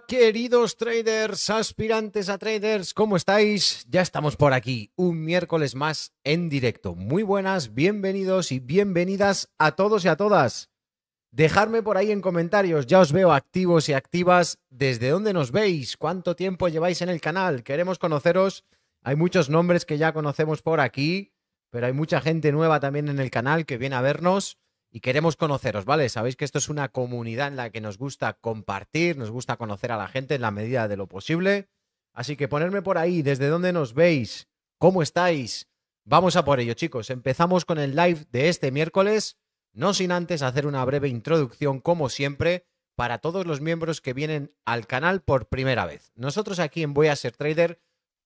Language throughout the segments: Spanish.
queridos traders, aspirantes a traders, ¿cómo estáis? Ya estamos por aquí, un miércoles más en directo. Muy buenas, bienvenidos y bienvenidas a todos y a todas. Dejadme por ahí en comentarios, ya os veo activos y activas, desde dónde nos veis, cuánto tiempo lleváis en el canal, queremos conoceros. Hay muchos nombres que ya conocemos por aquí, pero hay mucha gente nueva también en el canal que viene a vernos y queremos conoceros, ¿vale? Sabéis que esto es una comunidad en la que nos gusta compartir, nos gusta conocer a la gente en la medida de lo posible. Así que ponerme por ahí, desde dónde nos veis, cómo estáis. Vamos a por ello, chicos. Empezamos con el live de este miércoles, no sin antes hacer una breve introducción, como siempre, para todos los miembros que vienen al canal por primera vez. Nosotros aquí en Voy a ser Trader,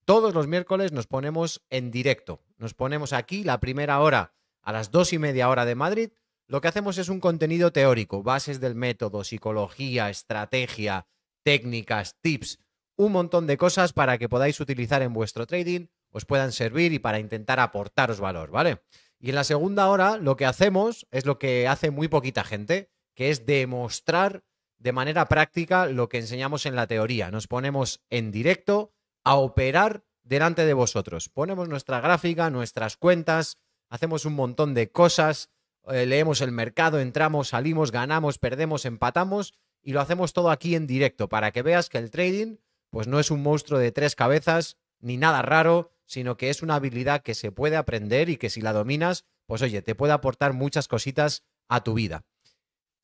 todos los miércoles nos ponemos en directo. Nos ponemos aquí la primera hora a las dos y media hora de Madrid lo que hacemos es un contenido teórico, bases del método, psicología, estrategia, técnicas, tips, un montón de cosas para que podáis utilizar en vuestro trading, os puedan servir y para intentar aportaros valor, ¿vale? Y en la segunda hora lo que hacemos es lo que hace muy poquita gente, que es demostrar de manera práctica lo que enseñamos en la teoría. Nos ponemos en directo a operar delante de vosotros. Ponemos nuestra gráfica, nuestras cuentas, hacemos un montón de cosas eh, leemos el mercado, entramos, salimos, ganamos, perdemos, empatamos y lo hacemos todo aquí en directo para que veas que el trading pues no es un monstruo de tres cabezas ni nada raro, sino que es una habilidad que se puede aprender y que si la dominas, pues oye, te puede aportar muchas cositas a tu vida.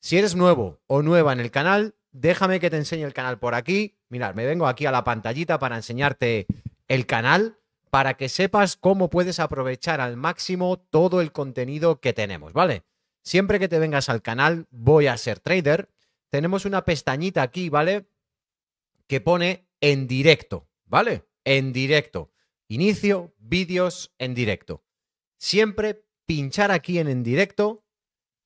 Si eres nuevo o nueva en el canal, déjame que te enseñe el canal por aquí. Mirad, me vengo aquí a la pantallita para enseñarte el canal para que sepas cómo puedes aprovechar al máximo todo el contenido que tenemos, ¿vale? Siempre que te vengas al canal Voy a ser trader, tenemos una pestañita aquí, ¿vale? Que pone en directo, ¿vale? En directo. Inicio, vídeos en directo. Siempre pinchar aquí en en directo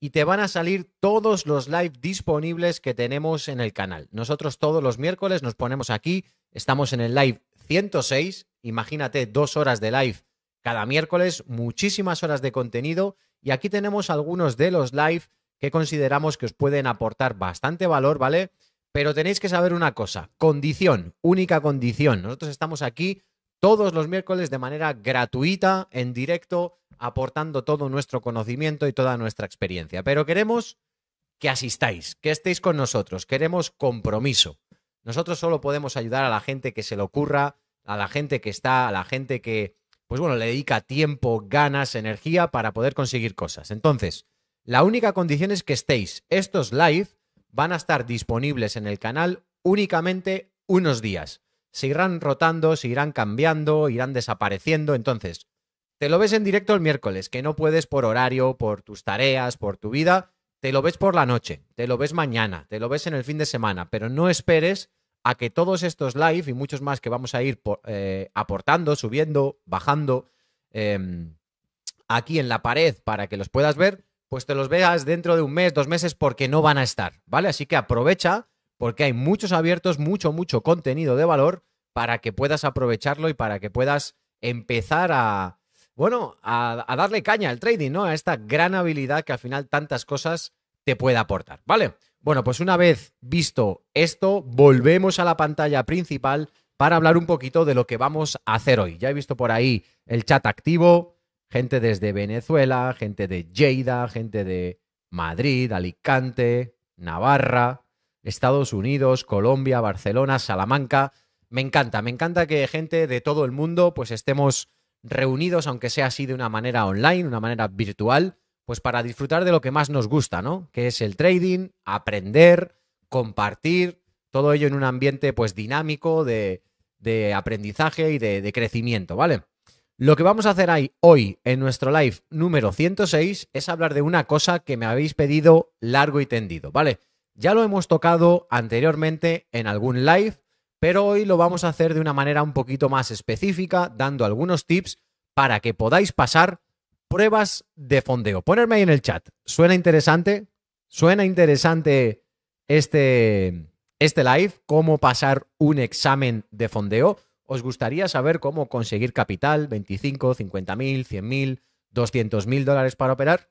y te van a salir todos los live disponibles que tenemos en el canal. Nosotros todos los miércoles nos ponemos aquí, estamos en el live 106. Imagínate dos horas de live cada miércoles, muchísimas horas de contenido y aquí tenemos algunos de los live que consideramos que os pueden aportar bastante valor, ¿vale? Pero tenéis que saber una cosa, condición, única condición. Nosotros estamos aquí todos los miércoles de manera gratuita, en directo, aportando todo nuestro conocimiento y toda nuestra experiencia. Pero queremos que asistáis, que estéis con nosotros, queremos compromiso. Nosotros solo podemos ayudar a la gente que se le ocurra, a la gente que está, a la gente que, pues bueno, le dedica tiempo, ganas, energía para poder conseguir cosas. Entonces, la única condición es que estéis. Estos live van a estar disponibles en el canal únicamente unos días. Se irán rotando, se irán cambiando, irán desapareciendo. Entonces, te lo ves en directo el miércoles, que no puedes por horario, por tus tareas, por tu vida, te lo ves por la noche, te lo ves mañana, te lo ves en el fin de semana, pero no esperes a que todos estos live y muchos más que vamos a ir eh, aportando, subiendo, bajando em, aquí en la pared para que los puedas ver, pues te los veas dentro de un mes, dos meses, porque no van a estar, ¿vale? Así que aprovecha porque hay muchos abiertos, mucho, mucho contenido de valor para que puedas aprovecharlo y para que puedas empezar a, bueno, a, darle caña al trading, ¿no? A esta gran habilidad que al final tantas cosas te puede aportar, ¿vale? Bueno, pues una vez visto esto, volvemos a la pantalla principal para hablar un poquito de lo que vamos a hacer hoy. Ya he visto por ahí el chat activo, gente desde Venezuela, gente de Lleida, gente de Madrid, Alicante, Navarra, Estados Unidos, Colombia, Barcelona, Salamanca. Me encanta, me encanta que gente de todo el mundo pues estemos reunidos, aunque sea así de una manera online, una manera virtual, pues para disfrutar de lo que más nos gusta, ¿no? Que es el trading, aprender, compartir, todo ello en un ambiente pues dinámico de, aprendizaje y de, de, crecimiento, ¿vale? Lo que vamos a hacer ahí, hoy en nuestro live número 106 es hablar de una cosa que me habéis pedido largo y tendido, ¿vale? Ya lo hemos tocado anteriormente en algún live, pero hoy lo vamos a hacer de una manera un poquito más específica, dando algunos tips para que podáis pasar pruebas de fondeo. Ponerme ahí en el chat. ¿Suena interesante? ¿Suena interesante este, este live? ¿Cómo pasar un examen de fondeo? ¿Os gustaría saber cómo conseguir capital? 25, 50 mil, 100 mil, 200 mil dólares para operar.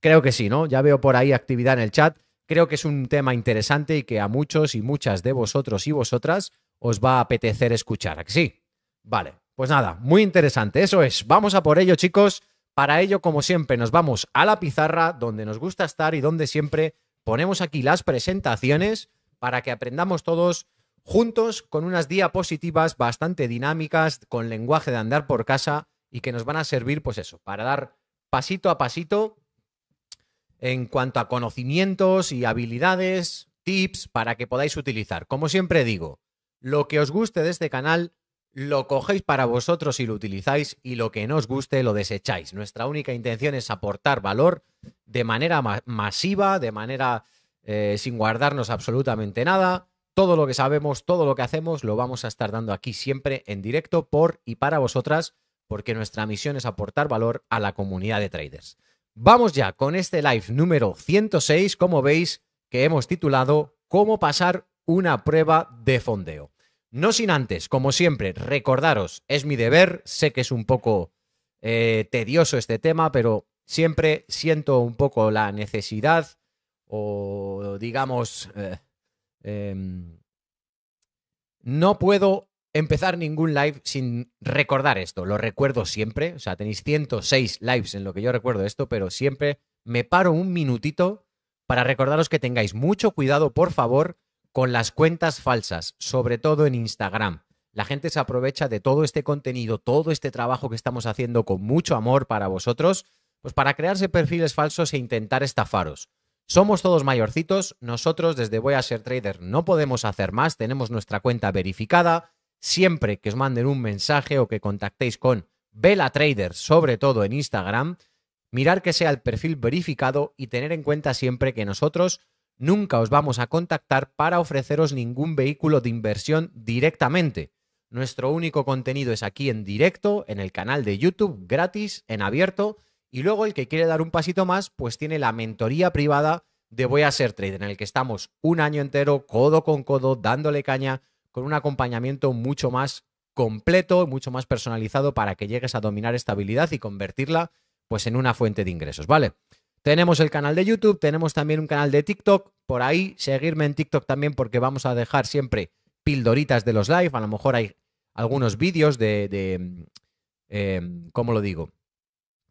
Creo que sí, ¿no? Ya veo por ahí actividad en el chat. Creo que es un tema interesante y que a muchos y muchas de vosotros y vosotras os va a apetecer escuchar. ¿A sí? Vale, pues nada, muy interesante. Eso es, vamos a por ello chicos. Para ello, como siempre, nos vamos a la pizarra, donde nos gusta estar y donde siempre ponemos aquí las presentaciones para que aprendamos todos juntos con unas diapositivas bastante dinámicas, con lenguaje de andar por casa y que nos van a servir, pues eso, para dar pasito a pasito en cuanto a conocimientos y habilidades, tips para que podáis utilizar. Como siempre digo, lo que os guste de este canal lo cogéis para vosotros y lo utilizáis y lo que no os guste lo desecháis. Nuestra única intención es aportar valor de manera masiva, de manera eh, sin guardarnos absolutamente nada. Todo lo que sabemos, todo lo que hacemos, lo vamos a estar dando aquí siempre en directo por y para vosotras, porque nuestra misión es aportar valor a la comunidad de traders. Vamos ya con este live número 106, como veis, que hemos titulado Cómo pasar una prueba de fondeo. No sin antes, como siempre, recordaros, es mi deber, sé que es un poco eh, tedioso este tema, pero siempre siento un poco la necesidad o digamos, eh, em, no puedo empezar ningún live sin recordar esto. Lo recuerdo siempre. O sea, tenéis 106 lives en lo que yo recuerdo esto, pero siempre me paro un minutito para recordaros que tengáis mucho cuidado, por favor, con las cuentas falsas, sobre todo en Instagram. La gente se aprovecha de todo este contenido, todo este trabajo que estamos haciendo con mucho amor para vosotros, pues para crearse perfiles falsos e intentar estafaros. Somos todos mayorcitos, nosotros desde Voy a ser Trader no podemos hacer más, tenemos nuestra cuenta verificada, siempre que os manden un mensaje o que contactéis con Vela Trader, sobre todo en Instagram, mirar que sea el perfil verificado y tener en cuenta siempre que nosotros nunca os vamos a contactar para ofreceros ningún vehículo de inversión directamente. Nuestro único contenido es aquí en directo, en el canal de YouTube, gratis, en abierto, y luego el que quiere dar un pasito más, pues tiene la mentoría privada de Voy a ser Trader, en el que estamos un año entero, codo con codo, dándole caña con un acompañamiento mucho más completo, mucho más personalizado para que llegues a dominar esta habilidad y convertirla pues en una fuente de ingresos, ¿vale? Tenemos el canal de YouTube, tenemos también un canal de TikTok, por ahí seguirme en TikTok también porque vamos a dejar siempre pildoritas de los live, a lo mejor hay algunos vídeos de, em, ¿cómo lo digo?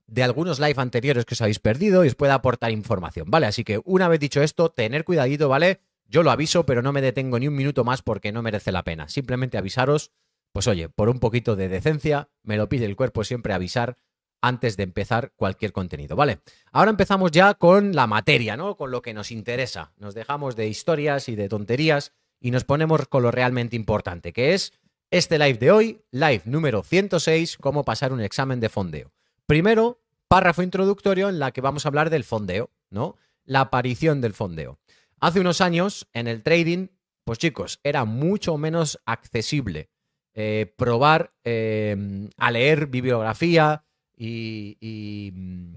de algunos live anteriores que os habéis perdido y os pueda aportar información, ¿vale? Así que una vez dicho esto, tener cuidadito, ¿vale? Yo lo aviso, pero no me detengo ni un minuto más porque no merece la pena. Simplemente avisaros, pues oye, por un poquito de decencia, me lo pide el cuerpo siempre avisar antes de empezar cualquier contenido, ¿vale? Ahora empezamos ya con la materia, ¿no? Con lo que nos interesa. Nos dejamos de historias y de tonterías y nos ponemos con lo realmente importante, que es este live de hoy, live número 106, cómo pasar un examen de fondeo. Primero, párrafo introductorio en la que vamos a hablar del fondeo, ¿no? La aparición del fondeo. Hace unos años, en el trading, pues chicos, era mucho menos accesible eh, probar eh, a leer bibliografía y, mm,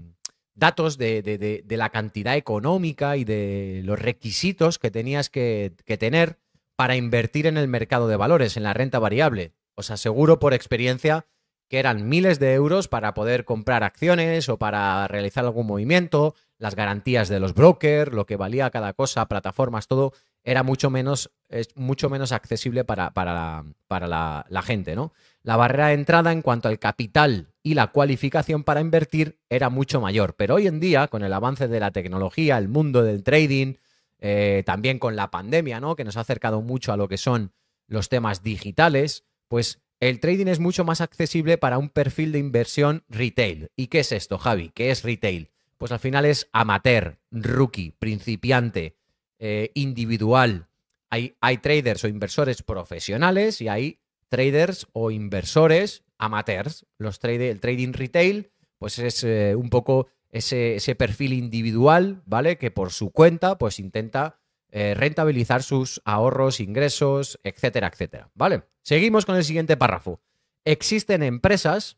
datos de, la cantidad económica y de los requisitos que tenías que, que, tener para invertir en el mercado de valores, en la renta variable. Os aseguro por experiencia que eran miles de euros para poder comprar acciones o para realizar algún movimiento las garantías de los brokers, lo que valía cada cosa, plataformas, todo, era mucho menos, es mucho menos accesible para, la, para la, gente, ¿no? La barrera de entrada en cuanto al capital y la cualificación para invertir era mucho mayor. Pero hoy en día, con el avance de la tecnología, el mundo del trading, eh, también con la pandemia, ¿no? Que nos ha acercado mucho a lo que son los temas digitales, pues el trading es mucho más accesible para un perfil de inversión retail. ¿Y qué es esto, Javi? ¿Qué es retail? pues al final es amateur, rookie, principiante, eh, individual. Hay, hay traders o inversores profesionales y hay traders o inversores amateurs. Los trade, el trading retail, pues es eh, un poco ese, perfil individual, ¿vale? Que por su cuenta, pues intenta eh, rentabilizar sus ahorros, ingresos, etcétera, etcétera. ¿Vale? Seguimos con el siguiente párrafo. Existen empresas,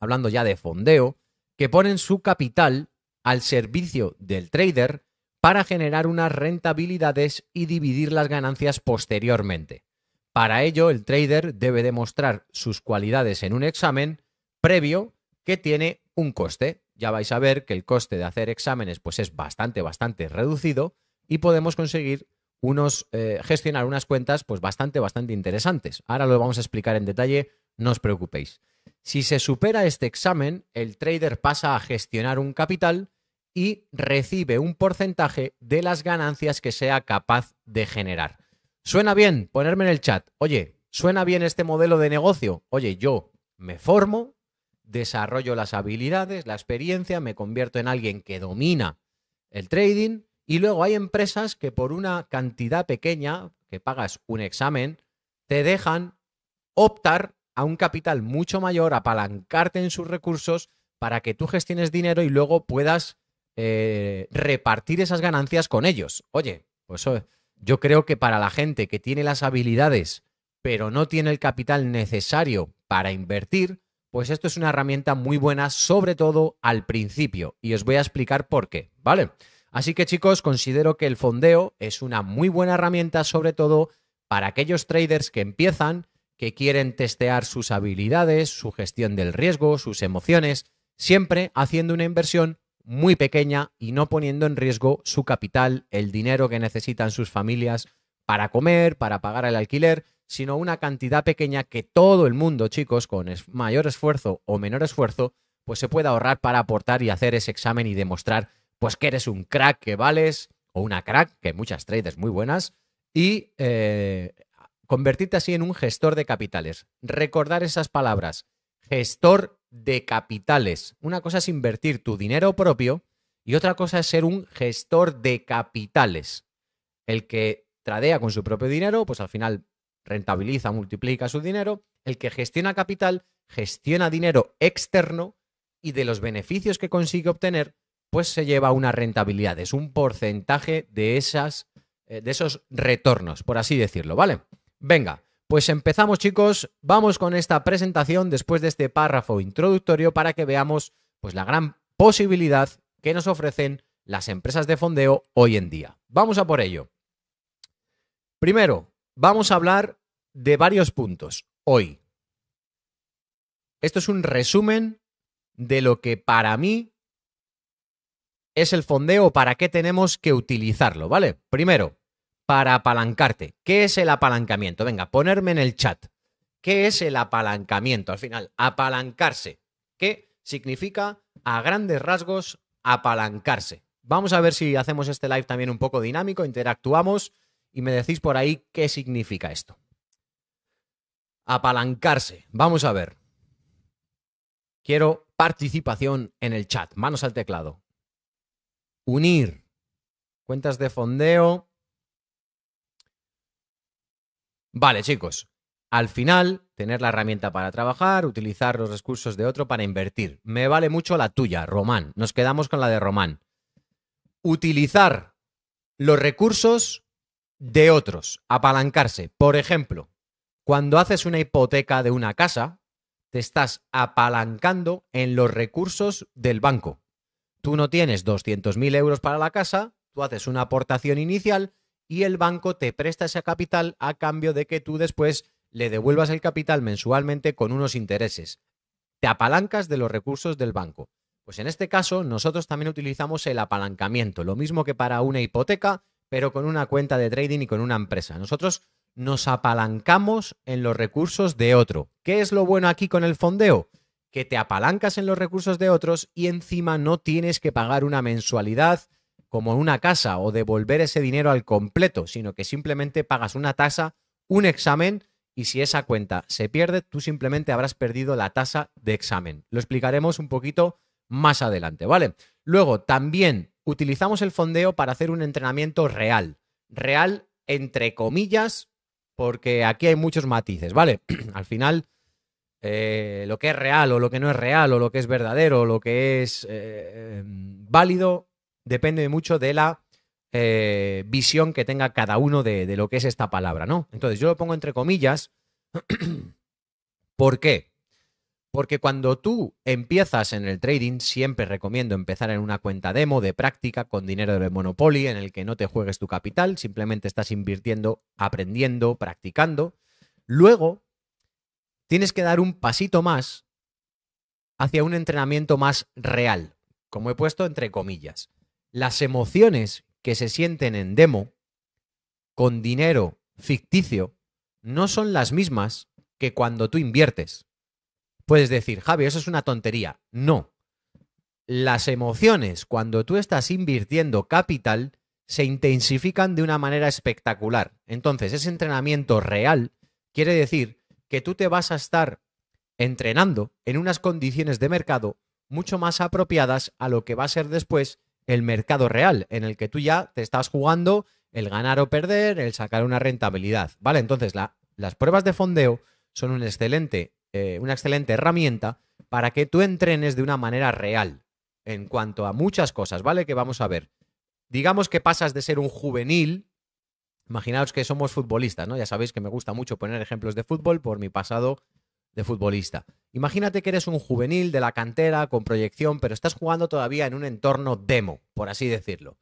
hablando ya de fondeo, que ponen su capital al servicio del trader para generar unas rentabilidades y dividir las ganancias posteriormente. Para ello, el trader debe demostrar sus cualidades en un examen previo que tiene un coste. Ya vais a ver que el coste de hacer exámenes pues es bastante, bastante reducido y podemos conseguir unos, eh, gestionar unas cuentas pues bastante, bastante interesantes. Ahora lo vamos a explicar en detalle, no os preocupéis. Si se supera este examen, el trader pasa a gestionar un capital y recibe un porcentaje de las ganancias que sea capaz de generar. ¿Suena bien? Ponerme en el chat. Oye, ¿suena bien este modelo de negocio? Oye, yo me formo, desarrollo las habilidades, la experiencia, me convierto en alguien que domina el trading y luego hay empresas que por una cantidad pequeña, que pagas un examen, te dejan optar a un capital mucho mayor, apalancarte en sus recursos para que tú gestiones dinero y luego puedas eh, repartir esas ganancias con ellos. Oye, pues eh, yo creo que para la gente que tiene las habilidades, pero no tiene el capital necesario para invertir, pues esto es una herramienta muy buena, sobre todo al principio, y os voy a explicar por qué, ¿vale? Así que chicos, considero que el fondeo es una muy buena herramienta, sobre todo para aquellos traders que empiezan que quieren testear sus habilidades, su gestión del riesgo, sus emociones, siempre haciendo una inversión muy pequeña y no poniendo en riesgo su capital, el dinero que necesitan sus familias para comer, para pagar el alquiler, sino una cantidad pequeña que todo el mundo, chicos, con mayor esfuerzo o menor esfuerzo, pues se puede ahorrar para aportar y hacer ese examen y demostrar pues que eres un crack que vales o una crack, que muchas trades muy buenas, y eh, convertirte así en un gestor de capitales. Recordar esas palabras, gestor de capitales. Una cosa es invertir tu dinero propio y otra cosa es ser un gestor de capitales. El que tradea con su propio dinero, pues al final rentabiliza, multiplica su dinero. El que gestiona capital, gestiona dinero externo y de los beneficios que consigue obtener, pues se lleva una rentabilidad, es un porcentaje de, esas, eh, de esos retornos, por así decirlo, ¿vale? Venga, pues empezamos chicos, vamos con esta presentación después de este párrafo introductorio para que veamos pues la gran posibilidad que nos ofrecen las empresas de fondeo hoy en día. Vamos a por ello. Primero, vamos a hablar de varios puntos hoy. Esto es un resumen de lo que para mí es el fondeo, para qué tenemos que utilizarlo, ¿vale? Primero, para apalancarte. ¿Qué es el apalancamiento? Venga, ponerme en el chat. ¿Qué es el apalancamiento? Al final, apalancarse. ¿Qué significa a grandes rasgos apalancarse? Vamos a ver si hacemos este live también un poco dinámico, interactuamos y me decís por ahí qué significa esto. Apalancarse. Vamos a ver. Quiero participación en el chat. Manos al teclado. Unir. Cuentas de fondeo. Vale, chicos, al final, tener la herramienta para trabajar, utilizar los recursos de otro para invertir. Me vale mucho la tuya, Román. Nos quedamos con la de Román. Utilizar los recursos de otros, apalancarse. Por ejemplo, cuando haces una hipoteca de una casa, te estás apalancando en los recursos del banco. Tú no tienes 200.000 euros para la casa, tú haces una aportación inicial y el banco te presta ese capital a cambio de que tú después le devuelvas el capital mensualmente con unos intereses. Te apalancas de los recursos del banco. Pues en este caso nosotros también utilizamos el apalancamiento, lo mismo que para una hipoteca, pero con una cuenta de trading y con una empresa. Nosotros nos apalancamos en los recursos de otro. ¿Qué es lo bueno aquí con el fondeo? Que te apalancas en los recursos de otros y encima no tienes que pagar una mensualidad como en una casa o devolver ese dinero al completo, sino que simplemente pagas una tasa, un examen y si esa cuenta se pierde, tú simplemente habrás perdido la tasa de examen. Lo explicaremos un poquito más adelante, ¿vale? Luego, también utilizamos el fondeo para hacer un entrenamiento real. Real entre comillas, porque aquí hay muchos matices, ¿vale? al final... Eh, lo que es real o lo que no es real o lo que es verdadero o lo que es eh, eh, válido depende mucho de la eh, visión que tenga cada uno de, de, lo que es esta palabra, ¿no? Entonces yo lo pongo entre comillas. ¿Por qué? Porque cuando tú empiezas en el trading, siempre recomiendo empezar en una cuenta demo de práctica con dinero de Monopoly en el que no te juegues tu capital, simplemente estás invirtiendo, aprendiendo, practicando. Luego, tienes que dar un pasito más hacia un entrenamiento más real, como he puesto entre comillas las emociones que se sienten en demo con dinero ficticio no son las mismas que cuando tú inviertes. Puedes decir, Javi, eso es una tontería. No. Las emociones cuando tú estás invirtiendo capital se intensifican de una manera espectacular. Entonces, ese entrenamiento real quiere decir que tú te vas a estar entrenando en unas condiciones de mercado mucho más apropiadas a lo que va a ser después el mercado real, en el que tú ya te estás jugando el ganar o perder, el sacar una rentabilidad. ¿Vale? Entonces, la, las pruebas de fondeo son excelente, eh, una excelente herramienta para que tú entrenes de una manera real en cuanto a muchas cosas, ¿vale? Que vamos a ver. Digamos que pasas de ser un juvenil, imaginaos que somos futbolistas, ¿no? Ya sabéis que me gusta mucho poner ejemplos de fútbol por mi pasado de futbolista. Imagínate que eres un juvenil de la cantera con proyección, pero estás jugando todavía en un entorno demo, por así decirlo.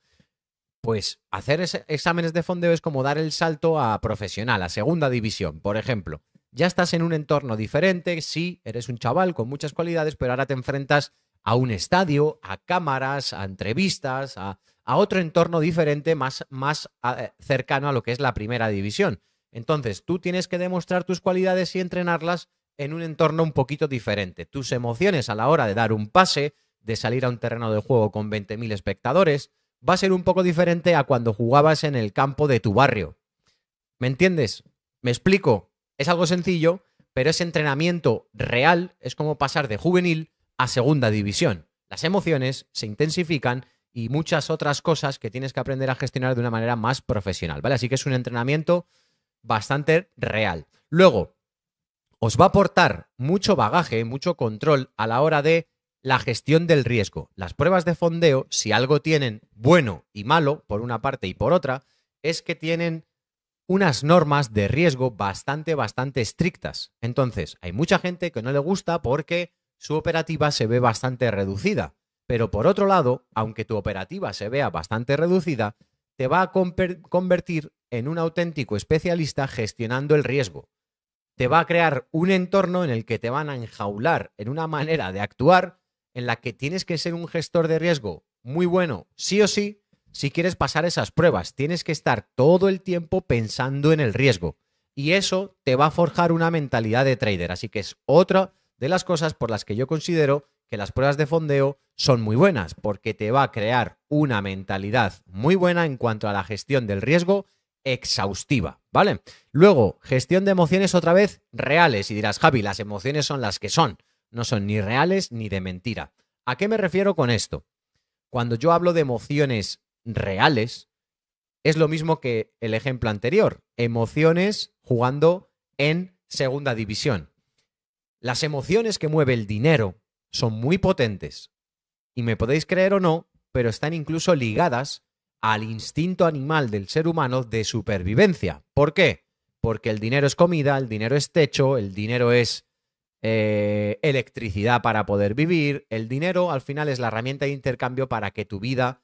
Pues hacer exámenes de fondeo es como dar el salto a profesional, a segunda división, por ejemplo. Ya estás en un entorno diferente, sí, eres un chaval con muchas cualidades, pero ahora te enfrentas a un estadio, a cámaras, a entrevistas, a, otro entorno diferente más, más eh, cercano a lo que es la primera división. Entonces, tú tienes que demostrar tus cualidades y entrenarlas en un entorno un poquito diferente. Tus emociones a la hora de dar un pase, de salir a un terreno de juego con 20.000 espectadores, va a ser un poco diferente a cuando jugabas en el campo de tu barrio. ¿Me entiendes? Me explico. Es algo sencillo, pero es entrenamiento real, es como pasar de juvenil a segunda división. Las emociones se intensifican y muchas otras cosas que tienes que aprender a gestionar de una manera más profesional, ¿vale? Así que es un entrenamiento bastante real. Luego, os va a aportar mucho bagaje, mucho control a la hora de la gestión del riesgo. Las pruebas de fondeo, si algo tienen bueno y malo, por una parte y por otra, es que tienen unas normas de riesgo bastante, bastante estrictas. Entonces, hay mucha gente que no le gusta porque su operativa se ve bastante reducida. Pero por otro lado, aunque tu operativa se vea bastante reducida, te va a convertir en un auténtico especialista gestionando el riesgo te va a crear un entorno en el que te van a enjaular en una manera de actuar en la que tienes que ser un gestor de riesgo muy bueno, sí o sí, si quieres pasar esas pruebas. Tienes que estar todo el tiempo pensando en el riesgo. Y eso te va a forjar una mentalidad de trader. Así que es otra de las cosas por las que yo considero que las pruebas de fondeo son muy buenas, porque te va a crear una mentalidad muy buena en cuanto a la gestión del riesgo exhaustiva, ¿vale? Luego, gestión de emociones otra vez reales. Y dirás, Javi, las emociones son las que son. No son ni reales ni de mentira. ¿A qué me refiero con esto? Cuando yo hablo de emociones reales, es lo mismo que el ejemplo anterior. Emociones jugando en segunda división. Las emociones que mueve el dinero son muy potentes. Y me podéis creer o no, pero están incluso ligadas al instinto animal del ser humano de supervivencia. ¿Por qué? Porque el dinero es comida, el dinero es techo, el dinero es eh, electricidad para poder vivir, el dinero al final es la herramienta de intercambio para que tu vida,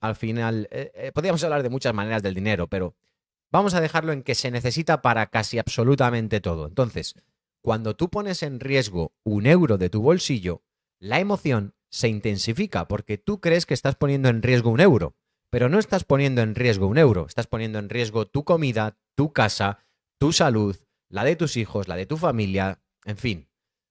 al final, eh, eh, podríamos hablar de muchas maneras del dinero, pero vamos a dejarlo en que se necesita para casi absolutamente todo. Entonces, cuando tú pones en riesgo un euro de tu bolsillo, la emoción se intensifica porque tú crees que estás poniendo en riesgo un euro, pero no estás poniendo en riesgo un euro, estás poniendo en riesgo tu comida, tu casa, tu salud, la de tus hijos, la de tu familia, en fin,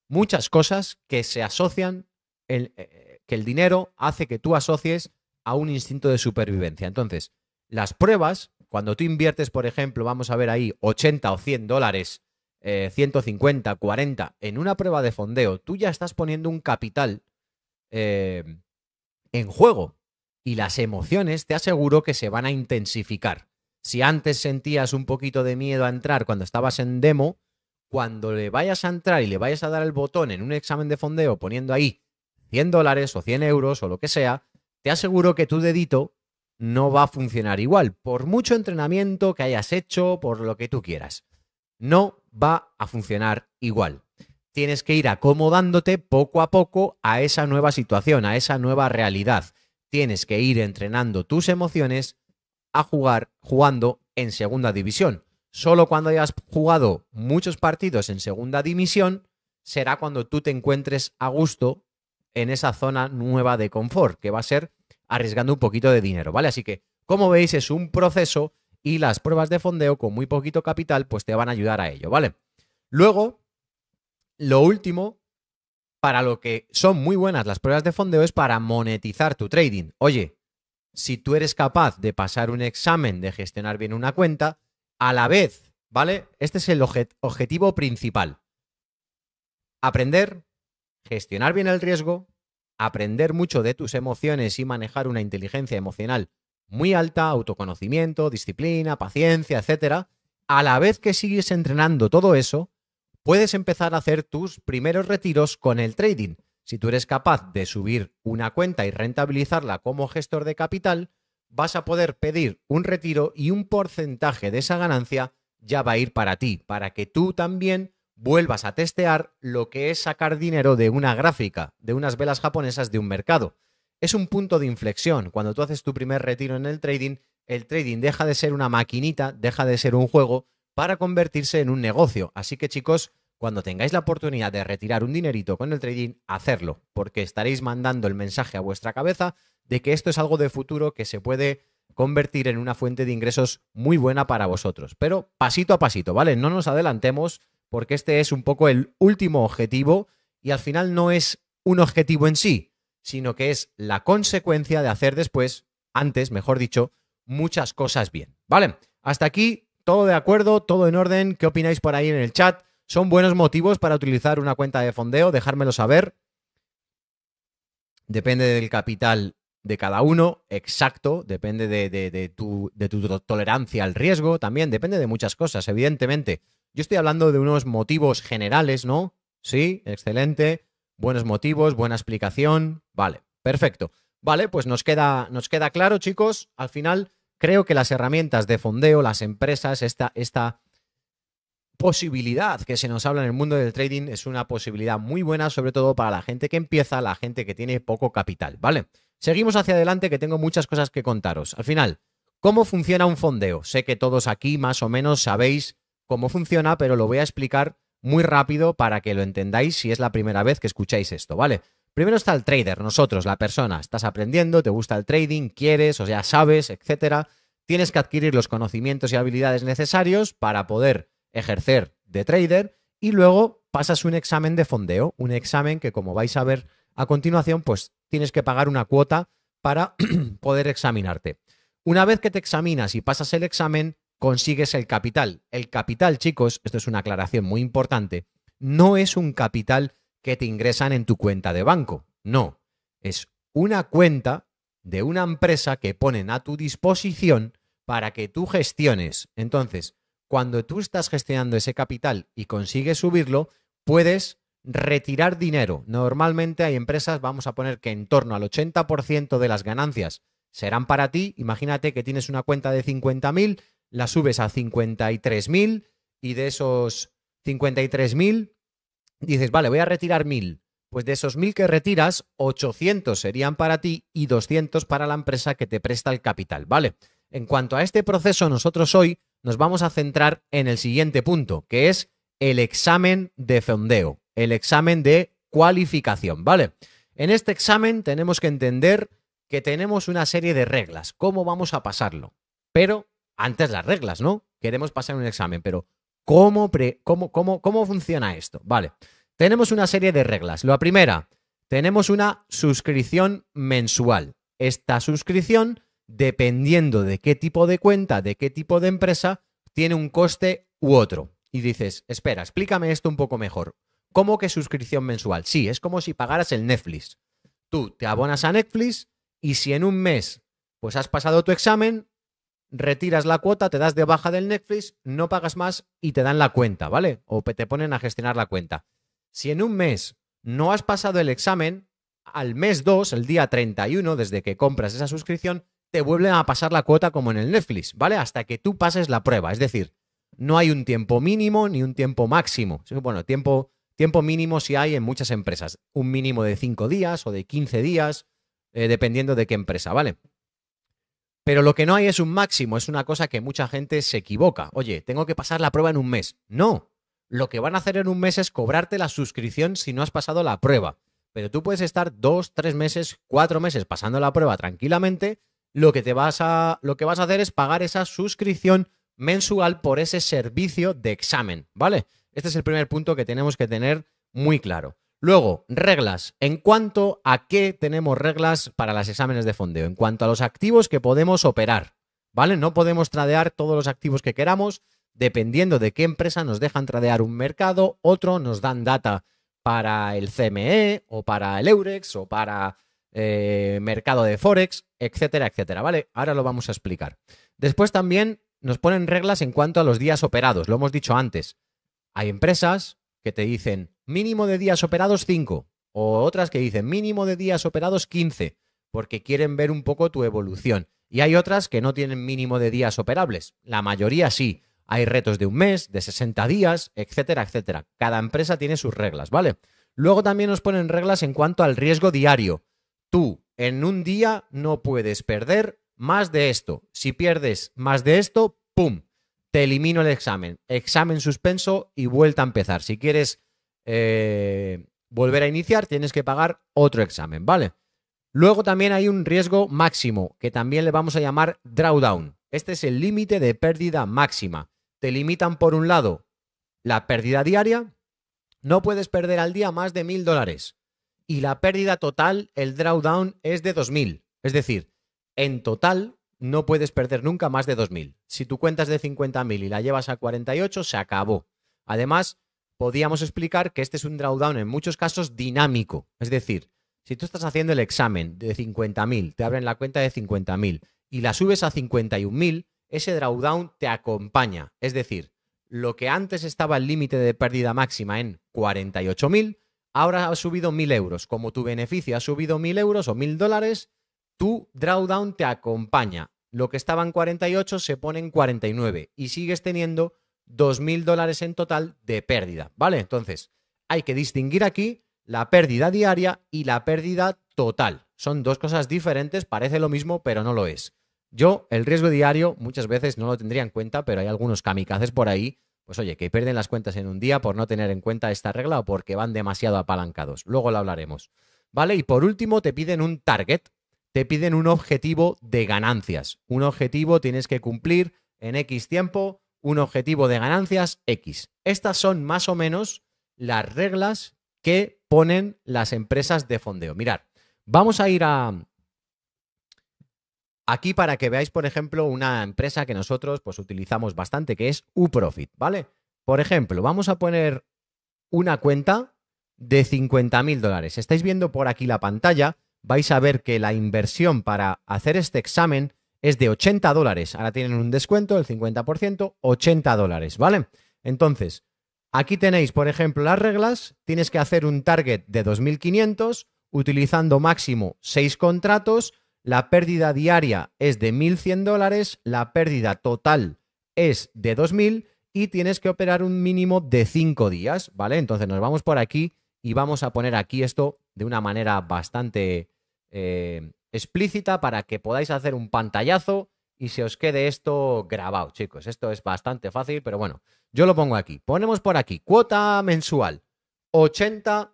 muchas cosas que se asocian, el, eh, que el dinero hace que tú asocies a un instinto de supervivencia. Entonces, las pruebas, cuando tú inviertes, por ejemplo, vamos a ver ahí 80 o 100 dólares, 150, eh, 40, en una prueba de fondeo, tú ya estás poniendo un capital Em, en juego. Y las emociones te aseguro que se van a intensificar. Si antes sentías un poquito de miedo a entrar cuando estabas en demo, cuando le vayas a entrar y le vayas a dar el botón en un examen de fondeo poniendo ahí 100 dólares o 100 euros o lo que sea, te aseguro que tu dedito no va a funcionar igual, por mucho entrenamiento que hayas hecho, por lo que tú quieras. No va a funcionar igual tienes que ir acomodándote poco a poco a esa nueva situación, a esa nueva realidad. Tienes que ir entrenando tus emociones a jugar jugando en segunda división. Solo cuando hayas jugado muchos partidos en segunda división será cuando tú te encuentres a gusto en esa zona nueva de confort, que va a ser arriesgando un poquito de dinero, ¿vale? Así que, como veis, es un proceso y las pruebas de fondeo con muy poquito capital pues te van a ayudar a ello, ¿vale? Luego, lo último, para lo que son muy buenas las pruebas de fondeo es para monetizar tu trading. Oye, si tú eres capaz de pasar un examen, de gestionar bien una cuenta, a la vez, ¿vale? Este es el objetivo principal. Aprender, gestionar bien el riesgo, aprender mucho de tus emociones y manejar una inteligencia emocional muy alta, autoconocimiento, disciplina, paciencia, etcétera, a la vez que sigues entrenando todo eso, puedes empezar a hacer tus primeros retiros con el trading. Si tú eres capaz de subir una cuenta y rentabilizarla como gestor de capital, vas a poder pedir un retiro y un porcentaje de esa ganancia ya va a ir para ti, para que tú también vuelvas a testear lo que es sacar dinero de una gráfica, de unas velas japonesas de un mercado. Es un punto de inflexión. Cuando tú haces tu primer retiro en el trading, el trading deja de ser una maquinita, deja de ser un juego para convertirse en un negocio. Así que chicos, cuando tengáis la oportunidad de retirar un dinerito con el trading, hacerlo, porque estaréis mandando el mensaje a vuestra cabeza de que esto es algo de futuro que se puede convertir en una fuente de ingresos muy buena para vosotros. Pero pasito a pasito, ¿vale? No nos adelantemos porque este es un poco el último objetivo y al final no es un objetivo en sí, sino que es la consecuencia de hacer después, antes, mejor dicho, muchas cosas bien, ¿vale? Hasta aquí todo de acuerdo, todo en orden. ¿Qué opináis por ahí en el chat? ¿Son buenos motivos para utilizar una cuenta de fondeo? Dejármelo saber. Depende del capital de cada uno, exacto, depende de, tu, de, tu, tolerancia al riesgo, también depende de muchas cosas, evidentemente. Yo estoy hablando de unos motivos generales, ¿no? Sí, excelente, buenos motivos, buena explicación, vale, perfecto. Vale, pues nos queda, nos queda claro, chicos, al final Creo que las herramientas de fondeo, las empresas, esta, posibilidad que se nos habla en el mundo del trading es una posibilidad muy buena, sobre todo para la gente que empieza, la gente que tiene poco capital, ¿vale? Seguimos hacia adelante que tengo muchas cosas que contaros. Al final, ¿cómo funciona un fondeo? Sé que todos aquí más o menos sabéis cómo funciona, pero lo voy a explicar muy rápido para que lo entendáis si es la primera vez que escucháis esto, ¿vale? Primero está el trader, nosotros, la persona. Estás aprendiendo, te gusta el trading, quieres, o sea, sabes, etcétera. Tienes que adquirir los conocimientos y habilidades necesarios para poder ejercer de trader y luego pasas un examen de fondeo, un examen que como vais a ver a continuación, pues tienes que pagar una cuota para poder examinarte. Una vez que te examinas y pasas el examen, consigues el capital. El capital, chicos, esto es una aclaración muy importante, no es un capital que te ingresan en tu cuenta de banco. No, es una cuenta de una empresa que ponen a tu disposición para que tú gestiones. Entonces, cuando tú estás gestionando ese capital y consigues subirlo, puedes retirar dinero. Normalmente hay empresas, vamos a poner que en torno al 80% de las ganancias serán para ti. Imagínate que tienes una cuenta de 50.000, la subes a 53.000 y de esos 53.000 dices, vale, voy a retirar mil Pues de esos mil que retiras, 800 serían para ti y 200 para la empresa que te presta el capital, ¿vale? En cuanto a este proceso, nosotros hoy nos vamos a centrar en el siguiente punto, que es el examen de fondeo, el examen de cualificación, ¿vale? En este examen tenemos que entender que tenemos una serie de reglas, cómo vamos a pasarlo. Pero antes las reglas, ¿no? Queremos pasar un examen, pero ¿Cómo, cómo, funciona esto? Vale, tenemos una serie de reglas. La primera, tenemos una suscripción mensual. Esta suscripción, dependiendo de qué tipo de cuenta, de qué tipo de empresa, tiene un coste u otro. Y dices, espera, explícame esto un poco mejor. ¿Cómo que suscripción mensual? Sí, es como si pagaras el Netflix. Tú te abonas a Netflix y si en un mes pues has pasado tu examen, retiras la cuota, te das de baja del Netflix, no pagas más y te dan la cuenta, ¿vale? O te ponen a gestionar la cuenta. Si en un mes no has pasado el examen, al mes 2, el día 31, desde que compras esa suscripción, te vuelven a pasar la cuota como en el Netflix, ¿vale? Hasta que tú pases la prueba. Es decir, no hay un tiempo mínimo ni un tiempo máximo. Bueno, tiempo, tiempo mínimo sí hay en muchas empresas. Un mínimo de 5 días o de 15 días, eh, dependiendo de qué empresa, ¿vale? Pero lo que no hay es un máximo, es una cosa que mucha gente se equivoca. Oye, tengo que pasar la prueba en un mes. No, lo que van a hacer en un mes es cobrarte la suscripción si no has pasado la prueba. Pero tú puedes estar dos, tres meses, cuatro meses pasando la prueba tranquilamente. Lo que, te vas a, lo que vas a hacer es pagar esa suscripción mensual por ese servicio de examen, ¿vale? Este es el primer punto que tenemos que tener muy claro. Luego, reglas. En cuanto a qué tenemos reglas para los exámenes de fondeo, en cuanto a los activos que podemos operar, ¿vale? No podemos tradear todos los activos que queramos, dependiendo de qué empresa nos dejan tradear un mercado, otro nos dan data para el CME o para el Eurex o para eh, mercado de Forex, etcétera, etcétera, ¿vale? Ahora lo vamos a explicar. Después también nos ponen reglas en cuanto a los días operados, lo hemos dicho antes. Hay empresas que te dicen, mínimo de días operados 5, o otras que dicen mínimo de días operados 15, porque quieren ver un poco tu evolución. Y hay otras que no tienen mínimo de días operables, la mayoría sí. Hay retos de un mes, de 60 días, etcétera, etcétera. Cada empresa tiene sus reglas, ¿vale? Luego también nos ponen reglas en cuanto al riesgo diario. Tú en un día no puedes perder más de esto. Si pierdes más de esto, ¡pum! Te elimino el examen. Examen suspenso y vuelta a empezar. Si quieres eh, volver a iniciar, tienes que pagar otro examen, ¿vale? Luego también hay un riesgo máximo, que también le vamos a llamar drawdown. Este es el límite de pérdida máxima. Te limitan, por un lado, la pérdida diaria, no puedes perder al día más de mil dólares. Y la pérdida total, el drawdown, es de 2.000. Es decir, en total no puedes perder nunca más de 2.000. Si tu cuentas de 50.000 y la llevas a 48, se acabó. Además, podíamos explicar que este es un drawdown en muchos casos dinámico. Es decir, si tú estás haciendo el examen de 50.000, te abren la cuenta de 50.000 y la subes a 51.000, ese drawdown te acompaña. Es decir, lo que antes estaba el límite de pérdida máxima en 48.000, ahora ha subido 1.000 euros. Como tu beneficio ha subido 1.000 euros o 1.000 dólares, tu drawdown te acompaña. Lo que estaba en 48 se pone en 49 y sigues teniendo 2.000 dólares en total de pérdida, ¿vale? Entonces, hay que distinguir aquí la pérdida diaria y la pérdida total. Son dos cosas diferentes, parece lo mismo, pero no lo es. Yo, el riesgo diario, muchas veces no lo tendría en cuenta, pero hay algunos kamikazes por ahí, pues oye, que pierden las cuentas en un día por no tener en cuenta esta regla o porque van demasiado apalancados. Luego lo hablaremos. ¿Vale? Y por último, te piden un target, te piden un objetivo de ganancias. Un objetivo tienes que cumplir en X tiempo un objetivo de ganancias X. Estas son más o menos las reglas que ponen las empresas de fondeo. Mirad, vamos a ir a... Aquí para que veáis, por ejemplo, una empresa que nosotros pues, utilizamos bastante, que es UProfit, ¿vale? Por ejemplo, vamos a poner una cuenta de 50.000 mil dólares. Estáis viendo por aquí la pantalla, vais a ver que la inversión para hacer este examen es de 80 dólares. Ahora tienen un descuento del 50%, 80 dólares, ¿vale? Entonces, aquí tenéis, por ejemplo, las reglas. Tienes que hacer un target de 2.500 utilizando máximo 6 contratos. La pérdida diaria es de 1.100 dólares, la pérdida total es de 2.000 y tienes que operar un mínimo de 5 días, ¿vale? Entonces nos vamos por aquí y vamos a poner aquí esto de una manera bastante eh, explícita para que podáis hacer un pantallazo y se os quede esto grabado, chicos. Esto es bastante fácil, pero bueno, yo lo pongo aquí. Ponemos por aquí, cuota mensual, 80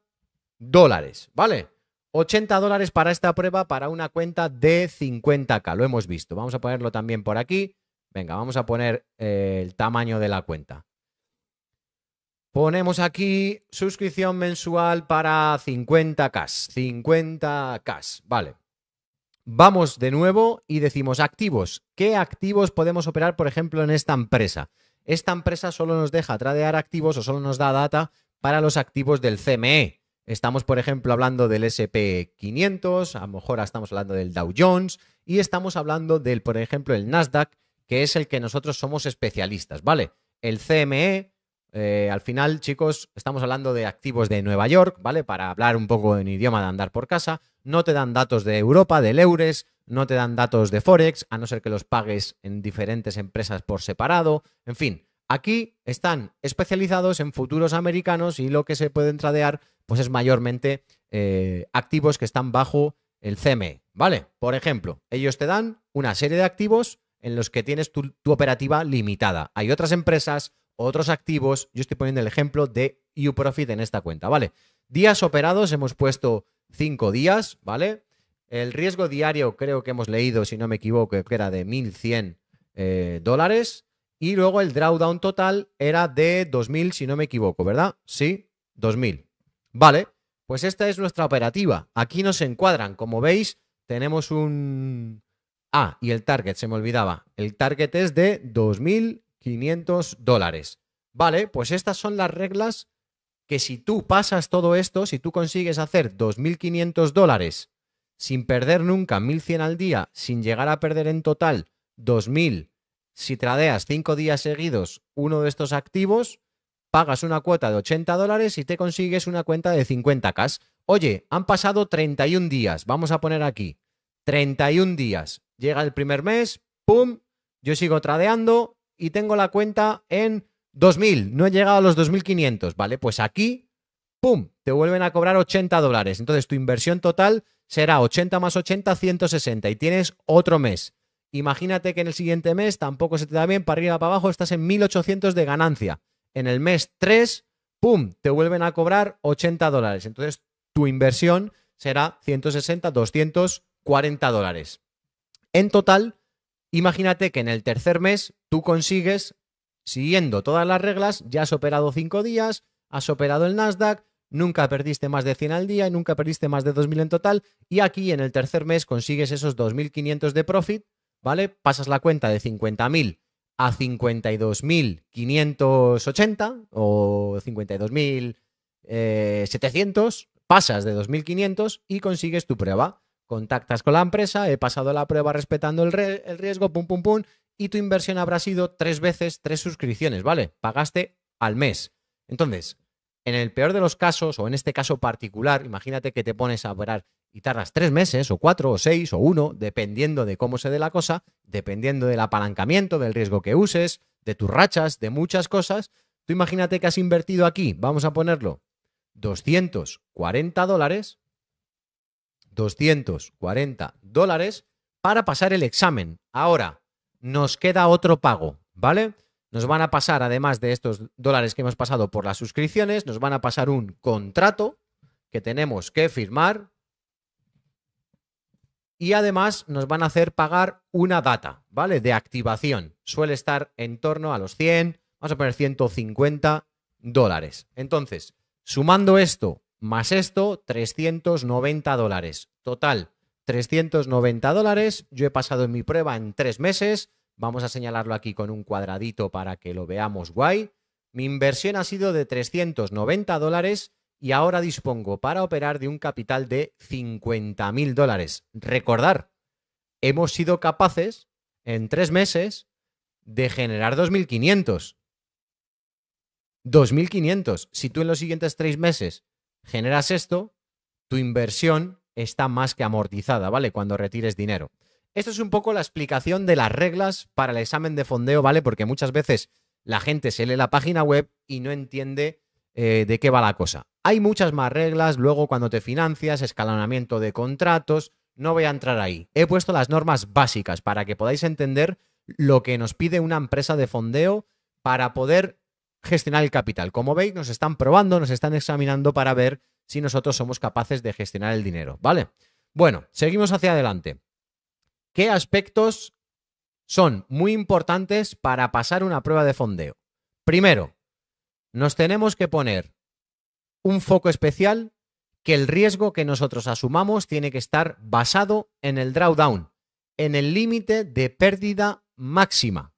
dólares, ¿vale? 80 dólares para esta prueba, para una cuenta de 50k, lo hemos visto. Vamos a ponerlo también por aquí. Venga, vamos a poner eh, el tamaño de la cuenta. Ponemos aquí suscripción mensual para 50k, 50k, vale vamos de nuevo y decimos activos. ¿Qué activos podemos operar, por ejemplo, en esta empresa? Esta empresa solo nos deja tradear activos o solo nos da data para los activos del CME. Estamos, por ejemplo, hablando del SP500, a lo mejor estamos hablando del Dow Jones y estamos hablando del, por ejemplo, el Nasdaq, que es el que nosotros somos especialistas, ¿vale? El CME, eh, al final, chicos, estamos hablando de activos de Nueva York, ¿vale? Para hablar un poco en idioma de andar por casa. No te dan datos de Europa, del Eures, no te dan datos de Forex, a no ser que los pagues en diferentes empresas por separado. En fin, aquí están especializados en futuros americanos y lo que se pueden tradear, pues es mayormente eh, activos que están bajo el CME, ¿vale? Por ejemplo, ellos te dan una serie de activos en los que tienes tu operativa limitada. Hay otras empresas otros activos. Yo estoy poniendo el ejemplo de UProfit en esta cuenta, ¿vale? Días operados hemos puesto 5 días, ¿vale? El riesgo diario creo que hemos leído, si no me equivoco, que era de 1.100 eh, dólares. Y luego el drawdown total era de 2.000, si no me equivoco, ¿verdad? Sí, 2.000. Vale, pues esta es nuestra operativa. Aquí nos encuadran. Como veis, tenemos un... Ah, y el target, se me olvidaba. El target es de 2.000 500 dólares. Vale, pues estas son las reglas que si tú pasas todo esto, si tú consigues hacer 2.500 dólares sin perder nunca 1.100 al día, sin llegar a perder en total 2.000, si tradeas 5 días seguidos uno de estos activos, pagas una cuota de 80 dólares y te consigues una cuenta de 50k. Oye, han pasado 31 días, vamos a poner aquí, 31 días. Llega el primer mes, ¡pum! Yo sigo tradeando, y tengo la cuenta en 2.000, no he llegado a los 2.500, ¿vale? Pues aquí, ¡pum!, te vuelven a cobrar 80 dólares. Entonces tu inversión total será 80 más 80, 160 y tienes otro mes. Imagínate que en el siguiente mes tampoco se te da bien, para arriba, para abajo, estás en 1.800 de ganancia. En el mes 3, ¡pum!, te vuelven a cobrar 80 dólares. Entonces tu inversión será 160, 240 dólares. En total, Imagínate que en el tercer mes tú consigues, siguiendo todas las reglas, ya has operado cinco días, has operado el Nasdaq, nunca perdiste más de 100 al día y nunca perdiste más de 2.000 en total, y aquí en el tercer mes consigues esos 2.500 de profit, ¿vale? Pasas la cuenta de 50.000 a 52.580 o 52.700, eh, pasas de 2.500 y consigues tu prueba. Contactas con la empresa, he pasado la prueba respetando el, el riesgo, pum, pum, pum, y tu inversión habrá sido tres veces tres suscripciones, ¿vale? Pagaste al mes. Entonces, en el peor de los casos, o en este caso particular, imagínate que te pones a operar y tardas tres meses, o cuatro, o seis, o uno, dependiendo de cómo se dé la cosa, dependiendo del apalancamiento, del riesgo que uses, de tus rachas, de muchas cosas. Tú imagínate que has invertido aquí, vamos a ponerlo, 240 dólares 240 dólares para pasar el examen. Ahora, nos queda otro pago, ¿vale? Nos van a pasar, además de estos dólares que hemos pasado por las suscripciones, nos van a pasar un contrato que tenemos que firmar y además nos van a hacer pagar una data, ¿vale? De activación. Suele estar en torno a los 100, vamos a poner 150 dólares. Entonces, sumando esto más esto, 390 dólares. Total, 390 dólares. Yo he pasado mi prueba en tres meses. Vamos a señalarlo aquí con un cuadradito para que lo veamos guay. Mi inversión ha sido de 390 dólares y ahora dispongo para operar de un capital de 50 mil dólares. Recordar, hemos sido capaces en tres meses de generar 2.500. 2.500. Si tú en los siguientes tres meses Generas esto, tu inversión está más que amortizada, ¿vale? Cuando retires dinero. Esto es un poco la explicación de las reglas para el examen de fondeo, ¿vale? Porque muchas veces la gente se lee la página web y no entiende eh, de qué va la cosa. Hay muchas más reglas, luego cuando te financias, escalonamiento de contratos, no voy a entrar ahí. He puesto las normas básicas para que podáis entender lo que nos pide una empresa de fondeo para poder gestionar el capital. Como veis, nos están probando, nos están examinando para ver si nosotros somos capaces de gestionar el dinero, ¿vale? Bueno, seguimos hacia adelante. ¿Qué aspectos son muy importantes para pasar una prueba de fondeo? Primero, nos tenemos que poner un foco especial que el riesgo que nosotros asumamos tiene que estar basado en el drawdown, en el límite de pérdida máxima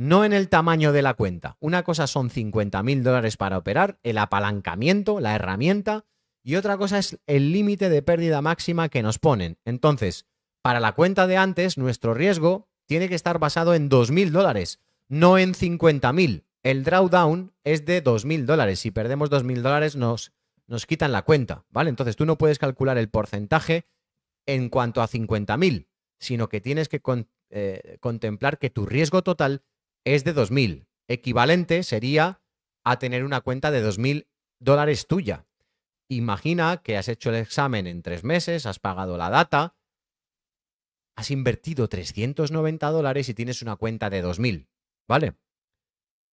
no en el tamaño de la cuenta. Una cosa son 50 mil dólares para operar, el apalancamiento, la herramienta, y otra cosa es el límite de pérdida máxima que nos ponen. Entonces, para la cuenta de antes, nuestro riesgo tiene que estar basado en mil dólares, no en 50.000. El drawdown es de mil dólares. Si perdemos mil dólares nos, nos quitan la cuenta, ¿vale? Entonces tú no puedes calcular el porcentaje en cuanto a 50.000, sino que tienes que eh, contemplar que tu riesgo total es de 2.000. Equivalente sería a tener una cuenta de 2.000 dólares tuya. Imagina que has hecho el examen en tres meses, has pagado la data, has invertido 390 dólares y tienes una cuenta de 2.000, ¿vale?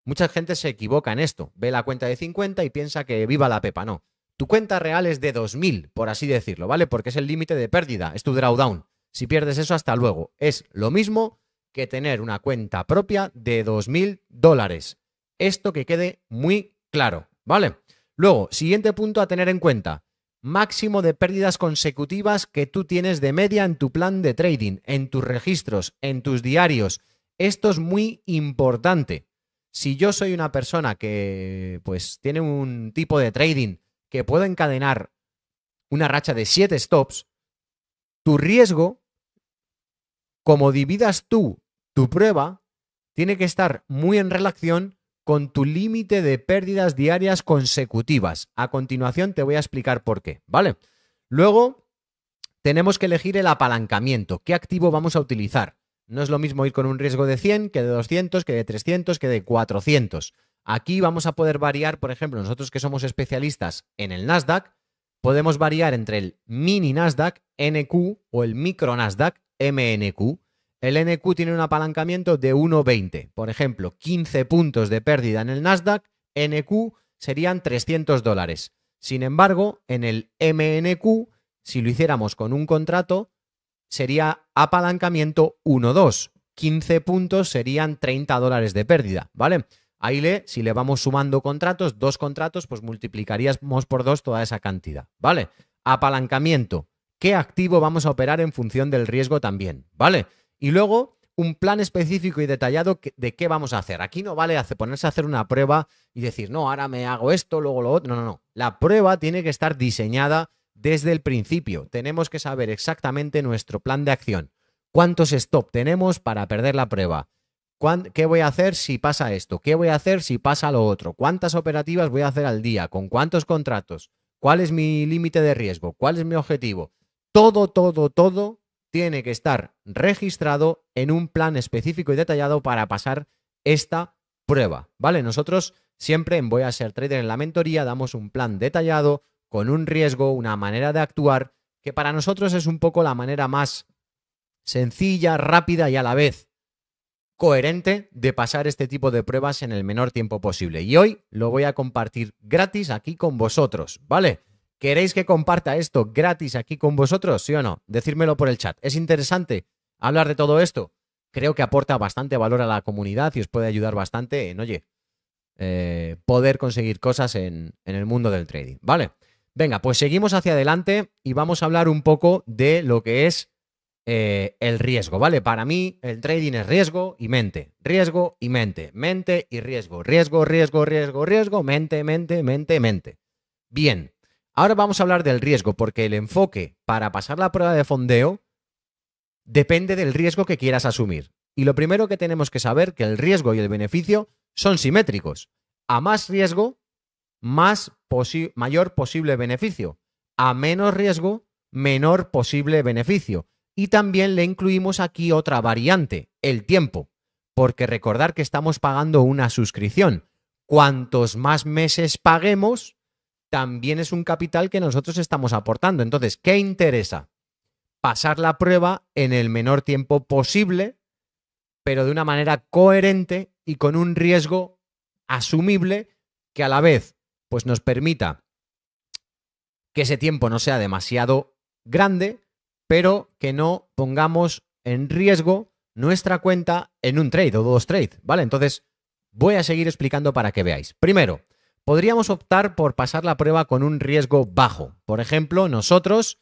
Mucha gente se equivoca en esto, ve la cuenta de 50 y piensa que viva la pepa, no. Tu cuenta real es de 2.000, por así decirlo, ¿vale? Porque es el límite de pérdida, es tu drawdown. Si pierdes eso, hasta luego. Es lo mismo, que tener una cuenta propia de 2.000 dólares. Esto que quede muy claro, ¿vale? Luego, siguiente punto a tener en cuenta. Máximo de pérdidas consecutivas que tú tienes de media en tu plan de trading, en tus registros, en tus diarios. Esto es muy importante. Si yo soy una persona que pues tiene un tipo de trading que puedo encadenar una racha de 7 stops, tu riesgo, como dividas tú tu prueba tiene que estar muy en relación con tu límite de pérdidas diarias consecutivas. A continuación te voy a explicar por qué, ¿vale? Luego tenemos que elegir el apalancamiento, qué activo vamos a utilizar. No es lo mismo ir con un riesgo de 100 que de 200, que de 300, que de 400. Aquí vamos a poder variar, por ejemplo, nosotros que somos especialistas en el Nasdaq, podemos variar entre el mini Nasdaq, NQ, o el micro Nasdaq, MNQ. El NQ tiene un apalancamiento de 1,20. Por ejemplo, 15 puntos de pérdida en el Nasdaq, NQ serían 300 dólares. Sin embargo, en el MNQ, si lo hiciéramos con un contrato, sería apalancamiento 1,2. 15 puntos serían 30 dólares de pérdida, ¿vale? Ahí le, si le vamos sumando contratos, dos contratos, pues multiplicaríamos por dos toda esa cantidad, ¿vale? Apalancamiento. ¿Qué activo vamos a operar en función del riesgo también, ¿vale? Y luego un plan específico y detallado de qué vamos a hacer. Aquí no vale ponerse a hacer una prueba y decir, no, ahora me hago esto, luego lo otro. No, no, no. La prueba tiene que estar diseñada desde el principio. Tenemos que saber exactamente nuestro plan de acción. ¿Cuántos stop tenemos para perder la prueba? ¿Qué voy a hacer si pasa esto? ¿Qué voy a hacer si pasa lo otro? ¿Cuántas operativas voy a hacer al día? ¿Con cuántos contratos? ¿Cuál es mi límite de riesgo? ¿Cuál es mi objetivo? Todo, todo, todo tiene que estar registrado en un plan específico y detallado para pasar esta prueba, ¿vale? Nosotros siempre en Voy a ser trader en la mentoría damos un plan detallado con un riesgo, una manera de actuar, que para nosotros es un poco la manera más sencilla, rápida y a la vez coherente de pasar este tipo de pruebas en el menor tiempo posible. Y hoy lo voy a compartir gratis aquí con vosotros, ¿vale? ¿Queréis que comparta esto gratis aquí con vosotros? ¿Sí o no? Decírmelo por el chat. ¿Es interesante hablar de todo esto? Creo que aporta bastante valor a la comunidad y os puede ayudar bastante en, oye, eh, poder conseguir cosas en, el mundo del trading. ¿Vale? Venga, pues seguimos hacia adelante y vamos a hablar un poco de lo que es eh, el riesgo, ¿vale? Para mí el trading es riesgo y mente, riesgo y mente, mente y riesgo, riesgo, riesgo, riesgo, riesgo, mente, mente, mente, mente. Bien, Ahora vamos a hablar del riesgo, porque el enfoque para pasar la prueba de fondeo depende del riesgo que quieras asumir. Y lo primero que tenemos que saber que el riesgo y el beneficio son simétricos. A más riesgo, mayor posible beneficio. A menos riesgo, menor posible beneficio. Y también le incluimos aquí otra variante, el tiempo. Porque recordar que estamos pagando una suscripción. Cuantos más meses paguemos, también es un capital que nosotros estamos aportando. Entonces, ¿qué interesa? Pasar la prueba en el menor tiempo posible, pero de una manera coherente y con un riesgo asumible que a la vez pues nos permita que ese tiempo no sea demasiado grande, pero que no pongamos en riesgo nuestra cuenta en un trade o dos trades, ¿vale? Entonces, voy a seguir explicando para que veáis. Primero, podríamos optar por pasar la prueba con un riesgo bajo. Por ejemplo, nosotros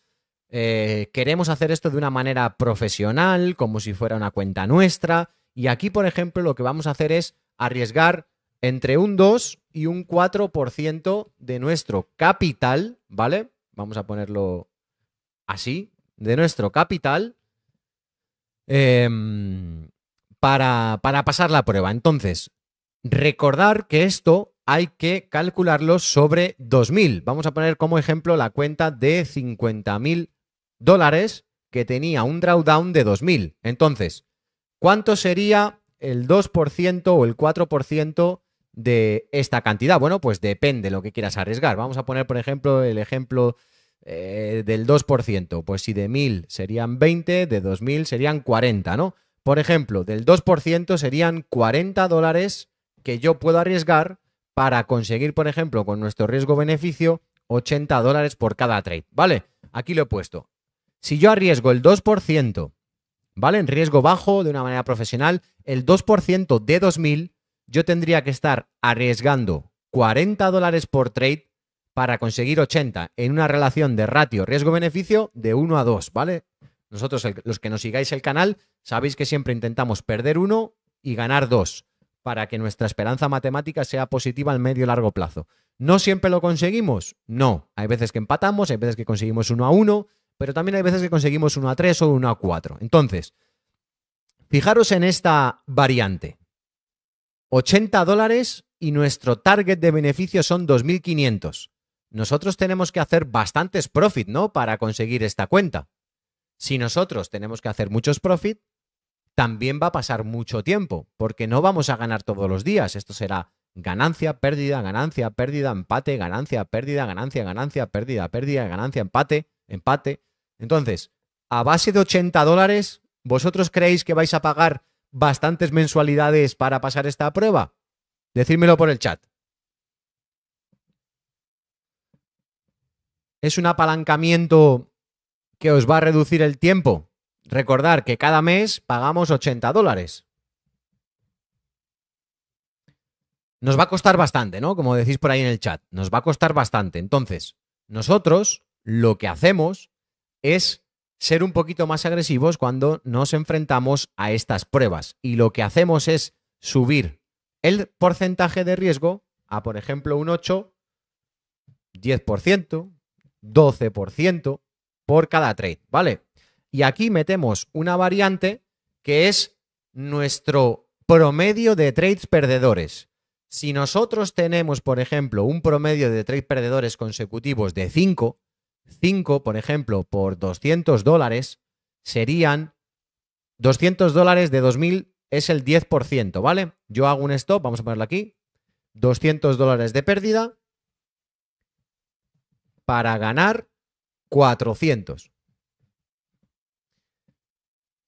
eh, queremos hacer esto de una manera profesional, como si fuera una cuenta nuestra, y aquí, por ejemplo, lo que vamos a hacer es arriesgar entre un 2 y un 4% de nuestro capital, ¿vale? Vamos a ponerlo así, de nuestro capital, em, para, para pasar la prueba. Entonces, recordar que esto hay que calcularlo sobre 2.000. Vamos a poner como ejemplo la cuenta de 50.000 dólares que tenía un drawdown de 2.000. Entonces, ¿cuánto sería el 2% o el 4% de esta cantidad? Bueno, pues depende lo que quieras arriesgar. Vamos a poner, por ejemplo, el ejemplo eh, del 2%. Pues si de 1.000 serían 20, de 2.000 serían 40, ¿no? Por ejemplo, del 2% serían 40 dólares que yo puedo arriesgar para conseguir, por ejemplo, con nuestro riesgo-beneficio, 80 dólares por cada trade. ¿Vale? Aquí lo he puesto. Si yo arriesgo el 2%, ¿vale? En riesgo bajo, de una manera profesional, el 2% de 2.000, yo tendría que estar arriesgando 40 dólares por trade para conseguir 80 en una relación de ratio riesgo-beneficio de 1 a 2, ¿vale? Nosotros, los que nos sigáis el canal, sabéis que siempre intentamos perder 1 y ganar 2 para que nuestra esperanza matemática sea positiva al medio y largo plazo. ¿No siempre lo conseguimos? No. Hay veces que empatamos, hay veces que conseguimos uno a uno, pero también hay veces que conseguimos uno a tres o uno a cuatro. Entonces, fijaros en esta variante. 80 dólares y nuestro target de beneficio son 2.500. Nosotros tenemos que hacer bastantes profit, ¿no? Para conseguir esta cuenta. Si nosotros tenemos que hacer muchos profit, también va a pasar mucho tiempo, porque no vamos a ganar todos los días. Esto será ganancia, pérdida, ganancia, pérdida, empate, ganancia, pérdida, ganancia, ganancia, pérdida, pérdida, ganancia, empate, empate. Entonces, a base de 80 dólares, ¿vosotros creéis que vais a pagar bastantes mensualidades para pasar esta prueba? Decídmelo por el chat. ¿Es un apalancamiento que os va a reducir el tiempo? Recordar que cada mes pagamos 80 dólares. Nos va a costar bastante, ¿no? Como decís por ahí en el chat, nos va a costar bastante. Entonces, nosotros lo que hacemos es ser un poquito más agresivos cuando nos enfrentamos a estas pruebas. Y lo que hacemos es subir el porcentaje de riesgo a, por ejemplo, un 8, 10%, 12% por cada trade, ¿vale? Y aquí metemos una variante que es nuestro promedio de trades perdedores. Si nosotros tenemos, por ejemplo, un promedio de trades perdedores consecutivos de 5, 5, por ejemplo, por 200 dólares, serían 200 dólares de 2.000 es el 10%, ¿vale? Yo hago un stop, vamos a ponerlo aquí, 200 dólares de pérdida para ganar 400.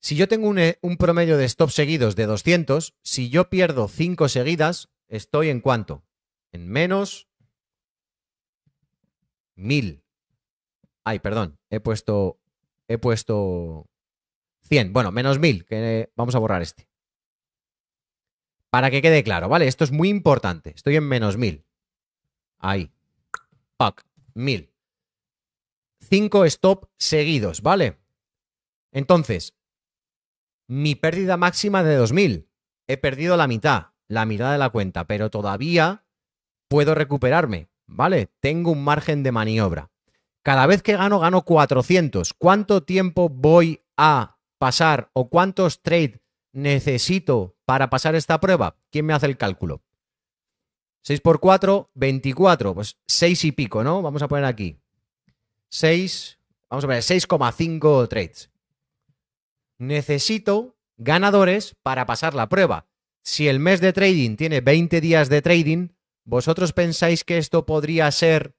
Si yo tengo eh, un, promedio de stop seguidos de 200, si yo pierdo 5 seguidas, estoy en cuánto? En menos 1000. Ay, perdón, he puesto he puesto 100, bueno, menos 1000, eh, vamos a borrar este. Para que quede claro, ¿vale? Esto es muy importante. Estoy en menos 1000. Ahí. Pac, 1000. 5 stop seguidos, ¿vale? Entonces, mi pérdida máxima es de 2.000. He perdido la mitad, la mitad de la cuenta, pero todavía puedo recuperarme, ¿vale? Tengo un margen de maniobra. Cada vez que gano, gano 400. ¿Cuánto tiempo voy a pasar o cuántos trades necesito para pasar esta prueba? ¿Quién me hace el cálculo? 6 por 4, 24. Pues 6 y pico, ¿no? Vamos a poner aquí. 6, vamos a poner 6,5 trades necesito ganadores para pasar la prueba. Si el mes de trading tiene 20 días de trading, ¿vosotros pensáis que esto podría ser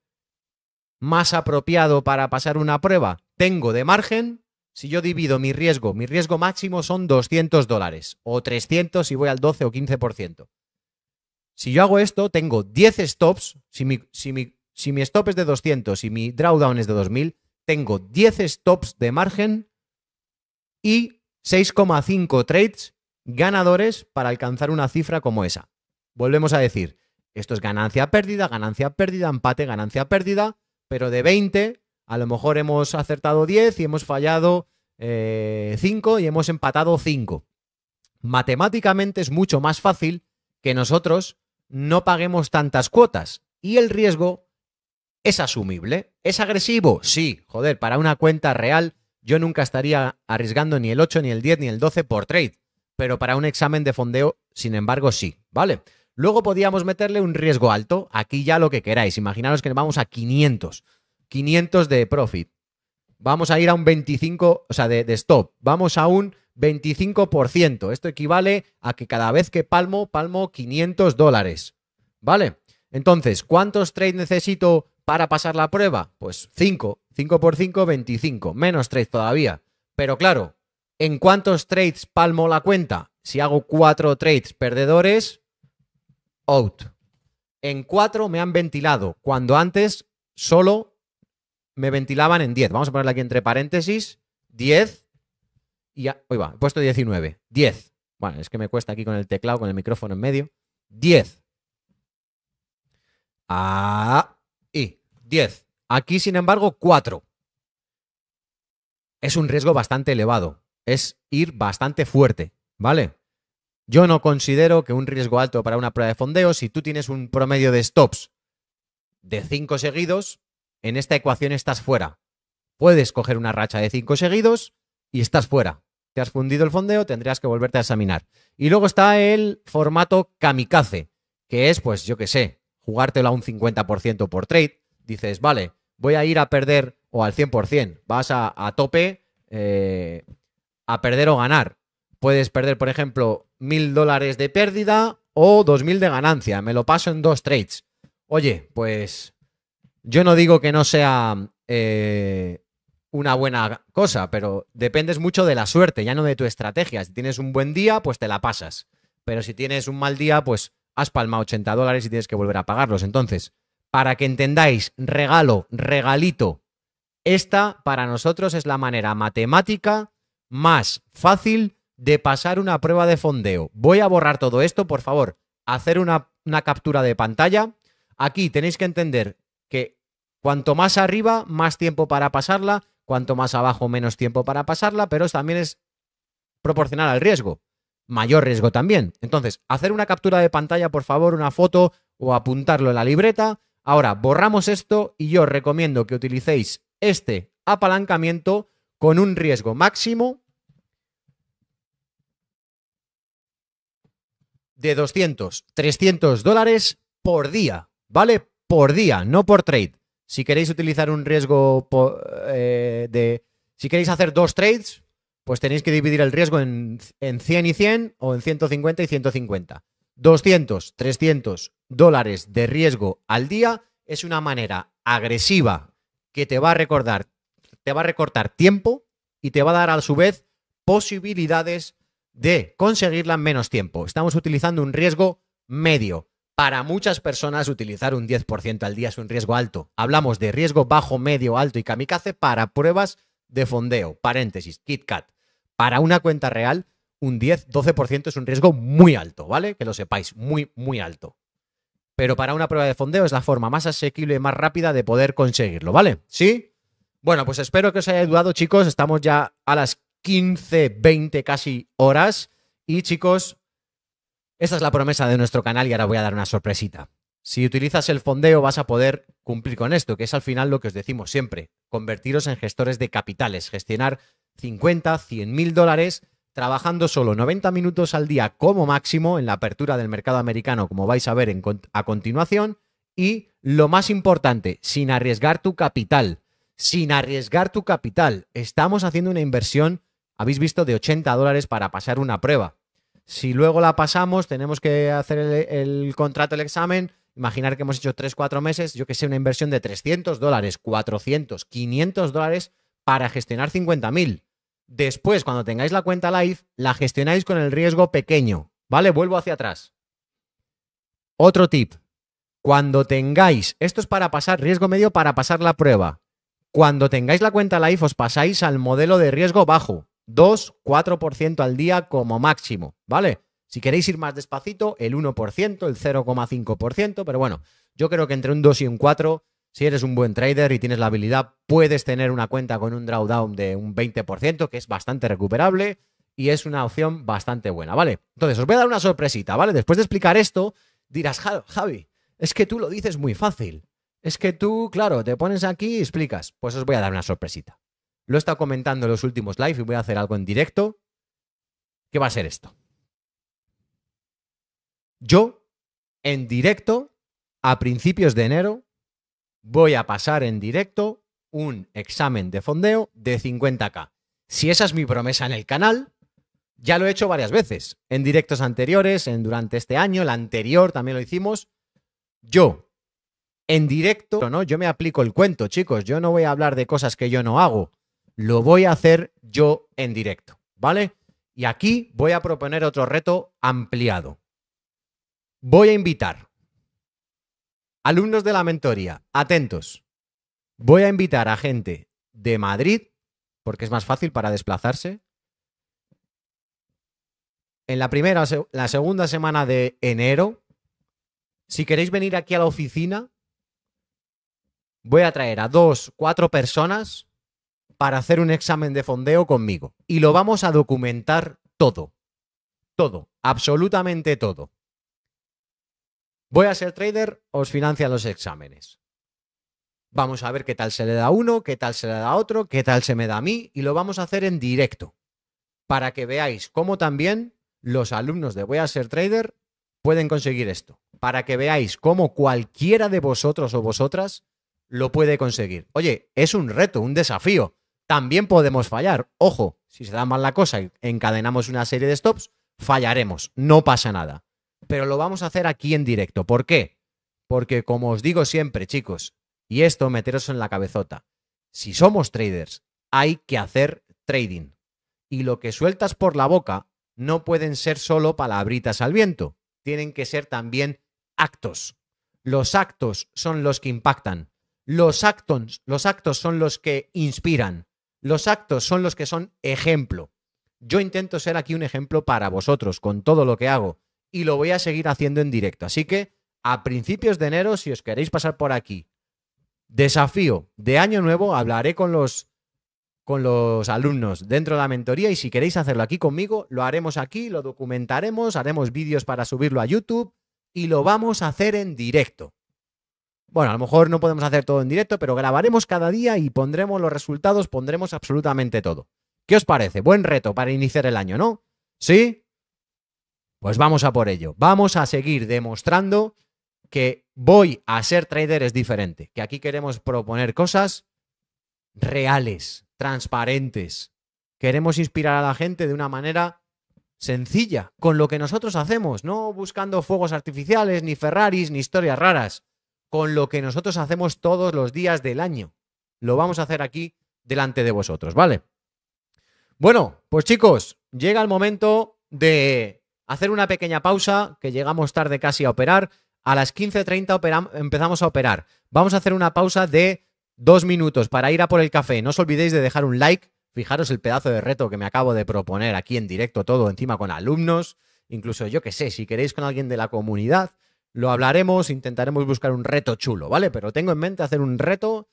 más apropiado para pasar una prueba? Tengo de margen, si yo divido mi riesgo, mi riesgo máximo son 200 dólares o 300 si voy al 12 o 15%. Si yo hago esto, tengo 10 stops, si mi, stop es de 200 y mi drawdown es de 2000, tengo 10 stops de margen y 6,5 trades ganadores para alcanzar una cifra como esa. Volvemos a decir, esto es ganancia pérdida, ganancia pérdida, empate, ganancia pérdida, pero de 20 a lo mejor hemos acertado 10 y hemos fallado 5 eh, y hemos empatado 5. Matemáticamente es mucho más fácil que nosotros no paguemos tantas cuotas y el riesgo es asumible. ¿Es agresivo? Sí, joder, para una cuenta real yo nunca estaría arriesgando ni el 8, ni el 10, ni el 12 por trade, pero para un examen de fondeo, sin embargo, sí, ¿vale? Luego podíamos meterle un riesgo alto, aquí ya lo que queráis, imaginaros que vamos a 500, 500 de profit, vamos a ir a un 25, o sea, de, stop, vamos a un 25%, esto equivale a que cada vez que palmo, palmo 500 dólares, ¿vale? Entonces, ¿cuántos trades necesito para pasar la prueba, pues 5. 5 por 5, 25. Menos trades todavía. Pero claro, ¿en cuántos trades palmo la cuenta? Si hago 4 trades perdedores, out. En 4 me han ventilado, cuando antes solo me ventilaban en 10. Vamos a ponerle aquí entre paréntesis. 10. Y hoy va, he puesto 19. 10. Bueno, es que me cuesta aquí con el teclado, con el micrófono en medio. 10. Ah, 10. Aquí, sin embargo, 4. Es un riesgo bastante elevado. Es ir bastante fuerte, ¿vale? Yo no considero que un riesgo alto para una prueba de fondeo, si tú tienes un promedio de stops de 5 seguidos, en esta ecuación estás fuera. Puedes coger una racha de 5 seguidos y estás fuera. Te has fundido el fondeo, tendrías que volverte a examinar. Y luego está el formato kamikaze, que es, pues yo qué sé, jugártelo a un 50% por trade, dices, vale, voy a ir a perder o al 100%, vas a, a tope eh, a perder o ganar. Puedes perder, por ejemplo, mil dólares de pérdida o dos mil de ganancia. Me lo paso en dos trades. Oye, pues yo no digo que no sea eh, una buena cosa, pero dependes mucho de la suerte, ya no de tu estrategia. Si tienes un buen día, pues te la pasas. Pero si tienes un mal día, pues has palmado 80 dólares y tienes que volver a pagarlos. Entonces, para que entendáis, regalo, regalito. Esta para nosotros es la manera matemática más fácil de pasar una prueba de fondeo. Voy a borrar todo esto, por favor, hacer una, captura de pantalla. Aquí tenéis que entender que cuanto más arriba, más tiempo para pasarla, cuanto más abajo, menos tiempo para pasarla, pero también es proporcional al riesgo, mayor riesgo también. Entonces, hacer una captura de pantalla, por favor, una foto o apuntarlo en la libreta Ahora, borramos esto y yo recomiendo que utilicéis este apalancamiento con un riesgo máximo de 200, 300 dólares por día, ¿vale? Por día, no por trade. Si queréis utilizar un riesgo eh, de... Si queréis hacer dos trades, pues tenéis que dividir el riesgo en, en 100 y 100 o en 150 y 150. 200, 300 dólares de riesgo al día es una manera agresiva que te va a recordar, te va a recortar tiempo y te va a dar a su vez posibilidades de conseguirla en menos tiempo. Estamos utilizando un riesgo medio. Para muchas personas utilizar un 10% al día es un riesgo alto. Hablamos de riesgo bajo, medio, alto y kamikaze para pruebas de fondeo, paréntesis, KitKat. Para una cuenta real, un 10-12% es un riesgo muy alto, ¿vale? Que lo sepáis, muy, muy alto. Pero para una prueba de fondeo es la forma más asequible y más rápida de poder conseguirlo, ¿vale? ¿Sí? Bueno, pues espero que os haya ayudado, chicos. Estamos ya a las 15, 20 casi horas. Y chicos, esta es la promesa de nuestro canal y ahora voy a dar una sorpresita. Si utilizas el fondeo vas a poder cumplir con esto, que es al final lo que os decimos siempre, convertiros en gestores de capitales, gestionar 50, 100 mil dólares trabajando solo 90 minutos al día como máximo en la apertura del mercado americano, como vais a ver a continuación. Y lo más importante, sin arriesgar tu capital, sin arriesgar tu capital, estamos haciendo una inversión, habéis visto, de 80 dólares para pasar una prueba. Si luego la pasamos, tenemos que hacer el, contrato, el examen, imaginar que hemos hecho 3, 4 meses, yo que sé, una inversión de 300 dólares, 400, 500 dólares para gestionar 50.000 mil. Después, cuando tengáis la cuenta live, la gestionáis con el riesgo pequeño. ¿Vale? Vuelvo hacia atrás. Otro tip. Cuando tengáis, esto es para pasar riesgo medio, para pasar la prueba. Cuando tengáis la cuenta live, os pasáis al modelo de riesgo bajo. 2, 4% al día como máximo. ¿Vale? Si queréis ir más despacito, el 1%, el 0,5%, pero bueno, yo creo que entre un 2 y un 4 si eres un buen trader y tienes la habilidad, puedes tener una cuenta con un drawdown de un 20%, que es bastante recuperable y es una opción bastante buena, ¿vale? Entonces, os voy a dar una sorpresita, ¿vale? Después de explicar esto, dirás, Javi, es que tú lo dices muy fácil. Es que tú, claro, te pones aquí y explicas. Pues os voy a dar una sorpresita. Lo he estado comentando en los últimos live y voy a hacer algo en directo. ¿Qué va a ser esto? Yo, en directo, a principios de enero, voy a pasar en directo un examen de fondeo de 50k. Si esa es mi promesa en el canal, ya lo he hecho varias veces, en directos anteriores, en durante este año, el anterior también lo hicimos. Yo, en directo, no, yo me aplico el cuento, chicos, yo no voy a hablar de cosas que yo no hago, lo voy a hacer yo en directo, ¿vale? Y aquí voy a proponer otro reto ampliado. Voy a invitar Alumnos de la mentoría, atentos. Voy a invitar a gente de Madrid, porque es más fácil para desplazarse. En la primera, la segunda semana de enero, si queréis venir aquí a la oficina, voy a traer a dos, cuatro personas para hacer un examen de fondeo conmigo. Y lo vamos a documentar todo. Todo, absolutamente todo. Voy a ser trader, os financia los exámenes. Vamos a ver qué tal se le da a uno, qué tal se le da a otro, qué tal se me da a mí y lo vamos a hacer en directo para que veáis cómo también los alumnos de Voy a ser trader pueden conseguir esto, para que veáis cómo cualquiera de vosotros o vosotras lo puede conseguir. Oye, es un reto, un desafío. También podemos fallar. Ojo, si se da mal la cosa y encadenamos una serie de stops, fallaremos. No pasa nada pero lo vamos a hacer aquí en directo. ¿Por qué? Porque como os digo siempre, chicos, y esto meteros en la cabezota, si somos traders, hay que hacer trading. Y lo que sueltas por la boca no pueden ser solo palabritas al viento, tienen que ser también actos. Los actos son los que impactan. Los actos, los actos son los que inspiran. Los actos son los que son ejemplo. Yo intento ser aquí un ejemplo para vosotros con todo lo que hago y lo voy a seguir haciendo en directo. Así que a principios de enero, si os queréis pasar por aquí, desafío de año nuevo, hablaré con los, con los alumnos dentro de la mentoría y si queréis hacerlo aquí conmigo, lo haremos aquí, lo documentaremos, haremos vídeos para subirlo a YouTube y lo vamos a hacer en directo. Bueno, a lo mejor no podemos hacer todo en directo, pero grabaremos cada día y pondremos los resultados, pondremos absolutamente todo. ¿Qué os parece? Buen reto para iniciar el año, ¿no? ¿Sí? Pues vamos a por ello. Vamos a seguir demostrando que voy a ser trader es diferente, que aquí queremos proponer cosas reales, transparentes. Queremos inspirar a la gente de una manera sencilla, con lo que nosotros hacemos, no buscando fuegos artificiales, ni Ferraris, ni historias raras, con lo que nosotros hacemos todos los días del año. Lo vamos a hacer aquí delante de vosotros, ¿vale? Bueno, pues chicos, llega el momento de hacer una pequeña pausa, que llegamos tarde casi a operar. A las 15.30 empezamos a operar. Vamos a hacer una pausa de dos minutos para ir a por el café. No os olvidéis de dejar un like. Fijaros el pedazo de reto que me acabo de proponer aquí en directo, todo encima con alumnos. Incluso yo que sé, si queréis con alguien de la comunidad, lo hablaremos, intentaremos buscar un reto chulo, ¿vale? Pero tengo en mente hacer un reto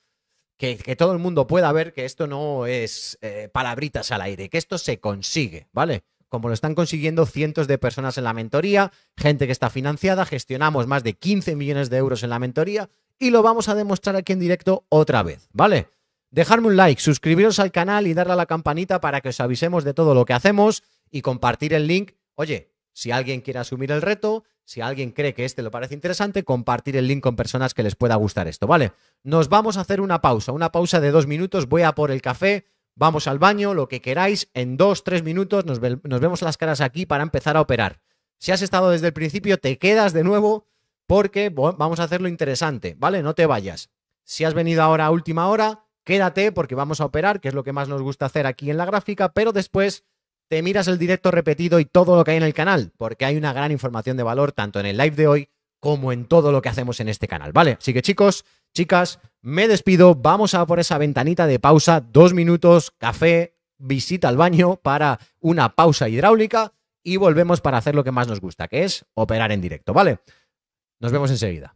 que, que todo el mundo pueda ver que esto no es eh, palabritas al aire, que esto se consigue, ¿vale? como lo están consiguiendo cientos de personas en la mentoría, gente que está financiada, gestionamos más de 15 millones de euros en la mentoría y lo vamos a demostrar aquí en directo otra vez, ¿vale? Dejarme un like, suscribiros al canal y darle a la campanita para que os avisemos de todo lo que hacemos y compartir el link. Oye, si alguien quiere asumir el reto, si alguien cree que este lo parece interesante, compartir el link con personas que les pueda gustar esto, ¿vale? Nos vamos a hacer una pausa, una pausa de dos minutos, voy a por el café vamos al baño, lo que queráis, en dos, tres minutos nos, vemos las caras aquí para empezar a operar. Si has estado desde el principio, te quedas de nuevo porque vamos a hacerlo interesante, ¿vale? No te vayas. Si has venido ahora a última hora, quédate porque vamos a operar, que es lo que más nos gusta hacer aquí en la gráfica, pero después te miras el directo repetido y todo lo que hay en el canal, porque hay una gran información de valor tanto en el live de hoy como en todo lo que hacemos en este canal, ¿vale? Así que chicos, chicas, me despido, vamos a por esa ventanita de pausa, dos minutos, café, visita al baño para una pausa hidráulica y volvemos para hacer lo que más nos gusta, que es operar en directo, ¿vale? Nos vemos enseguida.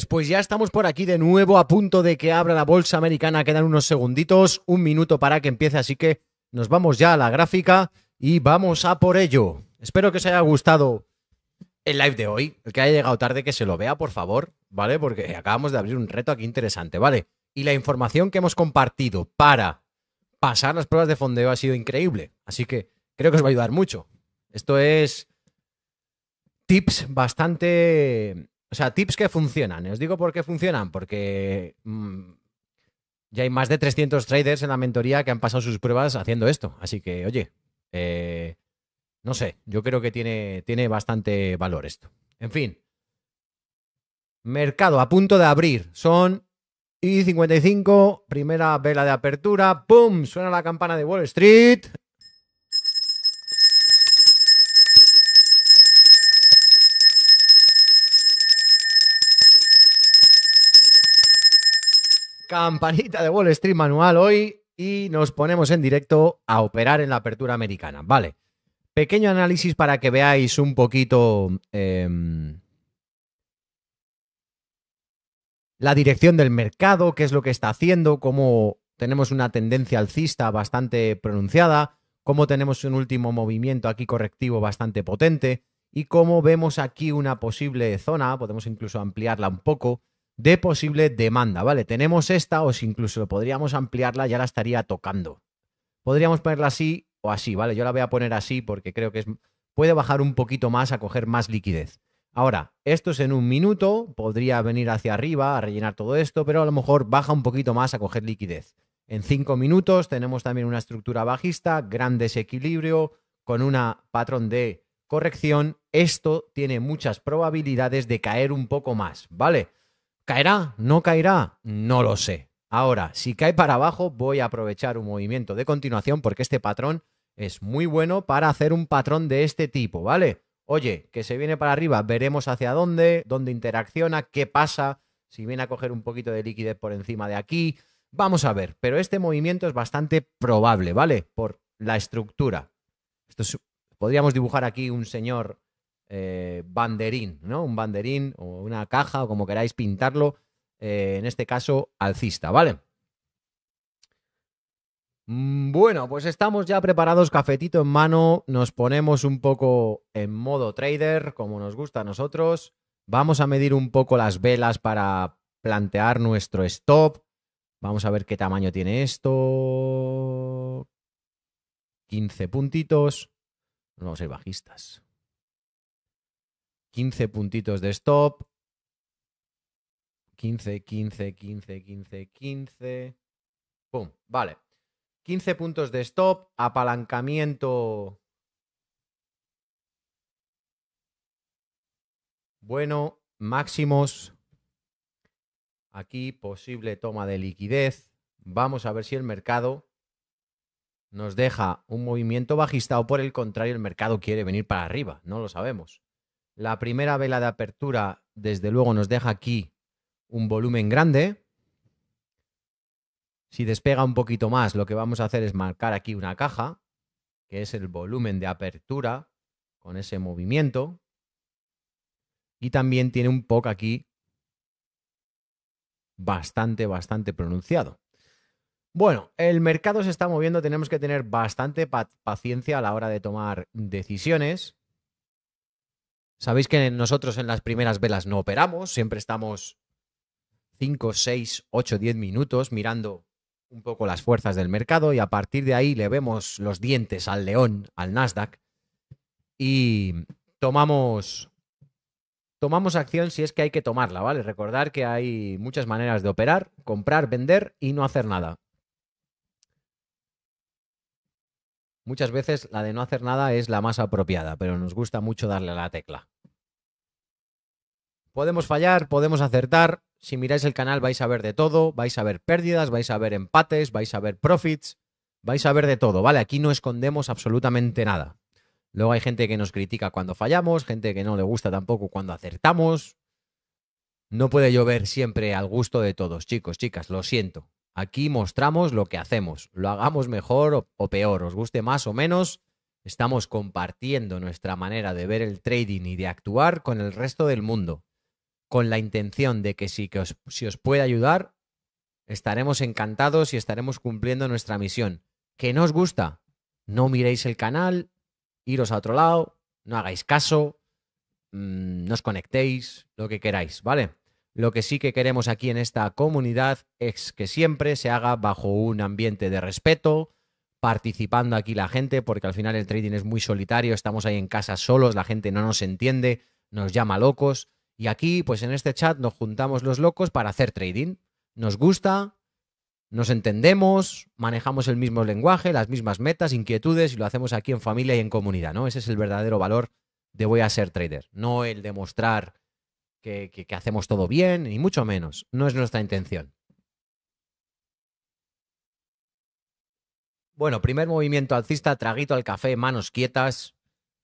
Pues, pues ya estamos por aquí de nuevo a punto de que abra la bolsa americana. Quedan unos segunditos, un minuto para que empiece, así que nos vamos ya a la gráfica y vamos a por ello. Espero que os haya gustado el live de hoy. El que haya llegado tarde, que se lo vea, por favor, ¿vale? Porque acabamos de abrir un reto aquí interesante, ¿vale? Y la información que hemos compartido para pasar las pruebas de fondeo ha sido increíble. Así que creo que os va a ayudar mucho. Esto es tips bastante o sea, tips que funcionan. ¿Eh? Os digo por qué funcionan, porque mm, ya hay más de 300 traders en la mentoría que han pasado sus pruebas haciendo esto. Así que, oye, eh, no sé, yo creo que tiene, tiene bastante valor esto. En fin, mercado a punto de abrir. Son y 55, primera vela de apertura, ¡pum! Suena la campana de Wall Street Campanita de Wall Street manual hoy y nos ponemos en directo a operar en la apertura americana. Vale. Pequeño análisis para que veáis un poquito em, la dirección del mercado, qué es lo que está haciendo, cómo tenemos una tendencia alcista bastante pronunciada, cómo tenemos un último movimiento aquí correctivo bastante potente y cómo vemos aquí una posible zona, podemos incluso ampliarla un poco, de posible demanda, ¿vale? Tenemos esta, o si incluso podríamos ampliarla, ya la estaría tocando. Podríamos ponerla así o así, ¿vale? Yo la voy a poner así porque creo que es, puede bajar un poquito más a coger más liquidez. Ahora, esto es en un minuto, podría venir hacia arriba a rellenar todo esto, pero a lo mejor baja un poquito más a coger liquidez. En cinco minutos tenemos también una estructura bajista, gran desequilibrio, con una patrón de corrección. Esto tiene muchas probabilidades de caer un poco más, ¿vale? ¿Caerá? ¿No caerá? No lo sé. Ahora, si cae para abajo, voy a aprovechar un movimiento de continuación porque este patrón es muy bueno para hacer un patrón de este tipo, ¿vale? Oye, que se viene para arriba, veremos hacia dónde, dónde interacciona, qué pasa, si viene a coger un poquito de liquidez por encima de aquí. Vamos a ver, pero este movimiento es bastante probable, ¿vale? Por la estructura. Esto podríamos dibujar aquí un señor eh, banderín, ¿no? Un banderín o una caja o como queráis pintarlo, eh, en este caso alcista, ¿vale? Mm, bueno, pues estamos ya preparados, cafetito en mano, nos ponemos un poco en modo trader, como nos gusta a nosotros. Vamos a medir un poco las velas para plantear nuestro stop. Vamos a ver qué tamaño tiene esto. 15 puntitos. Vamos a ir bajistas. 15 puntitos de stop. 15, 15, 15, 15, 15. Pum, vale. 15 puntos de stop, apalancamiento. Bueno, máximos. Aquí posible toma de liquidez. Vamos a ver si el mercado nos deja un movimiento bajista o por el contrario el mercado quiere venir para arriba. No lo sabemos. La primera vela de apertura, desde luego, nos deja aquí un volumen grande. Si despega un poquito más, lo que vamos a hacer es marcar aquí una caja, que es el volumen de apertura con ese movimiento. Y también tiene un POC aquí bastante, bastante pronunciado. Bueno, el mercado se está moviendo, tenemos que tener bastante paciencia a la hora de tomar decisiones. Sabéis que nosotros en las primeras velas no operamos, siempre estamos 5, 6, 8, 10 minutos mirando un poco las fuerzas del mercado y a partir de ahí le vemos los dientes al león, al Nasdaq, y tomamos, tomamos acción si es que hay que tomarla, ¿vale? Recordar que hay muchas maneras de operar, comprar, vender y no hacer nada. Muchas veces la de no hacer nada es la más apropiada, pero nos gusta mucho darle a la tecla. Podemos fallar, podemos acertar. Si miráis el canal vais a ver de todo, vais a ver pérdidas, vais a ver empates, vais a ver profits, vais a ver de todo, ¿vale? Aquí no escondemos absolutamente nada. Luego hay gente que nos critica cuando fallamos, gente que no le gusta tampoco cuando acertamos. No puede llover siempre al gusto de todos, chicos, chicas, lo siento. Aquí mostramos lo que hacemos, lo hagamos mejor o, peor, os guste más o menos, estamos compartiendo nuestra manera de ver el trading y de actuar con el resto del mundo con la intención de que que si os puede ayudar, estaremos encantados y estaremos cumpliendo nuestra misión. ¿Que no os gusta? No miréis el canal, iros a otro lado, no hagáis caso, mm, no os conectéis, lo que queráis, ¿vale? Lo que sí que queremos aquí en esta comunidad es que siempre se haga bajo un ambiente de respeto, participando aquí la gente, porque al final el trading es muy solitario, estamos ahí en casa solos, la gente no nos entiende, nos llama locos. Y aquí, pues en este chat nos juntamos los locos para hacer trading. Nos gusta, nos entendemos, manejamos el mismo lenguaje, las mismas metas, inquietudes y lo hacemos aquí en familia y en comunidad, ¿no? Ese es el verdadero valor de voy a ser trader, no el demostrar que, que hacemos todo bien, ni mucho menos, no es nuestra intención. Bueno, primer movimiento alcista, traguito al café, manos quietas.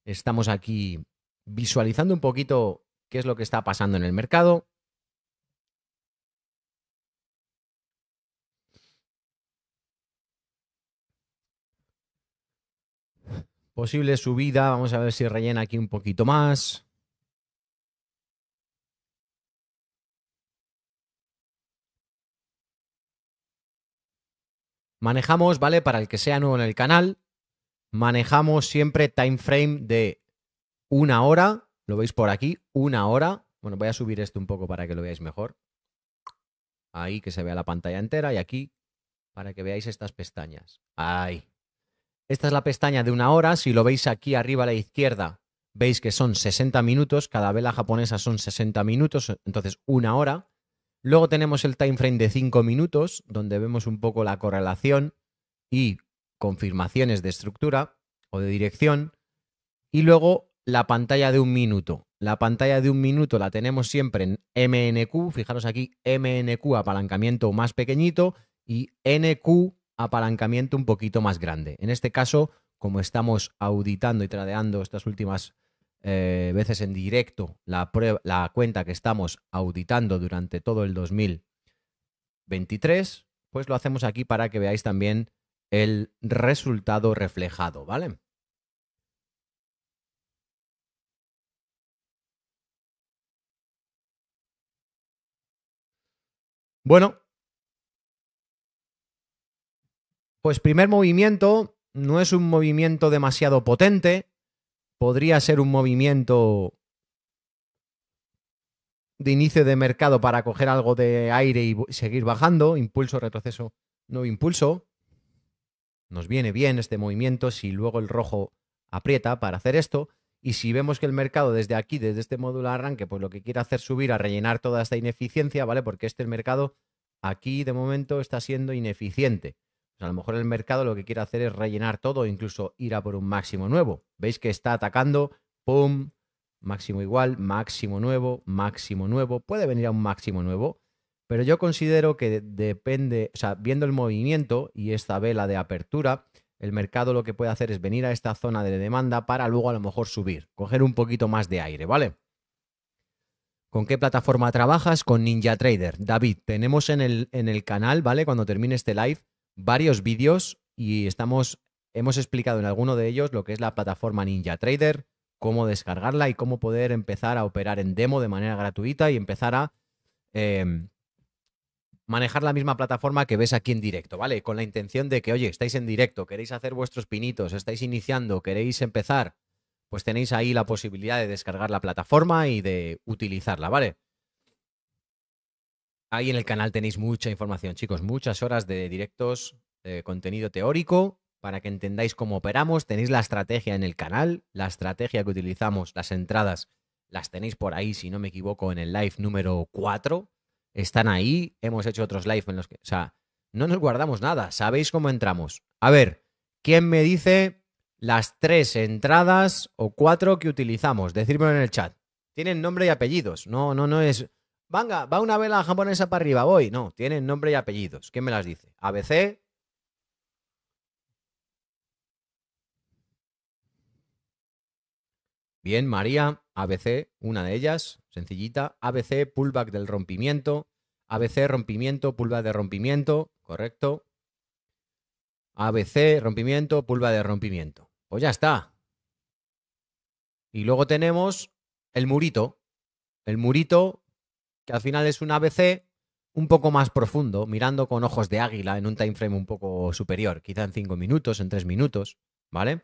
Estamos aquí visualizando un poquito qué es lo que está pasando en el mercado. Posible subida, vamos a ver si rellena aquí un poquito más. Manejamos, ¿vale? Para el que sea nuevo en el canal, manejamos siempre time frame de una hora lo veis por aquí, una hora. Bueno, voy a subir esto un poco para que lo veáis mejor. Ahí, que se vea la pantalla entera. Y aquí, para que veáis estas pestañas. Ahí. Esta es la pestaña de una hora. Si lo veis aquí arriba a la izquierda, veis que son 60 minutos. Cada vela japonesa son 60 minutos, entonces una hora. Luego tenemos el time frame de 5 minutos, donde vemos un poco la correlación y confirmaciones de estructura o de dirección. Y luego la pantalla de un minuto. La pantalla de un minuto la tenemos siempre en MNQ, fijaros aquí, MNQ apalancamiento más pequeñito y NQ apalancamiento un poquito más grande. En este caso, como estamos auditando y tradeando estas últimas eh, veces en directo la, la cuenta que estamos auditando durante todo el 2023, pues lo hacemos aquí para que veáis también el resultado reflejado, ¿vale? Bueno, pues primer movimiento no es un movimiento demasiado potente, podría ser un movimiento de inicio de mercado para coger algo de aire y seguir bajando, impulso, retroceso, nuevo impulso. Nos viene bien este movimiento si luego el rojo aprieta para hacer esto. Y si vemos que el mercado desde aquí, desde este módulo arranque, pues lo que quiere hacer subir a rellenar toda esta ineficiencia, ¿vale? Porque este mercado aquí de momento está siendo ineficiente. Pues a lo mejor el mercado lo que quiere hacer es rellenar todo, incluso ir a por un máximo nuevo. Veis que está atacando, pum, máximo igual, máximo nuevo, máximo nuevo. Puede venir a un máximo nuevo, pero yo considero que depende, o sea, viendo el movimiento y esta vela de apertura, el mercado lo que puede hacer es venir a esta zona de demanda para luego a lo mejor subir, coger un poquito más de aire, ¿vale? ¿Con qué plataforma trabajas? Con Ninja Trader, David, tenemos en el, en el canal, ¿vale? Cuando termine este live, varios vídeos y estamos, hemos explicado en alguno de ellos lo que es la plataforma Ninja Trader, cómo descargarla y cómo poder empezar a operar en demo de manera gratuita y empezar a em, manejar la misma plataforma que ves aquí en directo, ¿vale? Con la intención de que, oye, estáis en directo, queréis hacer vuestros pinitos, estáis iniciando, queréis empezar, pues tenéis ahí la posibilidad de descargar la plataforma y de utilizarla, ¿vale? Ahí en el canal tenéis mucha información, chicos, muchas horas de directos, de eh, contenido teórico, para que entendáis cómo operamos, tenéis la estrategia en el canal, la estrategia que utilizamos, las entradas, las tenéis por ahí, si no me equivoco, en el live número 4 están ahí, hemos hecho otros live en los que, o sea, no nos guardamos nada, sabéis cómo entramos. A ver, ¿quién me dice las tres entradas o cuatro que utilizamos? Decírmelo en el chat. Tienen nombre y apellidos, no, no, no es... Venga, va una vela japonesa para arriba, voy. No, tienen nombre y apellidos. ¿Quién me las dice? ABC, Bien, María. ABC, una de ellas, sencillita, ABC, pullback del rompimiento, ABC, rompimiento, pullback de rompimiento, correcto. ABC, rompimiento, pullback de rompimiento. Pues ya está. Y luego tenemos el murito. El murito, que al final es un ABC un poco más profundo, mirando con ojos de águila en un time frame un poco superior, quizá en 5 minutos, en 3 minutos, ¿vale?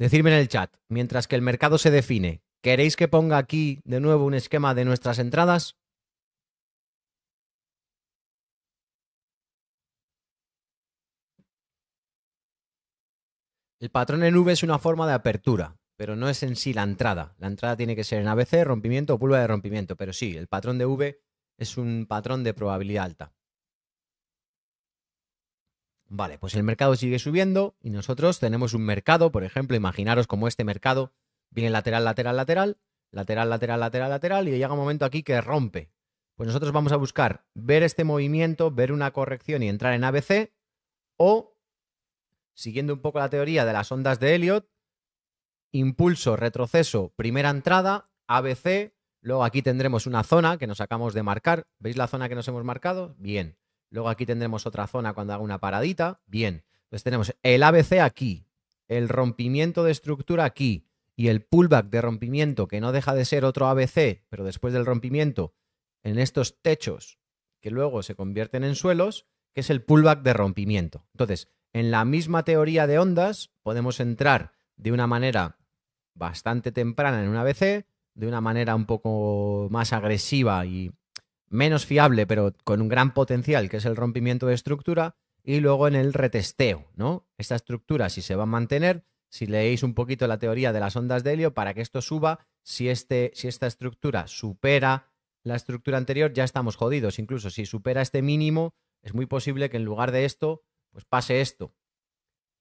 Decidme en el chat, mientras que el mercado se define, ¿queréis que ponga aquí de nuevo un esquema de nuestras entradas? El patrón en V es una forma de apertura, pero no es en sí la entrada. La entrada tiene que ser en ABC, rompimiento o pulva de rompimiento, pero sí, el patrón de V es un patrón de probabilidad alta. Vale, pues el mercado sigue subiendo y nosotros tenemos un mercado, por ejemplo, imaginaros como este mercado viene lateral, lateral, lateral, lateral, lateral, lateral, lateral y llega un momento aquí que rompe. Pues nosotros vamos a buscar ver este movimiento, ver una corrección y entrar en ABC o, siguiendo un poco la teoría de las ondas de Elliot, impulso, retroceso, primera entrada, ABC, luego aquí tendremos una zona que nos acabamos de marcar. ¿Veis la zona que nos hemos marcado? Bien. Luego aquí tendremos otra zona cuando haga una paradita. Bien. Entonces tenemos el ABC aquí, el rompimiento de estructura aquí y el pullback de rompimiento que no deja de ser otro ABC, pero después del rompimiento en estos techos que luego se convierten en suelos, que es el pullback de rompimiento. Entonces, en la misma teoría de ondas podemos entrar de una manera bastante temprana en un ABC, de una manera un poco más agresiva y menos fiable, pero con un gran potencial, que es el rompimiento de estructura, y luego en el retesteo, ¿no? Esta estructura, si se va a mantener, si leéis un poquito la teoría de las ondas de helio, para que esto suba, si, este, si esta estructura supera la estructura anterior, ya estamos jodidos. Incluso si supera este mínimo, es muy posible que en lugar de esto, pues pase esto.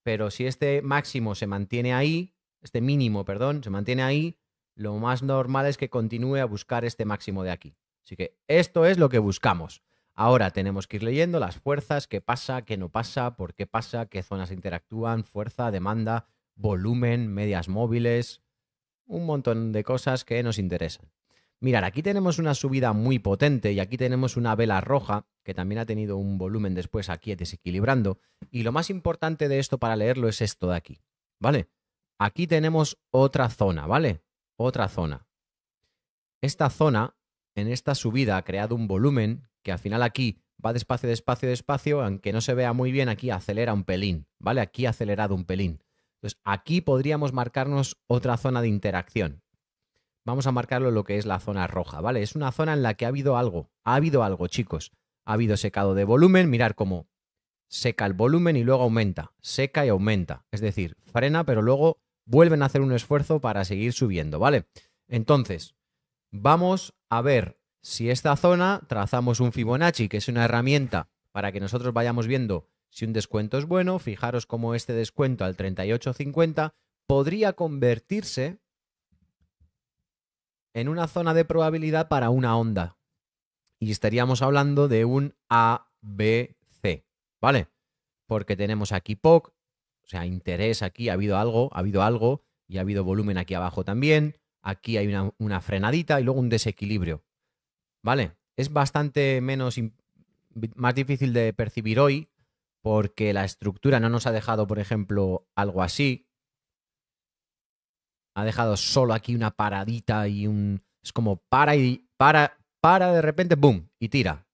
Pero si este máximo se mantiene ahí, este mínimo, perdón, se mantiene ahí, lo más normal es que continúe a buscar este máximo de aquí. Así que esto es lo que buscamos. Ahora tenemos que ir leyendo las fuerzas, qué pasa, qué no pasa, por qué pasa, qué zonas interactúan, fuerza, demanda, volumen, medias móviles, un montón de cosas que nos interesan. Mirar, aquí tenemos una subida muy potente y aquí tenemos una vela roja que también ha tenido un volumen después aquí desequilibrando. Y lo más importante de esto para leerlo es esto de aquí, ¿vale? Aquí tenemos otra zona, ¿vale? Otra zona. Esta zona en esta subida ha creado un volumen que al final aquí va despacio, despacio, despacio, aunque no se vea muy bien, aquí acelera un pelín, ¿vale? Aquí ha acelerado un pelín. Entonces, aquí podríamos marcarnos otra zona de interacción. Vamos a marcarlo lo que es la zona roja, ¿vale? Es una zona en la que ha habido algo, ha habido algo, chicos. Ha habido secado de volumen, mirar cómo seca el volumen y luego aumenta, seca y aumenta. Es decir, frena, pero luego vuelven a hacer un esfuerzo para seguir subiendo, ¿vale? Entonces, Vamos a ver si esta zona, trazamos un Fibonacci, que es una herramienta para que nosotros vayamos viendo si un descuento es bueno, fijaros cómo este descuento al 38.50 podría convertirse en una zona de probabilidad para una onda. Y estaríamos hablando de un ABC, ¿vale? Porque tenemos aquí POC, o sea, interés aquí, ha habido algo, ha habido algo, y ha habido volumen aquí abajo también aquí hay una, frenadita y luego un desequilibrio. ¿Vale? Es bastante menos, más difícil de percibir hoy porque la estructura no nos ha dejado, por ejemplo, algo así. Ha dejado solo aquí una paradita y un... Es como para y para, para de repente, ¡boom! y tira.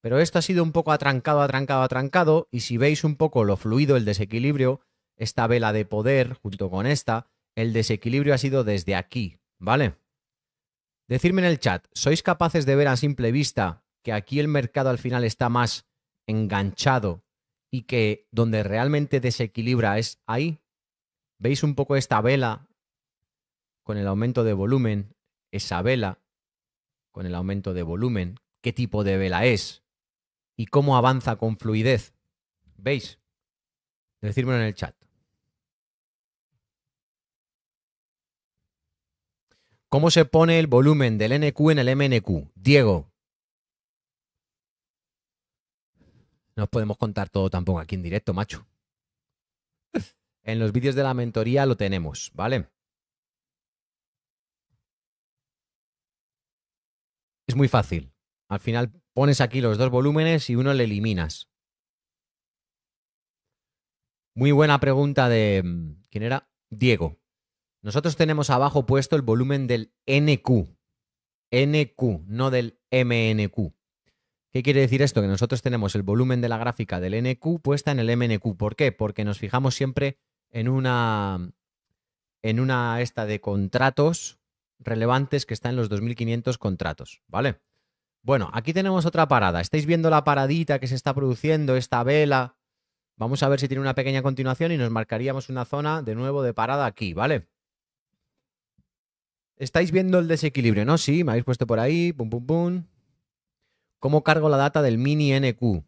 Pero esto ha sido un poco atrancado, atrancado, atrancado. Y si veis un poco lo fluido, el desequilibrio, esta vela de poder junto con esta, el desequilibrio ha sido desde aquí, ¿Vale? Decirme en el chat, ¿sois capaces de ver a simple vista que aquí el mercado al final está más enganchado y que donde realmente desequilibra es ahí? ¿Veis un poco esta vela con el aumento de volumen? Esa vela con el aumento de volumen. ¿Qué tipo de vela es? ¿Y cómo avanza con fluidez? ¿Veis? Decírmelo en el chat. ¿Cómo se pone el volumen del NQ en el MNQ? Diego. No podemos contar todo tampoco aquí en directo, macho. En los vídeos de la mentoría lo tenemos, ¿vale? Es muy fácil. Al final pones aquí los dos volúmenes y uno le eliminas. Muy buena pregunta de... Mm, ¿Quién era? Diego. Nosotros tenemos abajo puesto el volumen del NQ. NQ, no del MNQ. ¿Qué quiere decir esto? Que nosotros tenemos el volumen de la gráfica del NQ puesta en el MNQ. ¿Por qué? Porque nos fijamos siempre en una en una esta de contratos relevantes que está en los 2500 contratos, ¿vale? Bueno, aquí tenemos otra parada. ¿Estáis viendo la paradita que se está produciendo, esta vela? Vamos a ver si tiene una pequeña continuación y nos marcaríamos una zona de nuevo de parada aquí, ¿vale? Estáis viendo el desequilibrio, ¿no? Sí, me habéis puesto por ahí, pum, pum, pum. ¿Cómo cargo la data del mini NQ?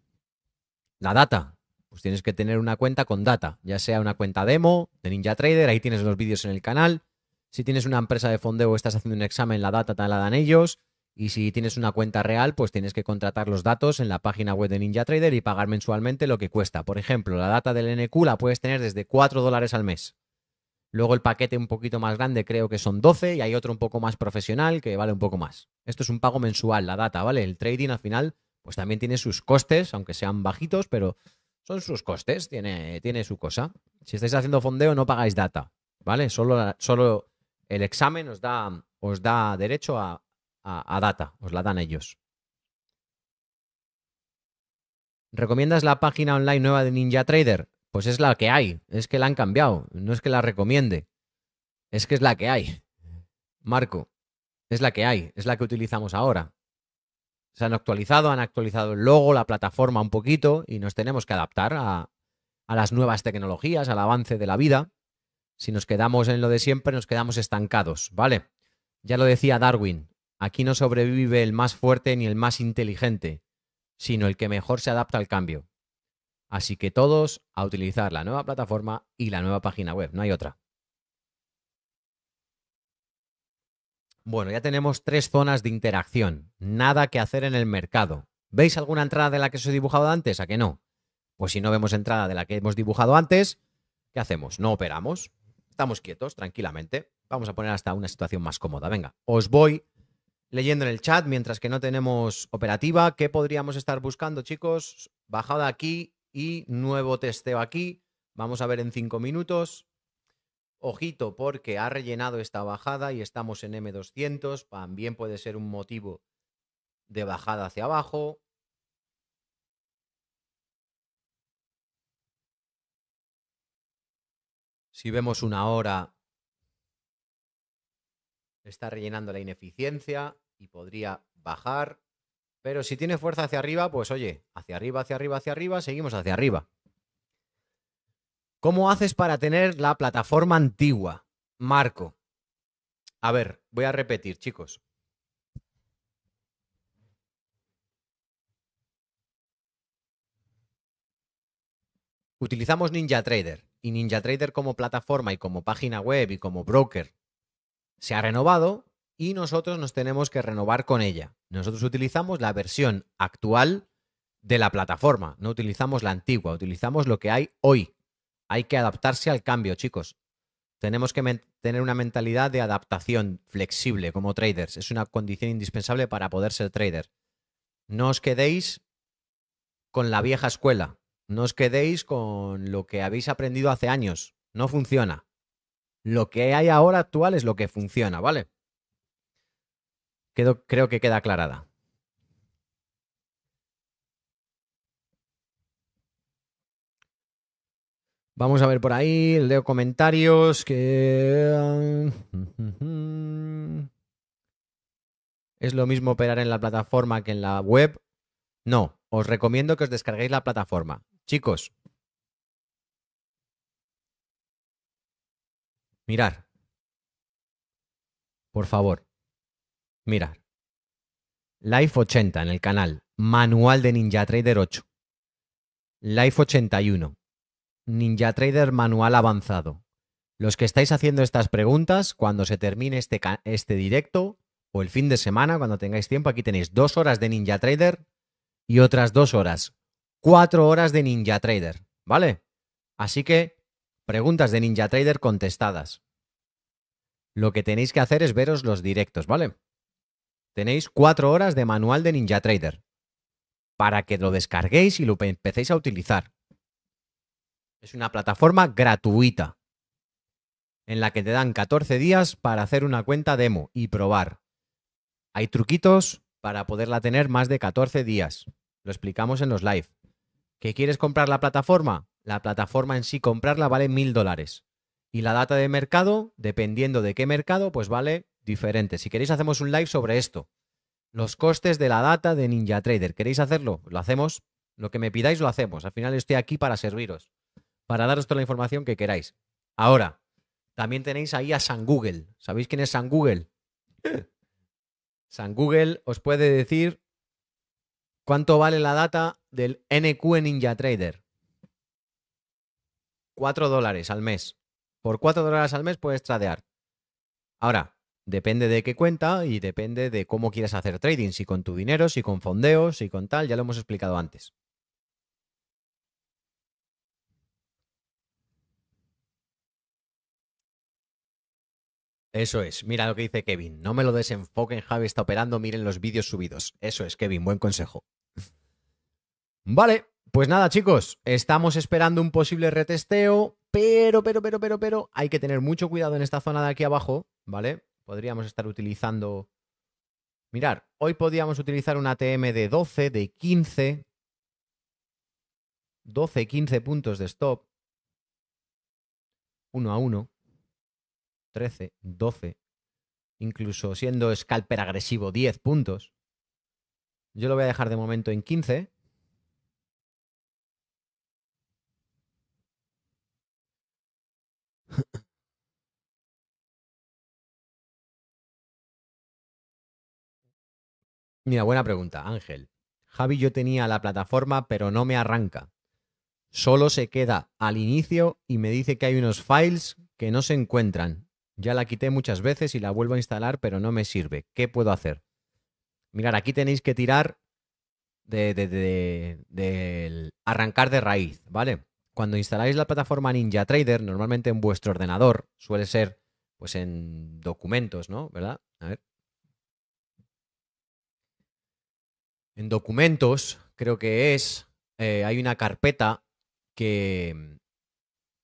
La data. Pues tienes que tener una cuenta con data, ya sea una cuenta demo de NinjaTrader, ahí tienes los vídeos en el canal. Si tienes una empresa de fondeo, estás haciendo un examen, la data te la dan ellos. Y si tienes una cuenta real, pues tienes que contratar los datos en la página web de NinjaTrader y pagar mensualmente lo que cuesta. Por ejemplo, la data del NQ la puedes tener desde 4 dólares al mes. Luego el paquete un poquito más grande creo que son 12 y hay otro un poco más profesional que vale un poco más. Esto es un pago mensual, la data, ¿vale? El trading al final pues también tiene sus costes, aunque sean bajitos, pero son sus costes, tiene, tiene su cosa. Si estáis haciendo fondeo no pagáis data, ¿vale? Solo, solo el examen os da, os da derecho a, a, a data, os la dan ellos. ¿Recomiendas la página online nueva de Ninja Trader? pues es la que hay, es que la han cambiado, no es que la recomiende, es que es la que hay. Marco, es la que hay, es la que utilizamos ahora. Se han actualizado, han actualizado el logo, la plataforma un poquito y nos tenemos que adaptar a, a las nuevas tecnologías, al avance de la vida. Si nos quedamos en lo de siempre, nos quedamos estancados, ¿vale? Ya lo decía Darwin, aquí no sobrevive el más fuerte ni el más inteligente, sino el que mejor se adapta al cambio. Así que todos a utilizar la nueva plataforma y la nueva página web, no hay otra. Bueno, ya tenemos tres zonas de interacción. Nada que hacer en el mercado. ¿Veis alguna entrada de la que os he dibujado antes? ¿A qué no? Pues si no vemos entrada de la que hemos dibujado antes, ¿qué hacemos? No operamos. Estamos quietos, tranquilamente. Vamos a poner hasta una situación más cómoda. Venga, os voy leyendo en el chat mientras que no tenemos operativa. ¿Qué podríamos estar buscando, chicos? Bajado aquí y nuevo testeo aquí. Vamos a ver en 5 minutos. Ojito porque ha rellenado esta bajada y estamos en M200. También puede ser un motivo de bajada hacia abajo. Si vemos una hora, está rellenando la ineficiencia y podría bajar. Pero si tiene fuerza hacia arriba, pues oye, hacia arriba, hacia arriba, hacia arriba, seguimos hacia arriba. ¿Cómo haces para tener la plataforma antigua, Marco? A ver, voy a repetir, chicos. Utilizamos NinjaTrader y NinjaTrader como plataforma y como página web y como broker se ha renovado y nosotros nos tenemos que renovar con ella. Nosotros utilizamos la versión actual de la plataforma, no utilizamos la antigua, utilizamos lo que hay hoy. Hay que adaptarse al cambio, chicos. Tenemos que tener una mentalidad de adaptación flexible como traders. Es una condición indispensable para poder ser trader. No os quedéis con la vieja escuela. No os quedéis con lo que habéis aprendido hace años. No funciona. Lo que hay ahora actual es lo que funciona, ¿vale? creo que queda aclarada. Vamos a ver por ahí, leo comentarios que... ¿Es lo mismo operar en la plataforma que en la web? No, os recomiendo que os descarguéis la plataforma. Chicos, mirar. Por favor. Mirar. Live 80 en el canal Manual de Ninja Trader 8. Live 81. Trader Manual Avanzado. Los que estáis haciendo estas preguntas, cuando se termine este, este directo o el fin de semana, cuando tengáis tiempo, aquí tenéis dos horas de Ninja Trader y otras dos horas. Cuatro horas de Ninja Trader, ¿vale? Así que, preguntas de Ninja Trader contestadas. Lo que tenéis que hacer es veros los directos, ¿vale? tenéis cuatro horas de manual de Ninja Trader para que lo descarguéis y lo empecéis a utilizar. Es una plataforma gratuita en la que te dan 14 días para hacer una cuenta demo y probar. Hay truquitos para poderla tener más de 14 días. Lo explicamos en los live. ¿Qué quieres comprar la plataforma? La plataforma en sí comprarla vale mil dólares. Y la data de mercado, dependiendo de qué mercado, pues vale Diferente. Si queréis, hacemos un live sobre esto. Los costes de la data de NinjaTrader. ¿Queréis hacerlo? Lo hacemos. Lo que me pidáis, lo hacemos. Al final estoy aquí para serviros, para daros toda la información que queráis. Ahora, también tenéis ahí a San Google. ¿Sabéis quién es San Google? San Google os puede decir cuánto vale la data del NQ en NinjaTrader. 4 dólares al mes. Por 4 dólares al mes puedes tradear. Ahora, Depende de qué cuenta y depende de cómo quieras hacer trading, si con tu dinero, si con fondeos, si con tal, ya lo hemos explicado antes. Eso es, mira lo que dice Kevin, no me lo desenfoquen, Javi está operando, miren los vídeos subidos. Eso es, Kevin, buen consejo. Vale, pues nada chicos, estamos esperando un posible retesteo, pero, pero, pero, pero, pero, hay que tener mucho cuidado en esta zona de aquí abajo, ¿vale? podríamos estar utilizando... Mirar, hoy podríamos utilizar un ATM de 12, de 15, 12, 15 puntos de stop, 1 a 1, 13, 12, incluso siendo scalper agresivo 10 puntos. Yo lo voy a dejar de momento en 15. Mira, buena pregunta, Ángel. Javi, yo tenía la plataforma, pero no me arranca. Solo se queda al inicio y me dice que hay unos files que no se encuentran. Ya la quité muchas veces y la vuelvo a instalar, pero no me sirve. ¿Qué puedo hacer? Mirar, aquí tenéis que tirar de, arrancar de raíz, ¿vale? Cuando instaláis la plataforma Ninja Trader, normalmente en vuestro ordenador, suele ser pues en documentos, ¿no? ¿Verdad? A ver. en documentos, creo que es, eh, hay una carpeta que,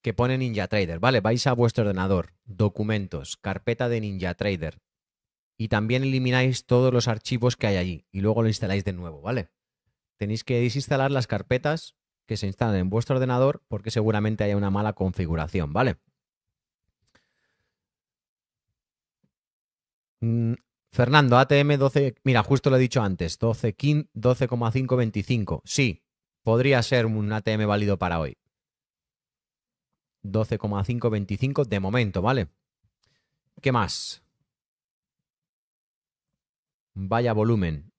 que pone NinjaTrader, ¿vale? Vais a vuestro ordenador, documentos, carpeta de NinjaTrader. Y también elimináis todos los archivos que hay allí y luego lo instaláis de nuevo, ¿vale? Tenéis que desinstalar las carpetas que se instalan en vuestro ordenador porque seguramente haya una mala configuración, ¿vale? Mm, Fernando, ATM 12, mira, justo lo he dicho antes, 12,525. sí, podría ser un ATM válido para hoy. 12,525 de momento, ¿vale? ¿Qué más? Vaya volumen.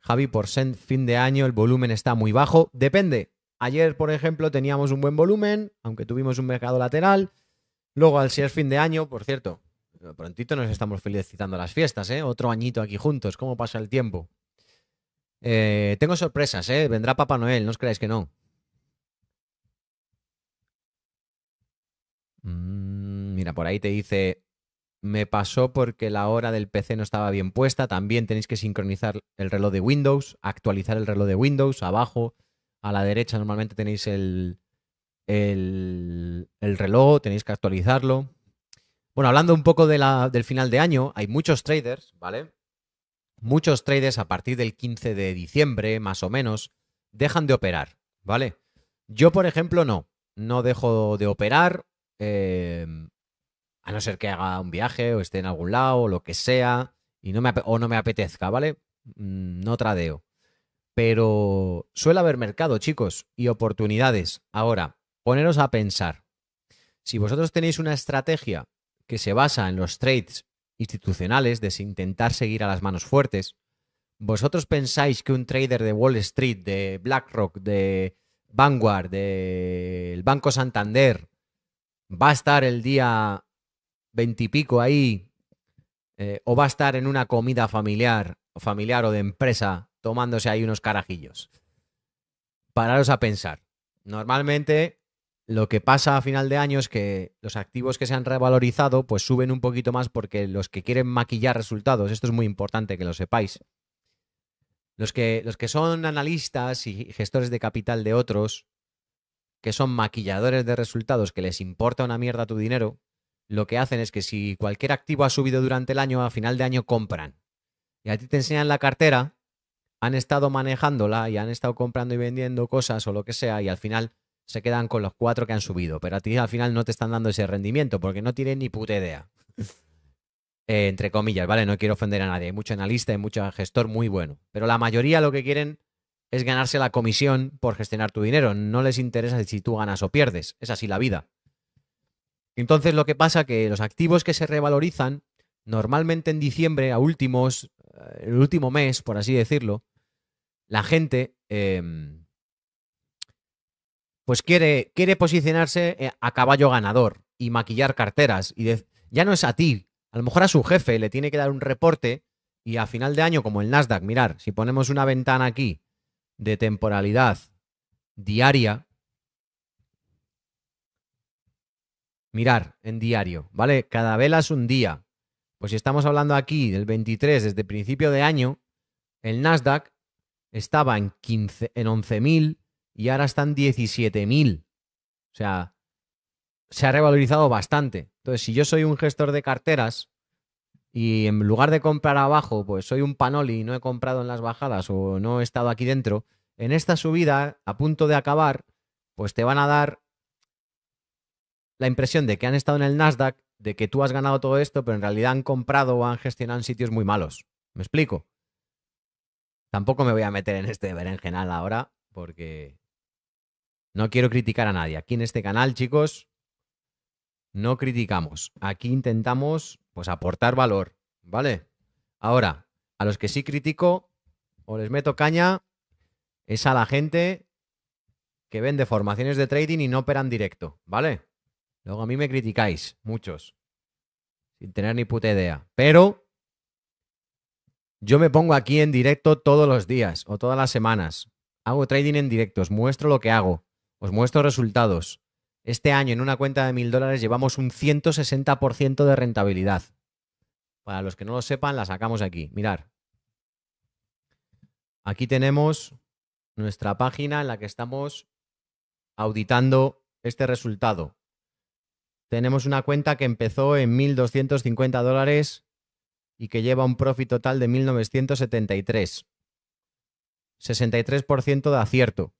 Javi, por fin de año el volumen está muy bajo. Depende. Ayer, por ejemplo, teníamos un buen volumen, aunque tuvimos un mercado lateral. Luego, al ser fin de año, por cierto, prontito nos estamos felicitando las fiestas, ¿eh? Otro añito aquí juntos, ¿cómo pasa el tiempo? Eh, tengo sorpresas, ¿eh? Vendrá Papá Noel, no os creáis que no. Mm, mira, por ahí te dice, me pasó porque la hora del PC no estaba bien puesta, también tenéis que sincronizar el reloj de Windows, actualizar el reloj de Windows, abajo, a la derecha normalmente tenéis el, el, el reloj, tenéis que actualizarlo. Bueno, hablando un poco del final de año, hay muchos traders, ¿vale? Muchos traders a partir del 15 de diciembre, más o menos, dejan de operar, ¿vale? Yo, por ejemplo, no. No dejo de operar, em, a no ser que haga un viaje o esté en algún lado o lo que sea, y no o no me apetezca, ¿vale? Mm, no tradeo. Pero suele haber mercado, chicos, y oportunidades. Ahora, poneros a pensar. Si vosotros tenéis una estrategia que se basa en los trades institucionales de intentar seguir a las manos fuertes, ¿vosotros pensáis que un trader de Wall Street, de BlackRock, de Vanguard, del Banco Santander, va a estar el día veintipico ahí eh, o va a estar en una comida familiar, familiar o de empresa tomándose ahí unos carajillos? Pararos a pensar. Normalmente lo que pasa a final de año es que los activos que se han revalorizado pues suben un poquito más porque los que quieren maquillar resultados, esto es muy importante que lo sepáis. Los que, los que son analistas y gestores de capital de otros, que son maquilladores de resultados, que les importa una mierda tu dinero, lo que hacen es que si cualquier activo ha subido durante el año, a final de año compran. Y a ti te enseñan la cartera, han estado manejándola y han estado comprando y vendiendo cosas o lo que sea, y al final se quedan con los cuatro que han subido, pero a ti al final no te están dando ese rendimiento porque no tienen ni puta idea. Eh, entre comillas, ¿vale? No quiero ofender a nadie. Hay mucho analista, y mucho gestor muy bueno, pero la mayoría lo que quieren es ganarse la comisión por gestionar tu dinero. No les interesa si tú ganas o pierdes. Es así la vida. Entonces lo que pasa es que los activos que se revalorizan normalmente en diciembre a últimos, eh, el último mes, por así decirlo, la gente em, pues quiere, quiere posicionarse eh, a caballo ganador y maquillar carteras. Y ya no es a ti, a lo mejor a su jefe le tiene que dar un reporte y a final de año, como el Nasdaq, mirar, si ponemos una ventana aquí de temporalidad diaria, mirar en diario, ¿vale? Cada vela es un día. Pues si estamos hablando aquí del 23 desde principio de año, el Nasdaq estaba en, en 11.000 y ahora están 17.000. O sea, se ha revalorizado bastante. Entonces, si yo soy un gestor de carteras y en lugar de comprar abajo, pues soy un panoli y no he comprado en las bajadas o no he estado aquí dentro, en esta subida, a punto de acabar, pues te van a dar la impresión de que han estado en el Nasdaq, de que tú has ganado todo esto, pero en realidad han comprado o han gestionado en sitios muy malos. ¿Me explico? Tampoco me voy a meter en este berenjenal ahora, porque no quiero criticar a nadie. Aquí en este canal, chicos, no criticamos. Aquí intentamos, pues, aportar valor, ¿vale? Ahora, a los que sí critico o les meto caña, es a la gente que vende formaciones de trading y no operan directo, ¿vale? Luego a mí me criticáis, muchos, sin tener ni puta idea. Pero yo me pongo aquí en directo todos los días o todas las semanas. Hago trading en directos, muestro lo que hago. Os muestro resultados. Este año en una cuenta de mil dólares llevamos un 160% de rentabilidad. Para los que no lo sepan, la sacamos aquí. Mirar. Aquí tenemos nuestra página en la que estamos auditando este resultado. Tenemos una cuenta que empezó en 1.250 dólares y que lleva un profit total de 1.973. 63% de acierto.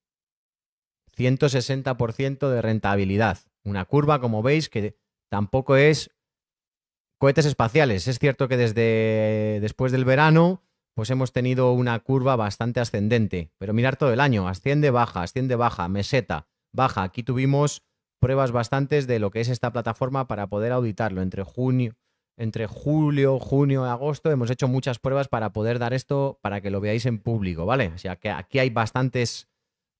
160% de rentabilidad. Una curva, como veis, que tampoco es cohetes espaciales. Es cierto que desde después del verano pues hemos tenido una curva bastante ascendente, pero mirar todo el año, asciende, baja, asciende, baja, meseta, baja. Aquí tuvimos pruebas bastantes de lo que es esta plataforma para poder auditarlo entre junio, entre julio, junio, agosto, hemos hecho muchas pruebas para poder dar esto para que lo veáis en público, ¿vale? O sea que aquí hay bastantes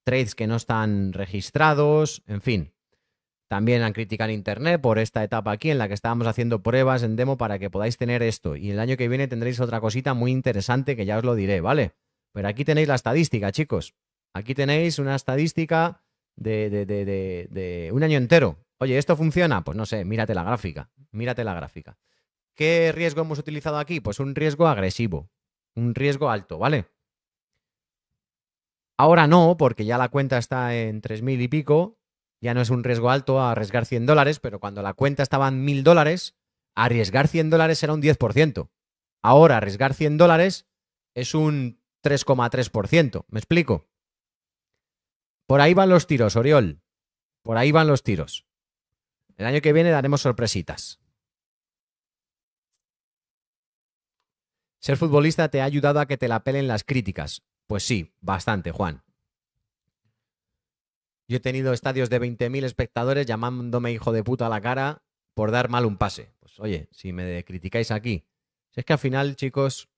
trades que no están registrados, en fin. También han criticado Internet por esta etapa aquí en la que estábamos haciendo pruebas en demo para que podáis tener esto. Y el año que viene tendréis otra cosita muy interesante que ya os lo diré, ¿vale? Pero aquí tenéis la estadística, chicos. Aquí tenéis una estadística de, de un año entero. Oye, ¿esto funciona? Pues no sé, mírate la gráfica. Mírate la gráfica. ¿Qué riesgo hemos utilizado aquí? Pues un riesgo agresivo, un riesgo alto, ¿vale? Ahora no, porque ya la cuenta está en 3.000 y pico, ya no es un riesgo alto arriesgar 100 dólares, pero cuando la cuenta estaba en 1.000 dólares, arriesgar 100 dólares era un 10%. Ahora arriesgar 100 dólares es un 3,3%. ¿Me explico? Por ahí van los tiros, Oriol. Por ahí van los tiros. El año que viene daremos sorpresitas. Ser futbolista te ha ayudado a que te la pelen las críticas. Pues sí, bastante, Juan. Yo he tenido estadios de 20.000 espectadores llamándome hijo de puta a la cara por dar mal un pase. Pues oye, si me criticáis aquí. es que al final, chicos,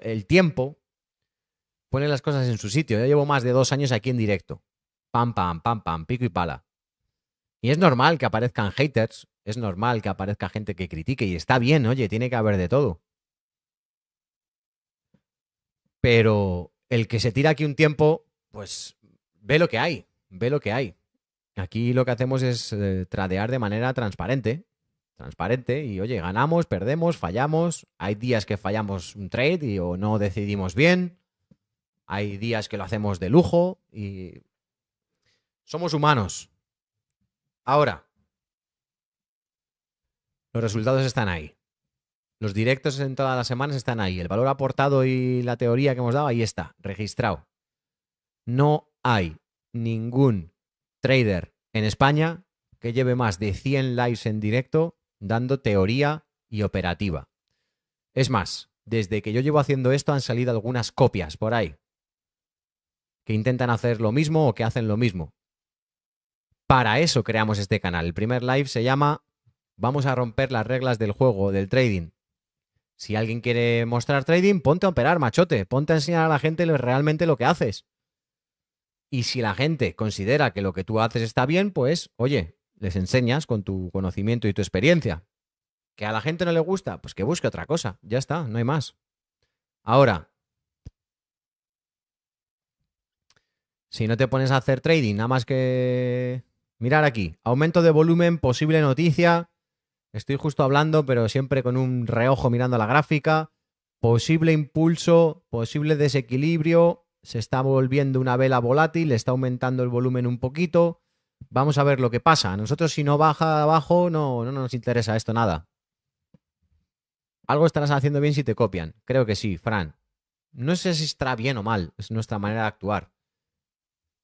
el tiempo pone las cosas en su sitio. Yo llevo más de dos años aquí en directo. Pam, pam, pam, pam, pico y pala. Y es normal que aparezcan haters, es normal que aparezca gente que critique y está bien, oye, tiene que haber de todo. Pero el que se tira aquí un tiempo, pues ve lo que hay, ve lo que hay. Aquí lo que hacemos es eh, tradear de manera transparente, transparente y oye, ganamos, perdemos, fallamos, hay días que fallamos un trade y o no decidimos bien, hay días que lo hacemos de lujo y somos humanos. Ahora, los resultados están ahí. Los directos en todas las semanas están ahí. El valor aportado y la teoría que hemos dado, ahí está, registrado. No hay ningún trader en España que lleve más de 100 lives en directo dando teoría y operativa. Es más, desde que yo llevo haciendo esto han salido algunas copias por ahí que intentan hacer lo mismo o que hacen lo mismo. Para eso creamos este canal. El primer live se llama Vamos a romper las reglas del juego, del trading. Si alguien quiere mostrar trading, ponte a operar, machote. Ponte a enseñar a la gente realmente lo que haces. Y si la gente considera que lo que tú haces está bien, pues, oye, les enseñas con tu conocimiento y tu experiencia. Que a la gente no le gusta, pues que busque otra cosa. Ya está, no hay más. Ahora, si no te pones a hacer trading, nada más que mirar aquí, aumento de volumen, posible noticia, Estoy justo hablando, pero siempre con un reojo mirando la gráfica. Posible impulso, posible desequilibrio. Se está volviendo una vela volátil, está aumentando el volumen un poquito. Vamos a ver lo que pasa. A nosotros si no baja abajo, no, no nos interesa esto nada. Algo estarás haciendo bien si te copian. Creo que sí, Fran. No sé si estará bien o mal. Es nuestra manera de actuar.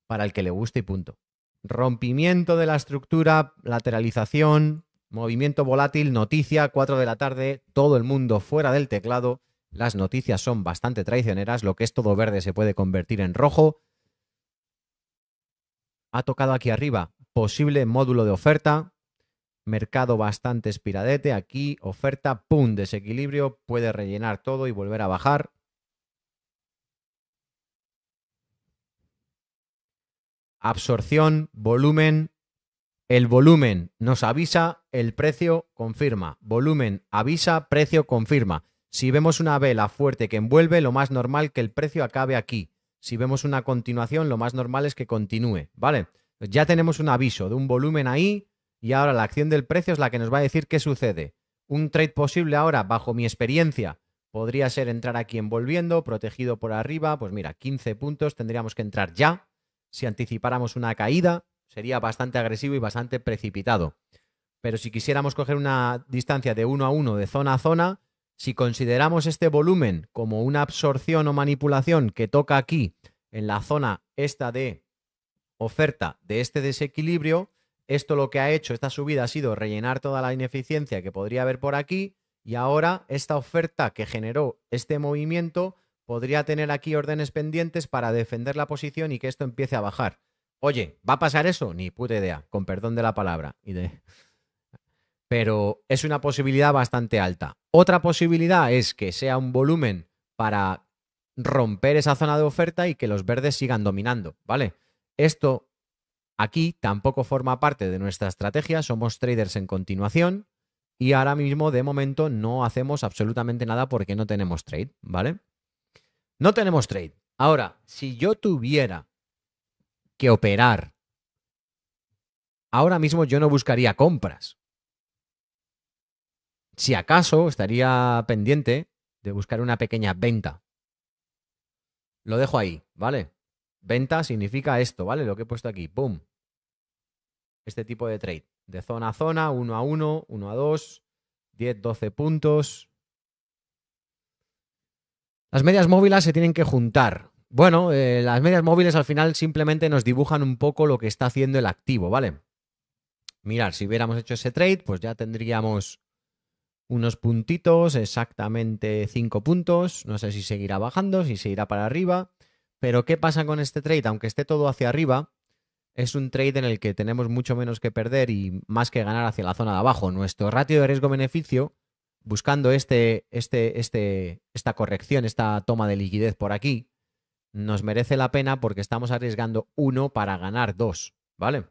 Para el que le guste y punto. Rompimiento de la estructura, lateralización, Movimiento volátil, noticia, 4 de la tarde, todo el mundo fuera del teclado. Las noticias son bastante traicioneras, lo que es todo verde se puede convertir en rojo. Ha tocado aquí arriba posible módulo de oferta, mercado bastante espiradete, aquí oferta, pum, desequilibrio, puede rellenar todo y volver a bajar. Absorción, volumen, el volumen nos avisa, el precio confirma. Volumen avisa, precio confirma. Si vemos una vela fuerte que envuelve, lo más normal que el precio acabe aquí. Si vemos una continuación, lo más normal es que continúe, ¿vale? Ya tenemos un aviso de un volumen ahí y ahora la acción del precio es la que nos va a decir qué sucede. Un trade posible ahora, bajo mi experiencia, podría ser entrar aquí envolviendo, protegido por arriba, pues mira, 15 puntos, tendríamos que entrar ya. Si anticipáramos una caída, sería bastante agresivo y bastante precipitado. Pero si quisiéramos coger una distancia de uno a uno, de zona a zona, si consideramos este volumen como una absorción o manipulación que toca aquí, en la zona esta de oferta de este desequilibrio, esto lo que ha hecho, esta subida ha sido rellenar toda la ineficiencia que podría haber por aquí y ahora esta oferta que generó este movimiento podría tener aquí órdenes pendientes para defender la posición y que esto empiece a bajar. Oye, ¿va a pasar eso? Ni puta idea, con perdón de la palabra. Pero es una posibilidad bastante alta. Otra posibilidad es que sea un volumen para romper esa zona de oferta y que los verdes sigan dominando, ¿vale? Esto aquí tampoco forma parte de nuestra estrategia, somos traders en continuación y ahora mismo de momento no hacemos absolutamente nada porque no tenemos trade, ¿vale? No tenemos trade. Ahora, si yo tuviera que operar. Ahora mismo yo no buscaría compras. Si acaso estaría pendiente de buscar una pequeña venta. Lo dejo ahí, ¿vale? Venta significa esto, ¿vale? Lo que he puesto aquí, ¡pum! Este tipo de trade. De zona a zona, 1 a 1, 1 a 2, 10, 12 puntos. Las medias móviles se tienen que juntar. Bueno, eh, las medias móviles al final simplemente nos dibujan un poco lo que está haciendo el activo, ¿vale? Mirar, si hubiéramos hecho ese trade, pues ya tendríamos unos puntitos, exactamente cinco puntos. No sé si seguirá bajando, si seguirá para arriba. Pero ¿qué pasa con este trade? Aunque esté todo hacia arriba, es un trade en el que tenemos mucho menos que perder y más que ganar hacia la zona de abajo. Nuestro ratio de riesgo-beneficio, buscando este, este, este, esta corrección, esta toma de liquidez por aquí, nos merece la pena porque estamos arriesgando uno para ganar dos, ¿vale?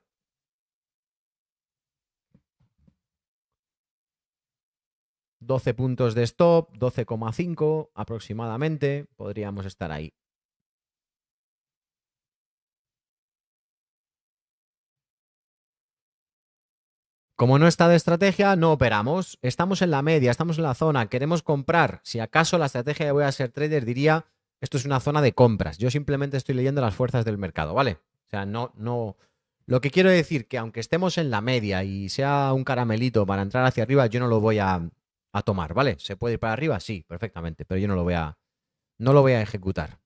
...12 puntos de stop, 12,5 aproximadamente, podríamos estar ahí. Como no está de estrategia, no operamos. Estamos en la media, estamos en la zona, queremos comprar. Si acaso la estrategia de voy a ser trader diría esto es una zona de compras. Yo simplemente estoy leyendo las fuerzas del mercado, ¿vale? O sea, no, no. Lo que quiero decir que aunque estemos en la media y sea un caramelito para entrar hacia arriba, yo no lo voy a, a tomar, ¿vale? ¿Se puede ir para arriba? Sí, perfectamente, pero yo no lo voy a. No lo voy a ejecutar.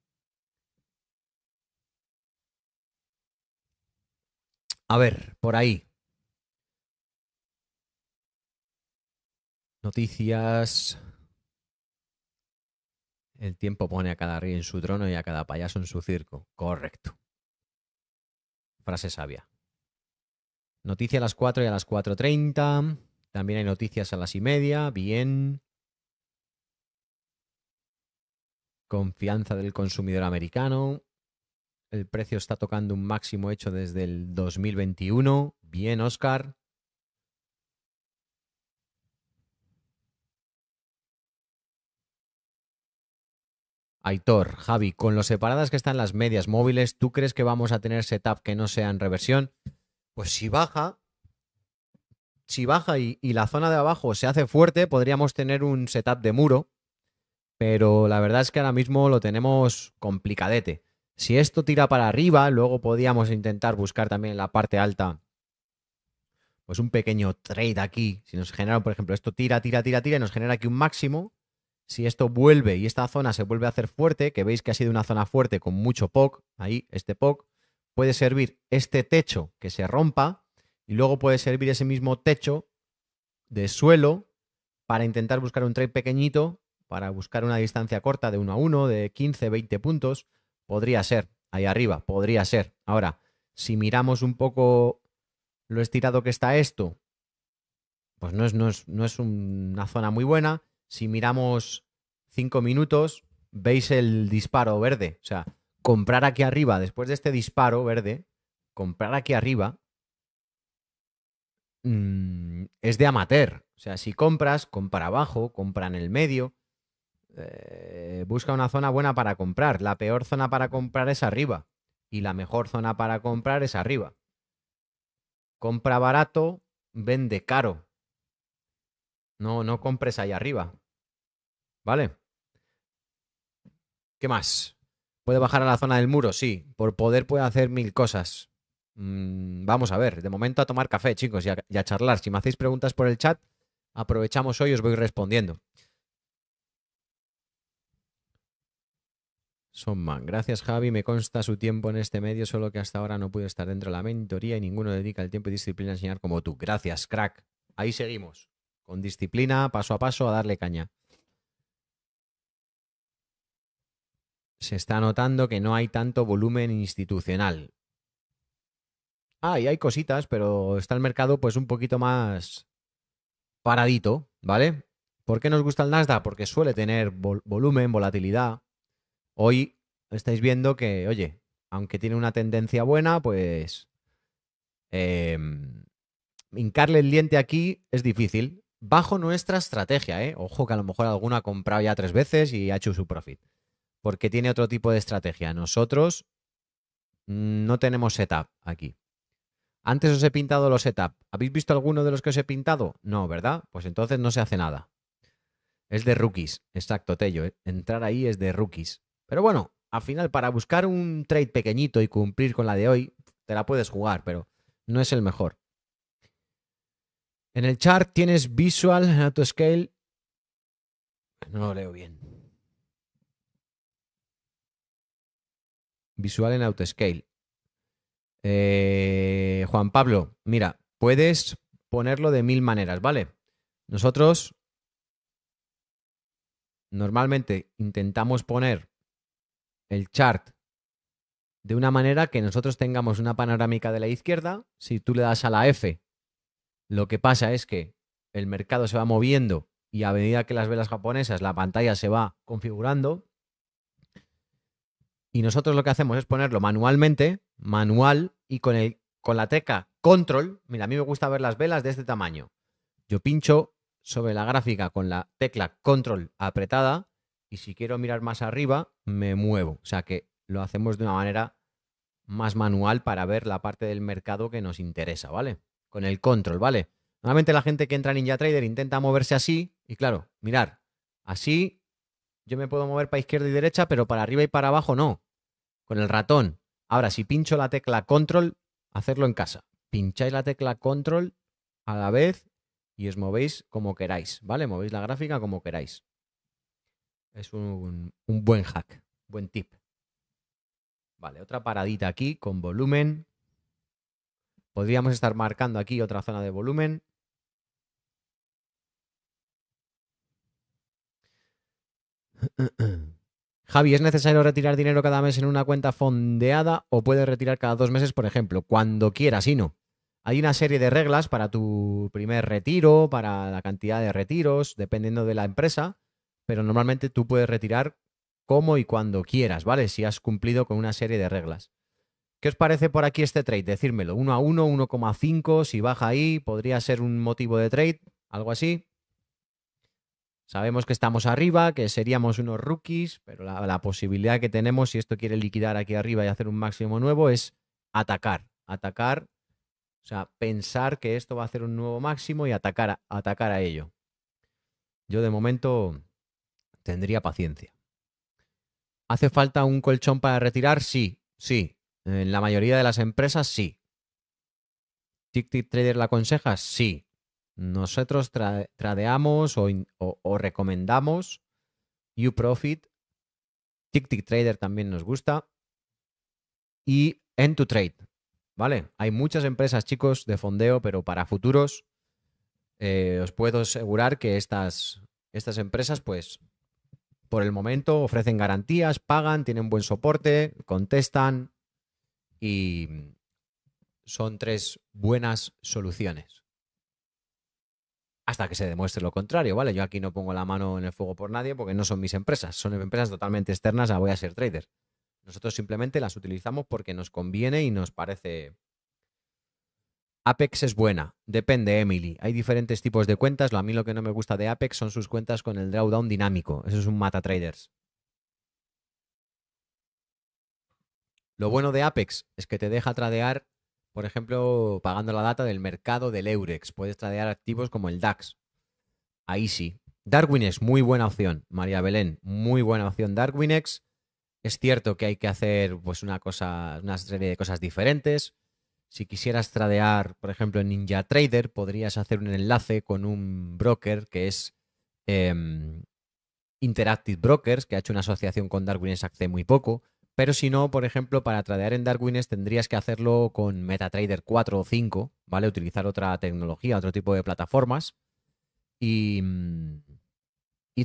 A ver, por ahí. Noticias. El tiempo pone a cada rey en su trono y a cada payaso en su circo. Correcto. Frase sabia. Noticia a las 4 y a las 4.30. También hay noticias a las y media. Bien. Confianza del consumidor americano. El precio está tocando un máximo hecho desde el 2021. Bien, Oscar. Aitor, Javi, con los separadas que están las medias móviles, ¿tú crees que vamos a tener setup que no sea en reversión? Pues si baja, si baja y, la zona de abajo se hace fuerte, podríamos tener un setup de muro, pero la verdad es que ahora mismo lo tenemos complicadete. Si esto tira para arriba, luego podríamos intentar buscar también en la parte alta, pues un pequeño trade aquí. Si nos genera, por ejemplo, esto tira, tira, tira, tira y nos genera aquí un máximo, si esto vuelve y esta zona se vuelve a hacer fuerte, que veis que ha sido una zona fuerte con mucho POC, ahí este POC, puede servir este techo que se rompa y luego puede servir ese mismo techo de suelo para intentar buscar un trade pequeñito, para buscar una distancia corta de 1 a 1, de 15, 20 puntos. Podría ser, ahí arriba, podría ser. Ahora, si miramos un poco lo estirado que está esto, pues no es, no es una zona muy buena si miramos cinco minutos, veis el disparo verde. O sea, comprar aquí arriba, después de este disparo verde, comprar aquí arriba mm, es de amateur. O sea, si compras, compra abajo, compra en el medio. Eh, busca una zona buena para comprar. La peor zona para comprar es arriba. Y la mejor zona para comprar es arriba. Compra barato, vende caro. No, no compres ahí arriba. ¿Vale? ¿Qué más? ¿Puede bajar a la zona del muro? Sí. Por poder puede hacer mil cosas. Mm, vamos a ver. De momento a tomar café, chicos, y a, charlar. Si me hacéis preguntas por el chat, aprovechamos hoy y os voy respondiendo. Sonman, gracias Javi, me consta su tiempo en este medio, solo que hasta ahora no pude estar dentro de la mentoría y ninguno dedica el tiempo y disciplina a enseñar como tú. Gracias, crack. Ahí seguimos con disciplina, paso a paso, a darle caña. Se está notando que no hay tanto volumen institucional. Ah, y hay cositas, pero está el mercado pues un poquito más paradito, ¿vale? ¿Por qué nos gusta el Nasdaq? Porque suele tener volumen, volatilidad. Hoy estáis viendo que, oye, aunque tiene una tendencia buena, pues em, hincarle el diente aquí es difícil bajo nuestra estrategia, ¿eh? Ojo que a lo mejor alguna ha comprado ya tres veces y ha hecho su profit. Porque tiene otro tipo de estrategia. Nosotros mm, no tenemos setup aquí. Antes os he pintado los setup. ¿Habéis visto alguno de los que os he pintado? No, ¿verdad? Pues entonces no se hace nada. Es de rookies. Exacto, Tello. ¿eh? Entrar ahí es de rookies. Pero bueno, al final, para buscar un trade pequeñito y cumplir con la de hoy, te la puedes jugar, pero no es el mejor. En el chart tienes Visual en scale. No lo leo bien. Visual en AutoScale. scale. Eh, Juan Pablo, mira, puedes ponerlo de mil maneras, ¿vale? Nosotros normalmente intentamos poner el chart de una manera que nosotros tengamos una panorámica de la izquierda. Si tú le das a la F, lo que pasa es que el mercado se va moviendo y a medida que las velas japonesas, la pantalla se va configurando. Y nosotros lo que hacemos es ponerlo manualmente, manual y con, el, con la tecla control. Mira, a mí me gusta ver las velas de este tamaño. Yo pincho sobre la gráfica con la tecla control apretada y si quiero mirar más arriba, me muevo. O sea que lo hacemos de una manera más manual para ver la parte del mercado que nos interesa, ¿vale? con el control, ¿vale? Normalmente la gente que entra en NinjaTrader intenta moverse así y claro, mirar, así yo me puedo mover para izquierda y derecha, pero para arriba y para abajo no, con el ratón. Ahora, si pincho la tecla control, hacerlo en casa. Pincháis la tecla control a la vez y os movéis como queráis, ¿vale? Movéis la gráfica como queráis. Es un, un buen hack, buen tip. Vale, otra paradita aquí con volumen. Podríamos estar marcando aquí otra zona de volumen. Javi, ¿es necesario retirar dinero cada mes en una cuenta fondeada o puedes retirar cada dos meses, por ejemplo? Cuando quieras, y no. Hay una serie de reglas para tu primer retiro, para la cantidad de retiros, dependiendo de la empresa, pero normalmente tú puedes retirar como y cuando quieras, ¿vale? Si has cumplido con una serie de reglas. ¿Qué os parece por aquí este trade? Decírmelo, 1 a 1, 1,5, si baja ahí, podría ser un motivo de trade, algo así. Sabemos que estamos arriba, que seríamos unos rookies, pero la, posibilidad que tenemos, si esto quiere liquidar aquí arriba y hacer un máximo nuevo, es atacar. Atacar, o sea, pensar que esto va a hacer un nuevo máximo y atacar, atacar a ello. Yo de momento tendría paciencia. ¿Hace falta un colchón para retirar? Sí, sí. En la mayoría de las empresas sí. ¿TickTickTrader Trader la aconseja? Sí. Nosotros tradeamos o, recomendamos YouProfit. TickTickTrader Trader también nos gusta. Y end to ¿Vale? Hay muchas empresas, chicos, de fondeo, pero para futuros eh, os puedo asegurar que estas, estas empresas, pues, por el momento ofrecen garantías, pagan, tienen buen soporte, contestan, y mm, son tres buenas soluciones. Hasta que se demuestre lo contrario, ¿vale? Yo aquí no pongo la mano en el fuego por nadie porque no son mis empresas, son empresas totalmente externas a voy a ser trader. Nosotros simplemente las utilizamos porque nos conviene y nos parece Apex es buena, depende, Emily. Hay diferentes tipos de cuentas. A mí lo que no me gusta de Apex son sus cuentas con el drawdown dinámico. Eso es un mata traders. Lo bueno de Apex es que te deja tradear, por ejemplo, pagando la data del mercado del Eurex. Puedes tradear activos como el DAX. Ahí sí. Darwin es muy buena opción. María Belén, muy buena opción. Darwinex. Es cierto que hay que hacer pues, una, cosa, una serie de cosas diferentes. Si quisieras tradear, por ejemplo, en Ninja Trader, podrías hacer un enlace con un broker que es em, Interactive Brokers, que ha hecho una asociación con Darwinex hace muy poco. Pero si no, por ejemplo, para tradear en Darkwinex tendrías que hacerlo con MetaTrader 4 o 5, ¿vale? Utilizar otra tecnología, otro tipo de plataformas. Y, mm,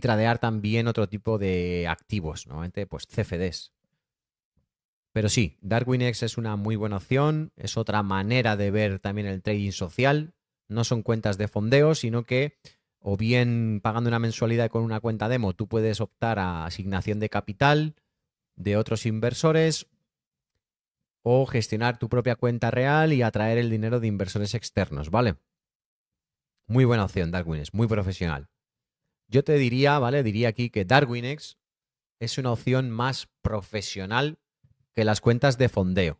tradear también otro tipo de activos, normalmente pues CFDs. Pero sí, Darwinex es una muy buena opción, es otra manera de ver también el trading social. No son cuentas de fondeo, sino que o bien pagando una mensualidad con una cuenta demo, tú puedes optar a asignación de capital, de otros inversores o gestionar tu propia cuenta real y atraer el dinero de inversores externos, ¿vale? Muy buena opción, DarwinX, muy profesional. Yo te diría, ¿vale? Diría aquí que Darwinex es una opción más profesional que las cuentas de fondeo.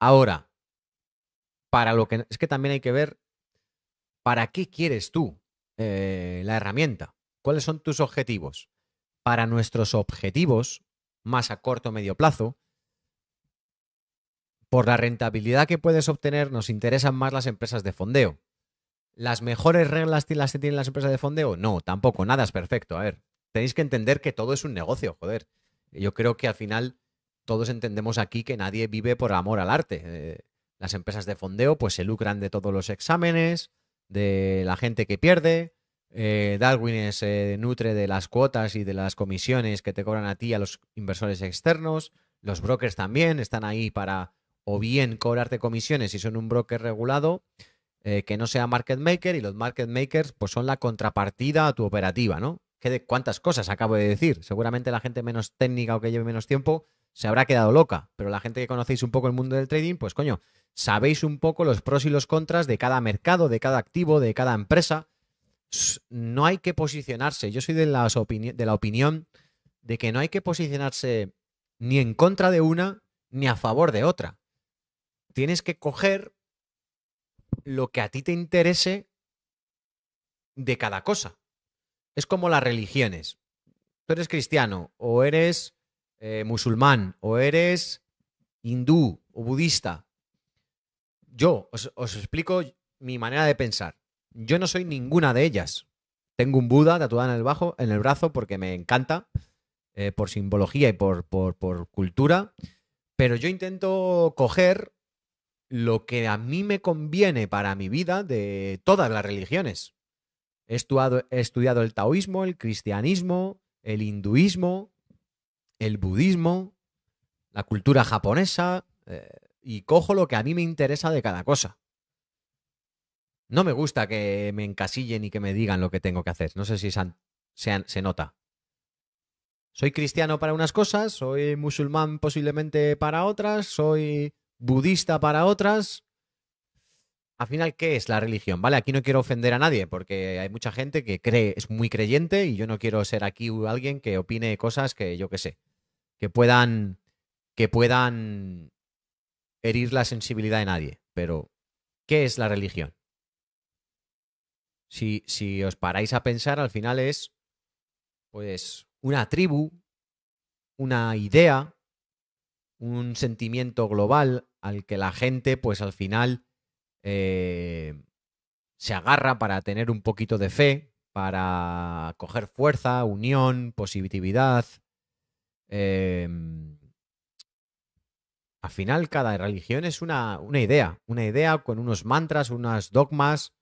Ahora, para lo que es que también hay que ver para qué quieres tú eh, la herramienta, cuáles son tus objetivos. Para nuestros objetivos, más a corto o medio plazo, por la rentabilidad que puedes obtener nos interesan más las empresas de fondeo. ¿Las mejores reglas las que tienen las empresas de fondeo? No, tampoco, nada es perfecto. A ver, tenéis que entender que todo es un negocio, joder. Yo creo que al final todos entendemos aquí que nadie vive por amor al arte. Eh, las empresas de fondeo pues se lucran de todos los exámenes, de la gente que pierde, eh, Darwin se eh, nutre de las cuotas y de las comisiones que te cobran a ti a los inversores externos. Los brokers también están ahí para o bien cobrarte comisiones si son un broker regulado eh, que no sea market maker y los market makers pues son la contrapartida a tu operativa, ¿no? ¿Qué de, ¿Cuántas cosas acabo de decir? Seguramente la gente menos técnica o que lleve menos tiempo se habrá quedado loca, pero la gente que conocéis un poco el mundo del trading, pues coño, sabéis un poco los pros y los contras de cada mercado, de cada activo, de cada empresa no hay que posicionarse. Yo soy de, la opinión de que no hay que posicionarse ni en contra de una ni a favor de otra. Tienes que coger lo que a ti te interese de cada cosa. Es como las religiones. Tú eres cristiano o eres eh, musulmán o eres hindú o budista. Yo os explico mi manera de pensar. Yo no soy ninguna de ellas. Tengo un Buda tatuado en el, brazo porque me encanta, eh, por simbología y por, cultura, pero yo intento coger lo que a mí me conviene para mi vida de todas las religiones. He estudiado, el taoísmo, el cristianismo, el hinduismo, el budismo, la cultura japonesa, eh, y cojo lo que a mí me interesa de cada cosa. No me gusta que me encasillen y que me digan lo que tengo que hacer. No sé si se, nota. Soy cristiano para unas cosas, soy musulmán posiblemente para otras, soy budista para otras. Al final, ¿qué es la religión? ¿Vale? Aquí no quiero ofender a nadie porque hay mucha gente que cree, es muy creyente y yo no quiero ser aquí alguien que opine cosas que yo qué sé, que puedan, que puedan herir la sensibilidad de nadie. Pero, ¿qué es la religión? si, os paráis a pensar, al final es, pues, una tribu, una idea, un sentimiento global al que la gente, pues, al final eh, se agarra para tener un poquito de fe, para coger fuerza, unión, positividad. Em, al final, cada religión es una, una, idea, una idea con unos mantras, unas dogmas,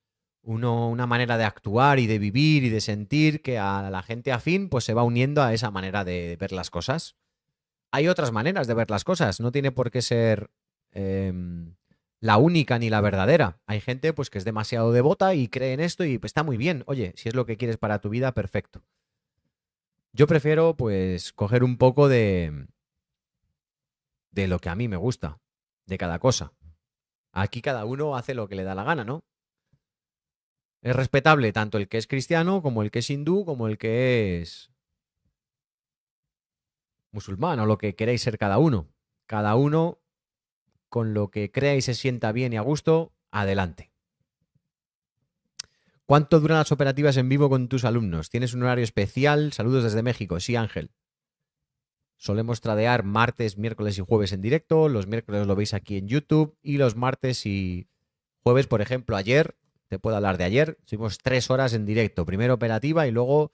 uno, una manera de actuar y de vivir y de sentir que a la gente afín pues se va uniendo a esa manera de ver las cosas. Hay otras maneras de ver las cosas, no tiene por qué ser em, la única ni la verdadera. Hay gente pues que es demasiado devota y cree en esto y pues, está muy bien. Oye, si es lo que quieres para tu vida, perfecto. Yo prefiero pues coger un poco de de lo que a mí me gusta, de cada cosa. Aquí cada uno hace lo que le da la gana, ¿no? Es respetable tanto el que es cristiano como el que es hindú, como el que es musulmán o lo que queréis ser cada uno. Cada uno con lo que crea y se sienta bien y a gusto, adelante. ¿Cuánto duran las operativas en vivo con tus alumnos? ¿Tienes un horario especial? Saludos desde México. Sí, Ángel. Solemos tradear martes, miércoles y jueves en directo. Los miércoles lo veis aquí en YouTube. Y los martes y jueves, por ejemplo, ayer puedo hablar de ayer. Estuvimos tres horas en directo, primero operativa y luego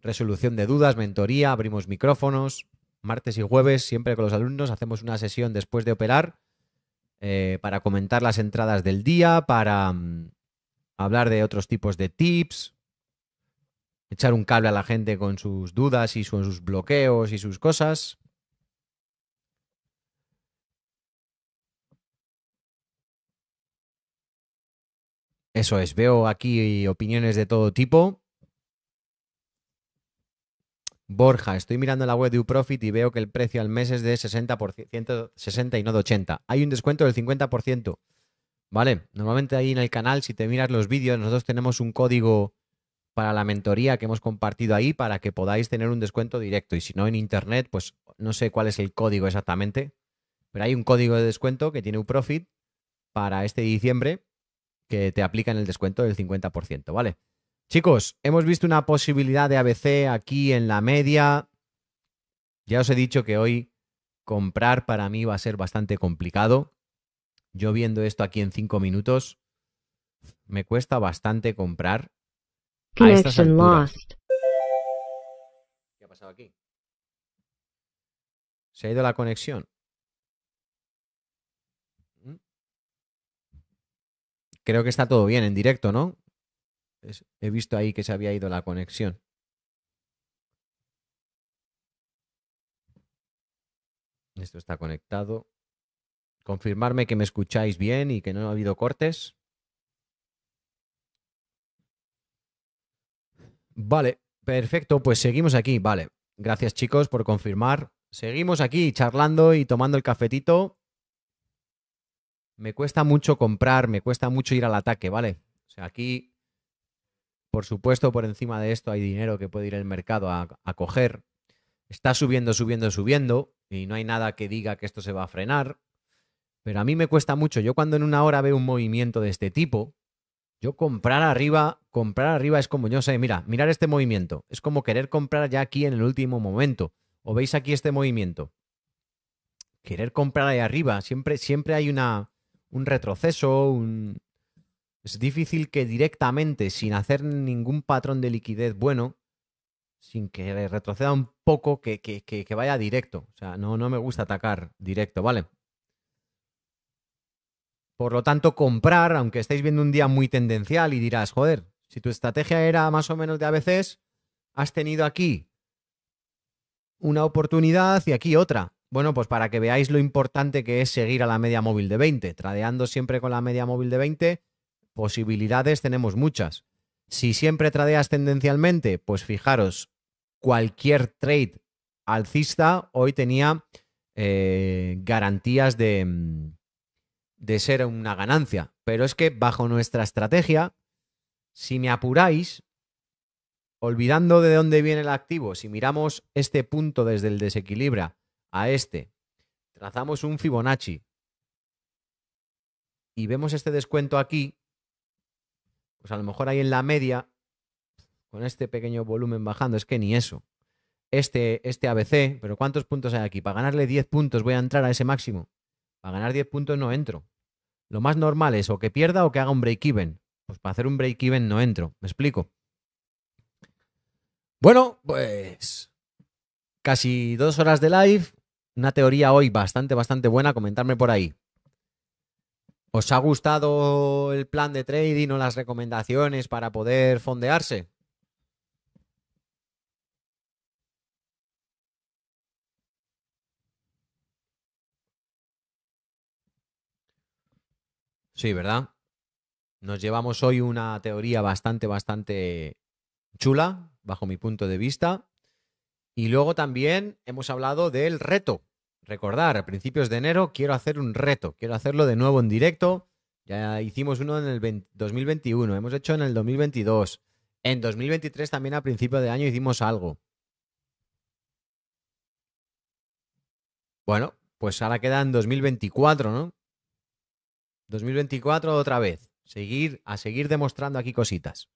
resolución de dudas, mentoría, abrimos micrófonos. Martes y jueves, siempre con los alumnos, hacemos una sesión después de operar eh, para comentar las entradas del día, para mm, hablar de otros tipos de tips, echar un cable a la gente con sus dudas y sus bloqueos y sus cosas. Eso es, veo aquí opiniones de todo tipo. Borja, estoy mirando la web de UProfit y veo que el precio al mes es de 60%, y no de 80. Hay un descuento del 50%. ¿Vale? Normalmente ahí en el canal, si te miras los vídeos, nosotros tenemos un código para la mentoría que hemos compartido ahí para que podáis tener un descuento directo. Y si no en internet, pues no sé cuál es el código exactamente, pero hay un código de descuento que tiene UProfit para este diciembre que te aplican el descuento del 50%, ¿vale? Chicos, hemos visto una posibilidad de ABC aquí en la media. Ya os he dicho que hoy comprar para mí va a ser bastante complicado. Yo viendo esto aquí en 5 minutos, me cuesta bastante comprar. A ¿Qué ha pasado aquí? Se ha ido la conexión. Creo que está todo bien en directo, ¿no? he visto ahí que se había ido la conexión. Esto está conectado. Confirmarme que me escucháis bien y que no ha habido cortes. Vale, perfecto, pues seguimos aquí, vale. Gracias chicos por confirmar. Seguimos aquí charlando y tomando el cafetito me cuesta mucho comprar, me cuesta mucho ir al ataque, ¿vale? O sea, aquí, por supuesto, por encima de esto hay dinero que puede ir el mercado a, coger. Está subiendo, subiendo, subiendo y no hay nada que diga que esto se va a frenar. Pero a mí me cuesta mucho. Yo cuando en una hora veo un movimiento de este tipo, yo comprar arriba, comprar arriba es como, yo sé, mira, mirar este movimiento. Es como querer comprar ya aquí en el último momento. O veis aquí este movimiento. Querer comprar ahí arriba. Siempre, siempre hay una, un retroceso, un... Es difícil que directamente, sin hacer ningún patrón de liquidez bueno, sin que retroceda un poco, que, vaya directo. O sea, no, no me gusta atacar directo, ¿vale? Por lo tanto, comprar, aunque estéis viendo un día muy tendencial y dirás, joder, si tu estrategia era más o menos de a veces has tenido aquí una oportunidad y aquí otra. Bueno, pues para que veáis lo importante que es seguir a la media móvil de 20. Tradeando siempre con la media móvil de 20, posibilidades tenemos muchas. Si siempre tradeas tendencialmente, pues fijaros, cualquier trade alcista hoy tenía eh, garantías de, de ser una ganancia. Pero es que bajo nuestra estrategia, si me apuráis, olvidando de dónde viene el activo, si miramos este punto desde el desequilibrio, a este, trazamos un Fibonacci y vemos este descuento aquí, pues a lo mejor ahí en la media, con este pequeño volumen bajando, es que ni eso. Este, este ABC, pero ¿cuántos puntos hay aquí? Para ganarle 10 puntos voy a entrar a ese máximo. Para ganar 10 puntos no entro. Lo más normal es o que pierda o que haga un break-even. Pues para hacer un break-even no entro. ¿Me explico? Bueno, pues casi dos horas de live una teoría hoy bastante, bastante buena. Comentarme por ahí. ¿Os ha gustado el plan de trading o las recomendaciones para poder fondearse? Sí, ¿verdad? Nos llevamos hoy una teoría bastante, bastante chula, bajo mi punto de vista. Y luego también hemos hablado del reto. Recordar, a principios de enero quiero hacer un reto, quiero hacerlo de nuevo en directo. Ya hicimos uno en el 2021, hemos hecho en el 2022. En 2023 también a principio de año hicimos algo. Bueno, pues ahora queda en 2024, ¿no? 2024 otra vez. Seguir a seguir demostrando aquí cositas.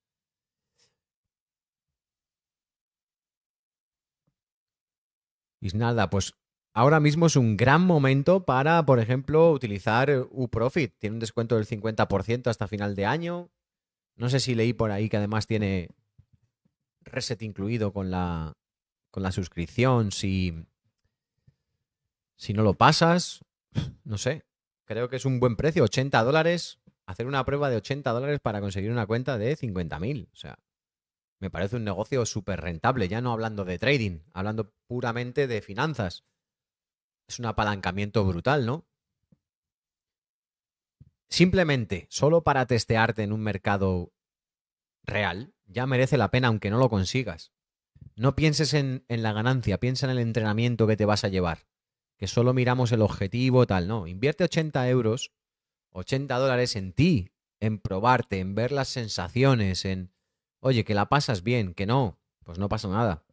Y nada, pues ahora mismo es un gran momento para, por ejemplo, utilizar eh, UProfit. Tiene un descuento del 50% hasta final de año. No sé si leí por ahí que además tiene reset incluido con la, con la suscripción. Si, si no lo pasas, no sé. Creo que es un buen precio, 80 dólares. Hacer una prueba de 80 dólares para conseguir una cuenta de 50.000. O sea, me parece un negocio súper rentable, ya no hablando de trading, hablando puramente de finanzas. Es un apalancamiento brutal, ¿no? Simplemente, solo para testearte en un mercado real, ya merece la pena aunque no lo consigas. No pienses en, la ganancia, piensa en el entrenamiento que te vas a llevar, que solo miramos el objetivo, tal, no. Invierte 80 euros, 80 dólares en ti, en probarte, en ver las sensaciones, en, Oye, que la pasas bien, que no, pues no pasa nada.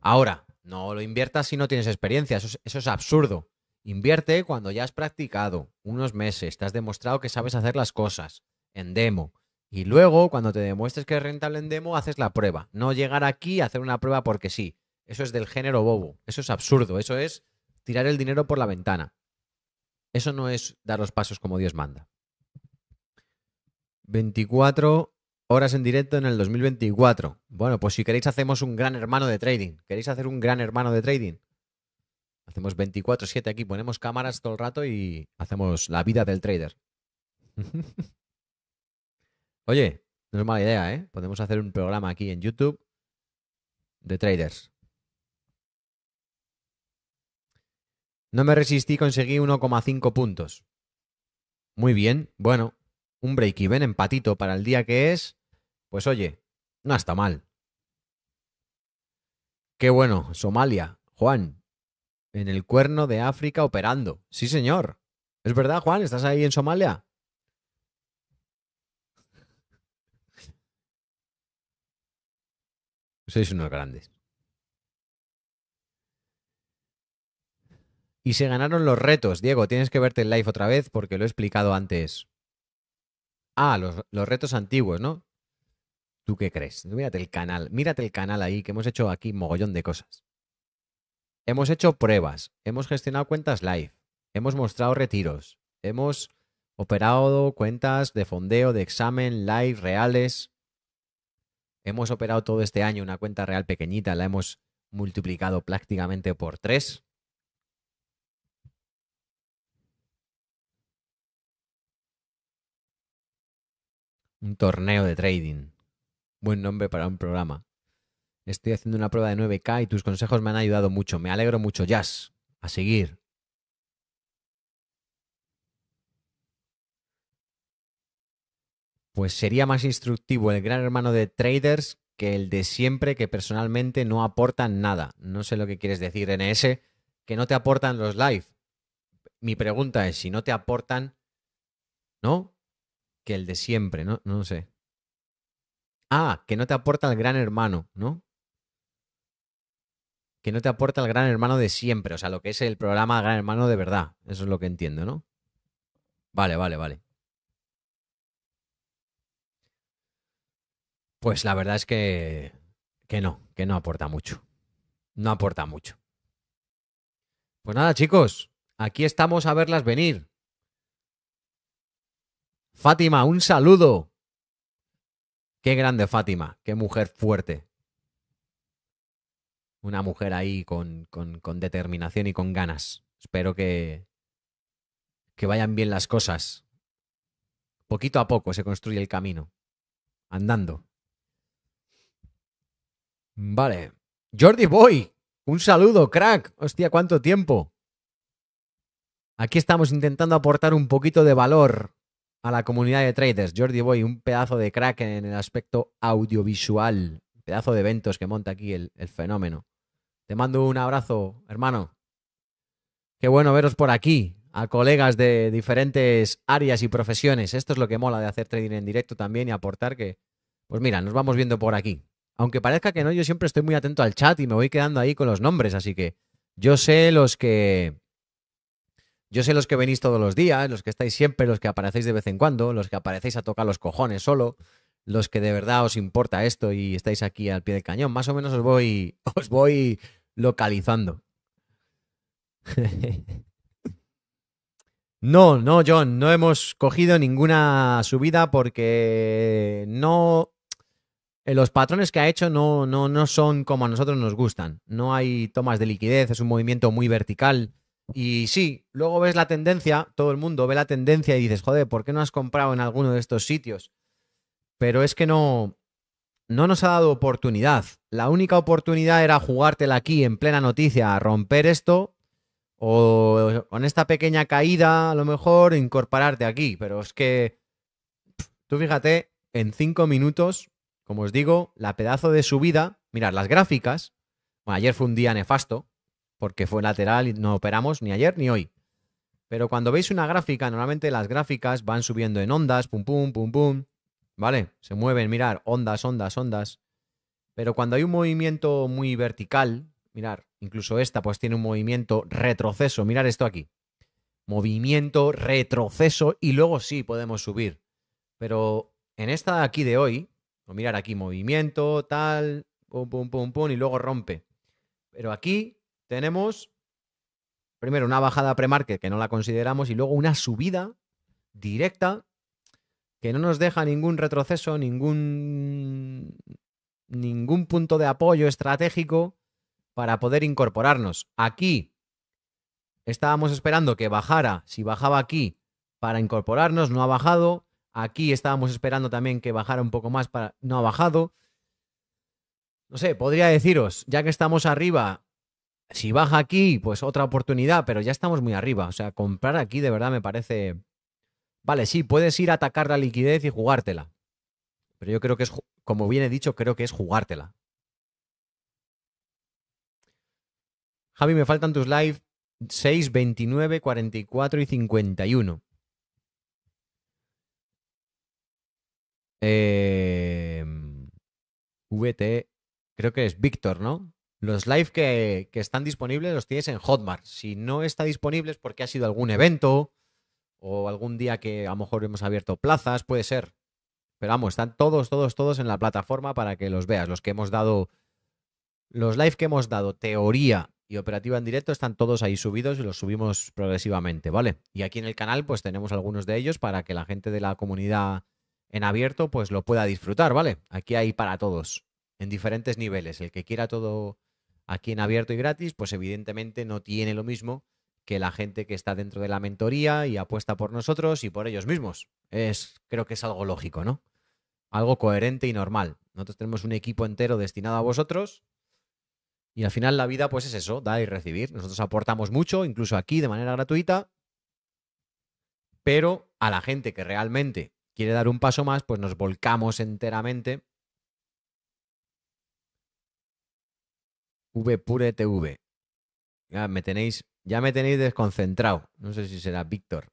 Ahora, no lo inviertas si no tienes experiencia, eso es, absurdo. Invierte cuando ya has practicado unos meses, te has demostrado que sabes hacer las cosas en demo. Y luego, cuando te demuestres que es rentable en demo, haces la prueba. No llegar aquí a hacer una prueba porque sí. Eso es del género bobo. Eso es absurdo. Eso es tirar el dinero por la ventana. Eso no es dar los pasos como Dios manda. 24 horas en directo en el 2024. Bueno, pues si queréis hacemos un gran hermano de trading. ¿Queréis hacer un gran hermano de trading? Hacemos 24/7 aquí, ponemos cámaras todo el rato y hacemos la vida del trader. Oye, no es mala idea, ¿eh? Podemos hacer un programa aquí en YouTube de traders. No me resistí, conseguí 1,5 puntos. Muy bien, bueno, un break-even empatito para el día que es. Pues oye, no está mal. Qué bueno, Somalia, Juan, en el cuerno de África operando. Sí, señor. ¿Es verdad, Juan? ¿Estás ahí en Somalia? Sois unos grandes. Y se ganaron los retos. Diego, tienes que verte el live otra vez porque lo he explicado antes. Ah, los, los retos antiguos, ¿no? ¿Tú qué crees? Mírate el canal, mírate el canal ahí, que hemos hecho aquí mogollón de cosas. Hemos hecho pruebas, hemos gestionado cuentas live, hemos mostrado retiros, hemos operado cuentas de fondeo, de examen, live, reales. Hemos operado todo este año una cuenta real pequeñita, la hemos multiplicado prácticamente por tres. Un torneo de trading. Buen nombre para un programa. Estoy haciendo una prueba de 9K y tus consejos me han ayudado mucho. Me alegro mucho, Jazz. A seguir. Pues sería más instructivo el gran hermano de traders que el de siempre que personalmente no aportan nada. No sé lo que quieres decir, NS, que no te aportan los live. Mi pregunta es, si no te aportan, ¿no? Que el de siempre, ¿no? No sé. Ah, que no te aporta el gran hermano, ¿no? Que no te aporta el gran hermano de siempre, o sea, lo que es el programa Gran Hermano de verdad. Eso es lo que entiendo, ¿no? Vale, vale, vale. Pues la verdad es que, que no, que no aporta mucho. No aporta mucho. Pues nada, chicos, aquí estamos a verlas venir. Fátima, un saludo. Qué grande Fátima, qué mujer fuerte. Una mujer ahí con, con, determinación y con ganas. Espero que, que vayan bien las cosas. Poquito a poco se construye el camino. Andando. Vale. Jordi Boy, un saludo, crack. Hostia, ¿cuánto tiempo? Aquí estamos intentando aportar un poquito de valor a la comunidad de traders. Jordi Boy, un pedazo de crack en el aspecto audiovisual, pedazo de eventos que monta aquí el, el fenómeno. Te mando un abrazo, hermano. Qué bueno veros por aquí, a colegas de diferentes áreas y profesiones. Esto es lo que mola de hacer trading en directo también y aportar que, pues mira, nos vamos viendo por aquí. Aunque parezca que no, yo siempre estoy muy atento al chat y me voy quedando ahí con los nombres, así que yo sé los que yo sé los que venís todos los días, los que estáis siempre, los que aparecéis de vez en cuando, los que aparecéis a tocar los cojones solo, los que de verdad os importa esto y estáis aquí al pie del cañón. Más o menos os voy, os voy localizando. No, no, John, no hemos cogido ninguna subida porque no. Eh, los patrones que ha hecho no, no, no son como a nosotros nos gustan. No hay tomas de liquidez, es un movimiento muy vertical y sí, luego ves la tendencia, todo el mundo ve la tendencia y dices, joder, ¿por qué no has comprado en alguno de estos sitios? Pero es que no, no nos ha dado oportunidad. La única oportunidad era jugártela aquí en plena noticia, a romper esto o con esta pequeña caída a lo mejor incorporarte aquí. Pero es que, tú fíjate, en cinco minutos, como os digo, la pedazo de subida, mirad las gráficas, bueno, ayer fue un día nefasto, porque fue lateral y no operamos ni ayer ni hoy. Pero cuando veis una gráfica, normalmente las gráficas van subiendo en ondas, pum, pum, pum, pum, ¿vale? Se mueven, mirar, ondas, ondas, ondas. Pero cuando hay un movimiento muy vertical, mirar, incluso esta pues tiene un movimiento retroceso, mirar esto aquí. Movimiento, retroceso y luego sí podemos subir. Pero en esta de aquí de hoy, mirar aquí, movimiento, tal, pum, pum, pum, pum, y luego rompe. Pero aquí tenemos primero una bajada pre-market que no la consideramos y luego una subida directa que no nos deja ningún retroceso, ningún, ningún punto de apoyo estratégico para poder incorporarnos. Aquí estábamos esperando que bajara, si bajaba aquí, para incorporarnos, no ha bajado. Aquí estábamos esperando también que bajara un poco más, para, no ha bajado. No sé, podría deciros, ya que estamos arriba, si baja aquí, pues otra oportunidad, pero ya estamos muy arriba. O sea, comprar aquí de verdad me parece... Vale, sí, puedes ir a atacar la liquidez y jugártela. Pero yo creo que es, como bien he dicho, creo que es jugártela. Javi, me faltan tus live 6, 29, 44 y 51. Eh, VT, creo que es Víctor, ¿no? Los live que, están disponibles los tienes en Hotmart. Si no está disponible es porque ha sido algún evento o algún día que a lo mejor hemos abierto plazas, puede ser. Pero vamos, están todos, todos, todos en la plataforma para que los veas. Los que hemos dado, los live que hemos dado, teoría y operativa en directo, están todos ahí subidos y los subimos progresivamente, ¿vale? Y aquí en el canal, pues tenemos algunos de ellos para que la gente de la comunidad en abierto, pues lo pueda disfrutar, ¿vale? Aquí hay para todos, en diferentes niveles. El que quiera todo aquí en abierto y gratis, pues evidentemente no tiene lo mismo que la gente que está dentro de la mentoría y apuesta por nosotros y por ellos mismos. Es, creo que es algo lógico, ¿no? Algo coherente y normal. Nosotros tenemos un equipo entero destinado a vosotros y al final la vida pues es eso, dar y recibir. Nosotros aportamos mucho, incluso aquí de manera gratuita, pero a la gente que realmente quiere dar un paso más, pues nos volcamos enteramente pure TV. Ya me tenéis, ya me tenéis desconcentrado. No sé si será Víctor.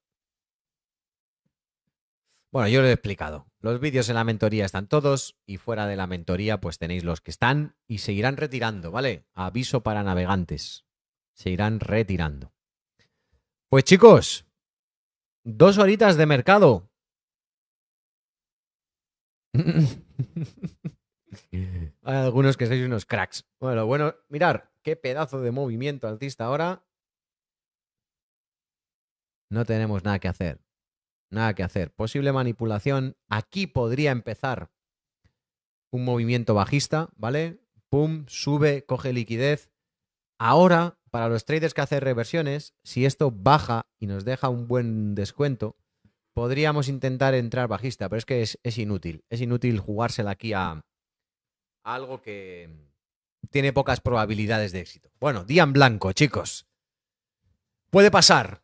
Bueno, yo lo he explicado. Los vídeos en la mentoría están todos y fuera de la mentoría pues tenéis los que están y seguirán retirando, ¿vale? Aviso para navegantes. Se irán retirando. Pues chicos, dos horitas de mercado. Hay algunos que sois unos cracks. Bueno, bueno, mirar, qué pedazo de movimiento alcista ahora. No tenemos nada que hacer. Nada que hacer. Posible manipulación. Aquí podría empezar un movimiento bajista, ¿vale? Pum, sube, coge liquidez. Ahora, para los traders que hacen reversiones, si esto baja y nos deja un buen descuento, podríamos intentar entrar bajista, pero es que es, es inútil. Es inútil jugársela aquí a, algo que tiene pocas probabilidades de éxito. Bueno, día en blanco, chicos. Puede pasar.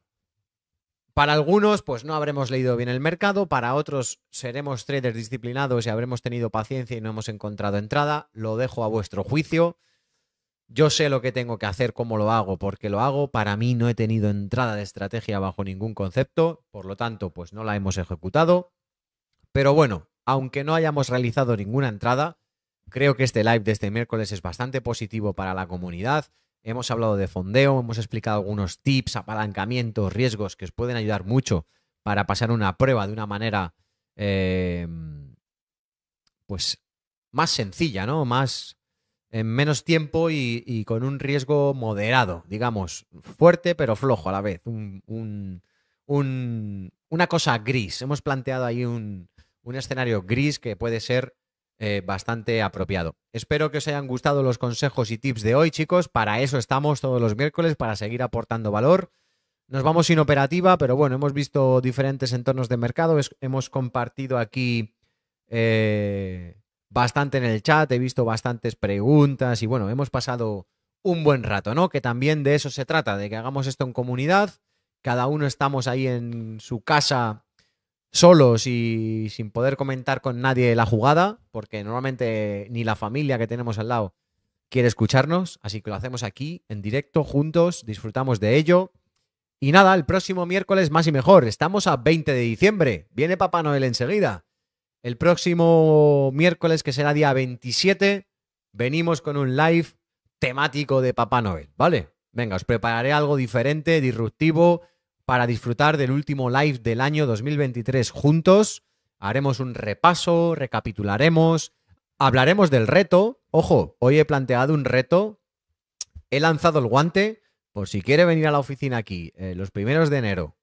Para algunos, pues no habremos leído bien el mercado, para otros seremos traders disciplinados y habremos tenido paciencia y no hemos encontrado entrada. Lo dejo a vuestro juicio. Yo sé lo que tengo que hacer, cómo lo hago, porque lo hago. Para mí no he tenido entrada de estrategia bajo ningún concepto, por lo tanto, pues no la hemos ejecutado. Pero bueno, aunque no hayamos realizado ninguna entrada, Creo que este live de este miércoles es bastante positivo para la comunidad. Hemos hablado de fondeo, hemos explicado algunos tips, apalancamientos, riesgos que os pueden ayudar mucho para pasar una prueba de una manera em, pues más sencilla, ¿no? Más en menos tiempo y, con un riesgo moderado, digamos, fuerte pero flojo a la vez. una cosa gris. Hemos planteado ahí un, escenario gris que puede ser eh, bastante apropiado. Espero que os hayan gustado los consejos y tips de hoy, chicos. Para eso estamos todos los miércoles, para seguir aportando valor. Nos vamos sin operativa, pero bueno, hemos visto diferentes entornos de mercado. hemos compartido aquí eh, bastante en el chat, he visto bastantes preguntas y bueno, hemos pasado un buen rato, ¿no? Que también de eso se trata, de que hagamos esto en comunidad. Cada uno estamos ahí en su casa solos y sin poder comentar con nadie la jugada, porque normalmente ni la familia que tenemos al lado quiere escucharnos, así que lo hacemos aquí, en directo, juntos, disfrutamos de ello. Y nada, el próximo miércoles más y mejor, estamos a 20 de diciembre, viene Papá Noel enseguida. El próximo miércoles, que será día 27, venimos con un live temático de Papá Noel, ¿vale? Venga, os prepararé algo diferente, disruptivo, para disfrutar del último live del año 2023 juntos. Haremos un repaso, recapitularemos, hablaremos del reto. Ojo, hoy he planteado un reto. He lanzado el guante por si quiere venir a la oficina aquí eh, los primeros de enero.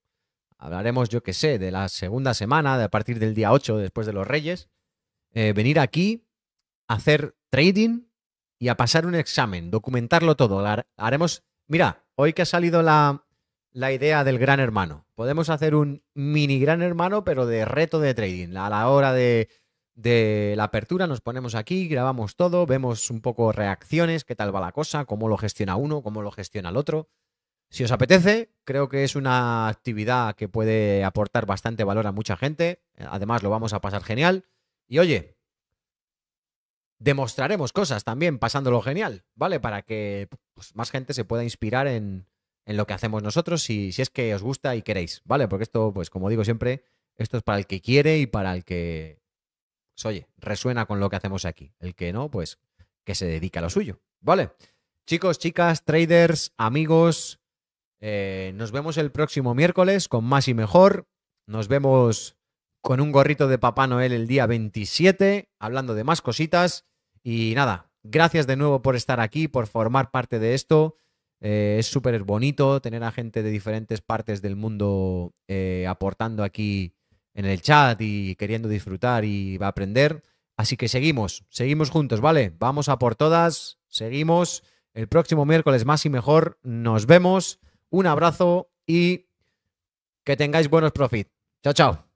Hablaremos, yo qué sé, de la segunda semana, de a partir del día 8, después de los Reyes. Eh, venir aquí, hacer trading y a pasar un examen, documentarlo todo. Haremos, mira, hoy que ha salido la, la idea del gran hermano. Podemos hacer un mini gran hermano, pero de reto de trading. A la hora de, la apertura nos ponemos aquí, grabamos todo, vemos un poco reacciones, qué tal va la cosa, cómo lo gestiona uno, cómo lo gestiona el otro. Si os apetece, creo que es una actividad que puede aportar bastante valor a mucha gente. Además, lo vamos a pasar genial. Y oye, demostraremos cosas también pasándolo genial, ¿vale? Para que pues, más gente se pueda inspirar en, en lo que hacemos nosotros, si, si es que os gusta y queréis, ¿vale? Porque esto, pues como digo siempre, esto es para el que quiere y para el que, pues, oye, resuena con lo que hacemos aquí. El que no, pues que se dedique a lo suyo, ¿vale? Chicos, chicas, traders, amigos, eh, nos vemos el próximo miércoles con más y mejor. Nos vemos con un gorrito de Papá Noel el día 27, hablando de más cositas. Y nada, gracias de nuevo por estar aquí, por formar parte de esto. Eh, es súper bonito tener a gente de diferentes partes del mundo eh, aportando aquí en el chat y queriendo disfrutar y aprender. Así que seguimos, seguimos juntos, ¿vale? Vamos a por todas, seguimos. El próximo miércoles más y mejor nos vemos. Un abrazo y que tengáis buenos profit. Chao, chao.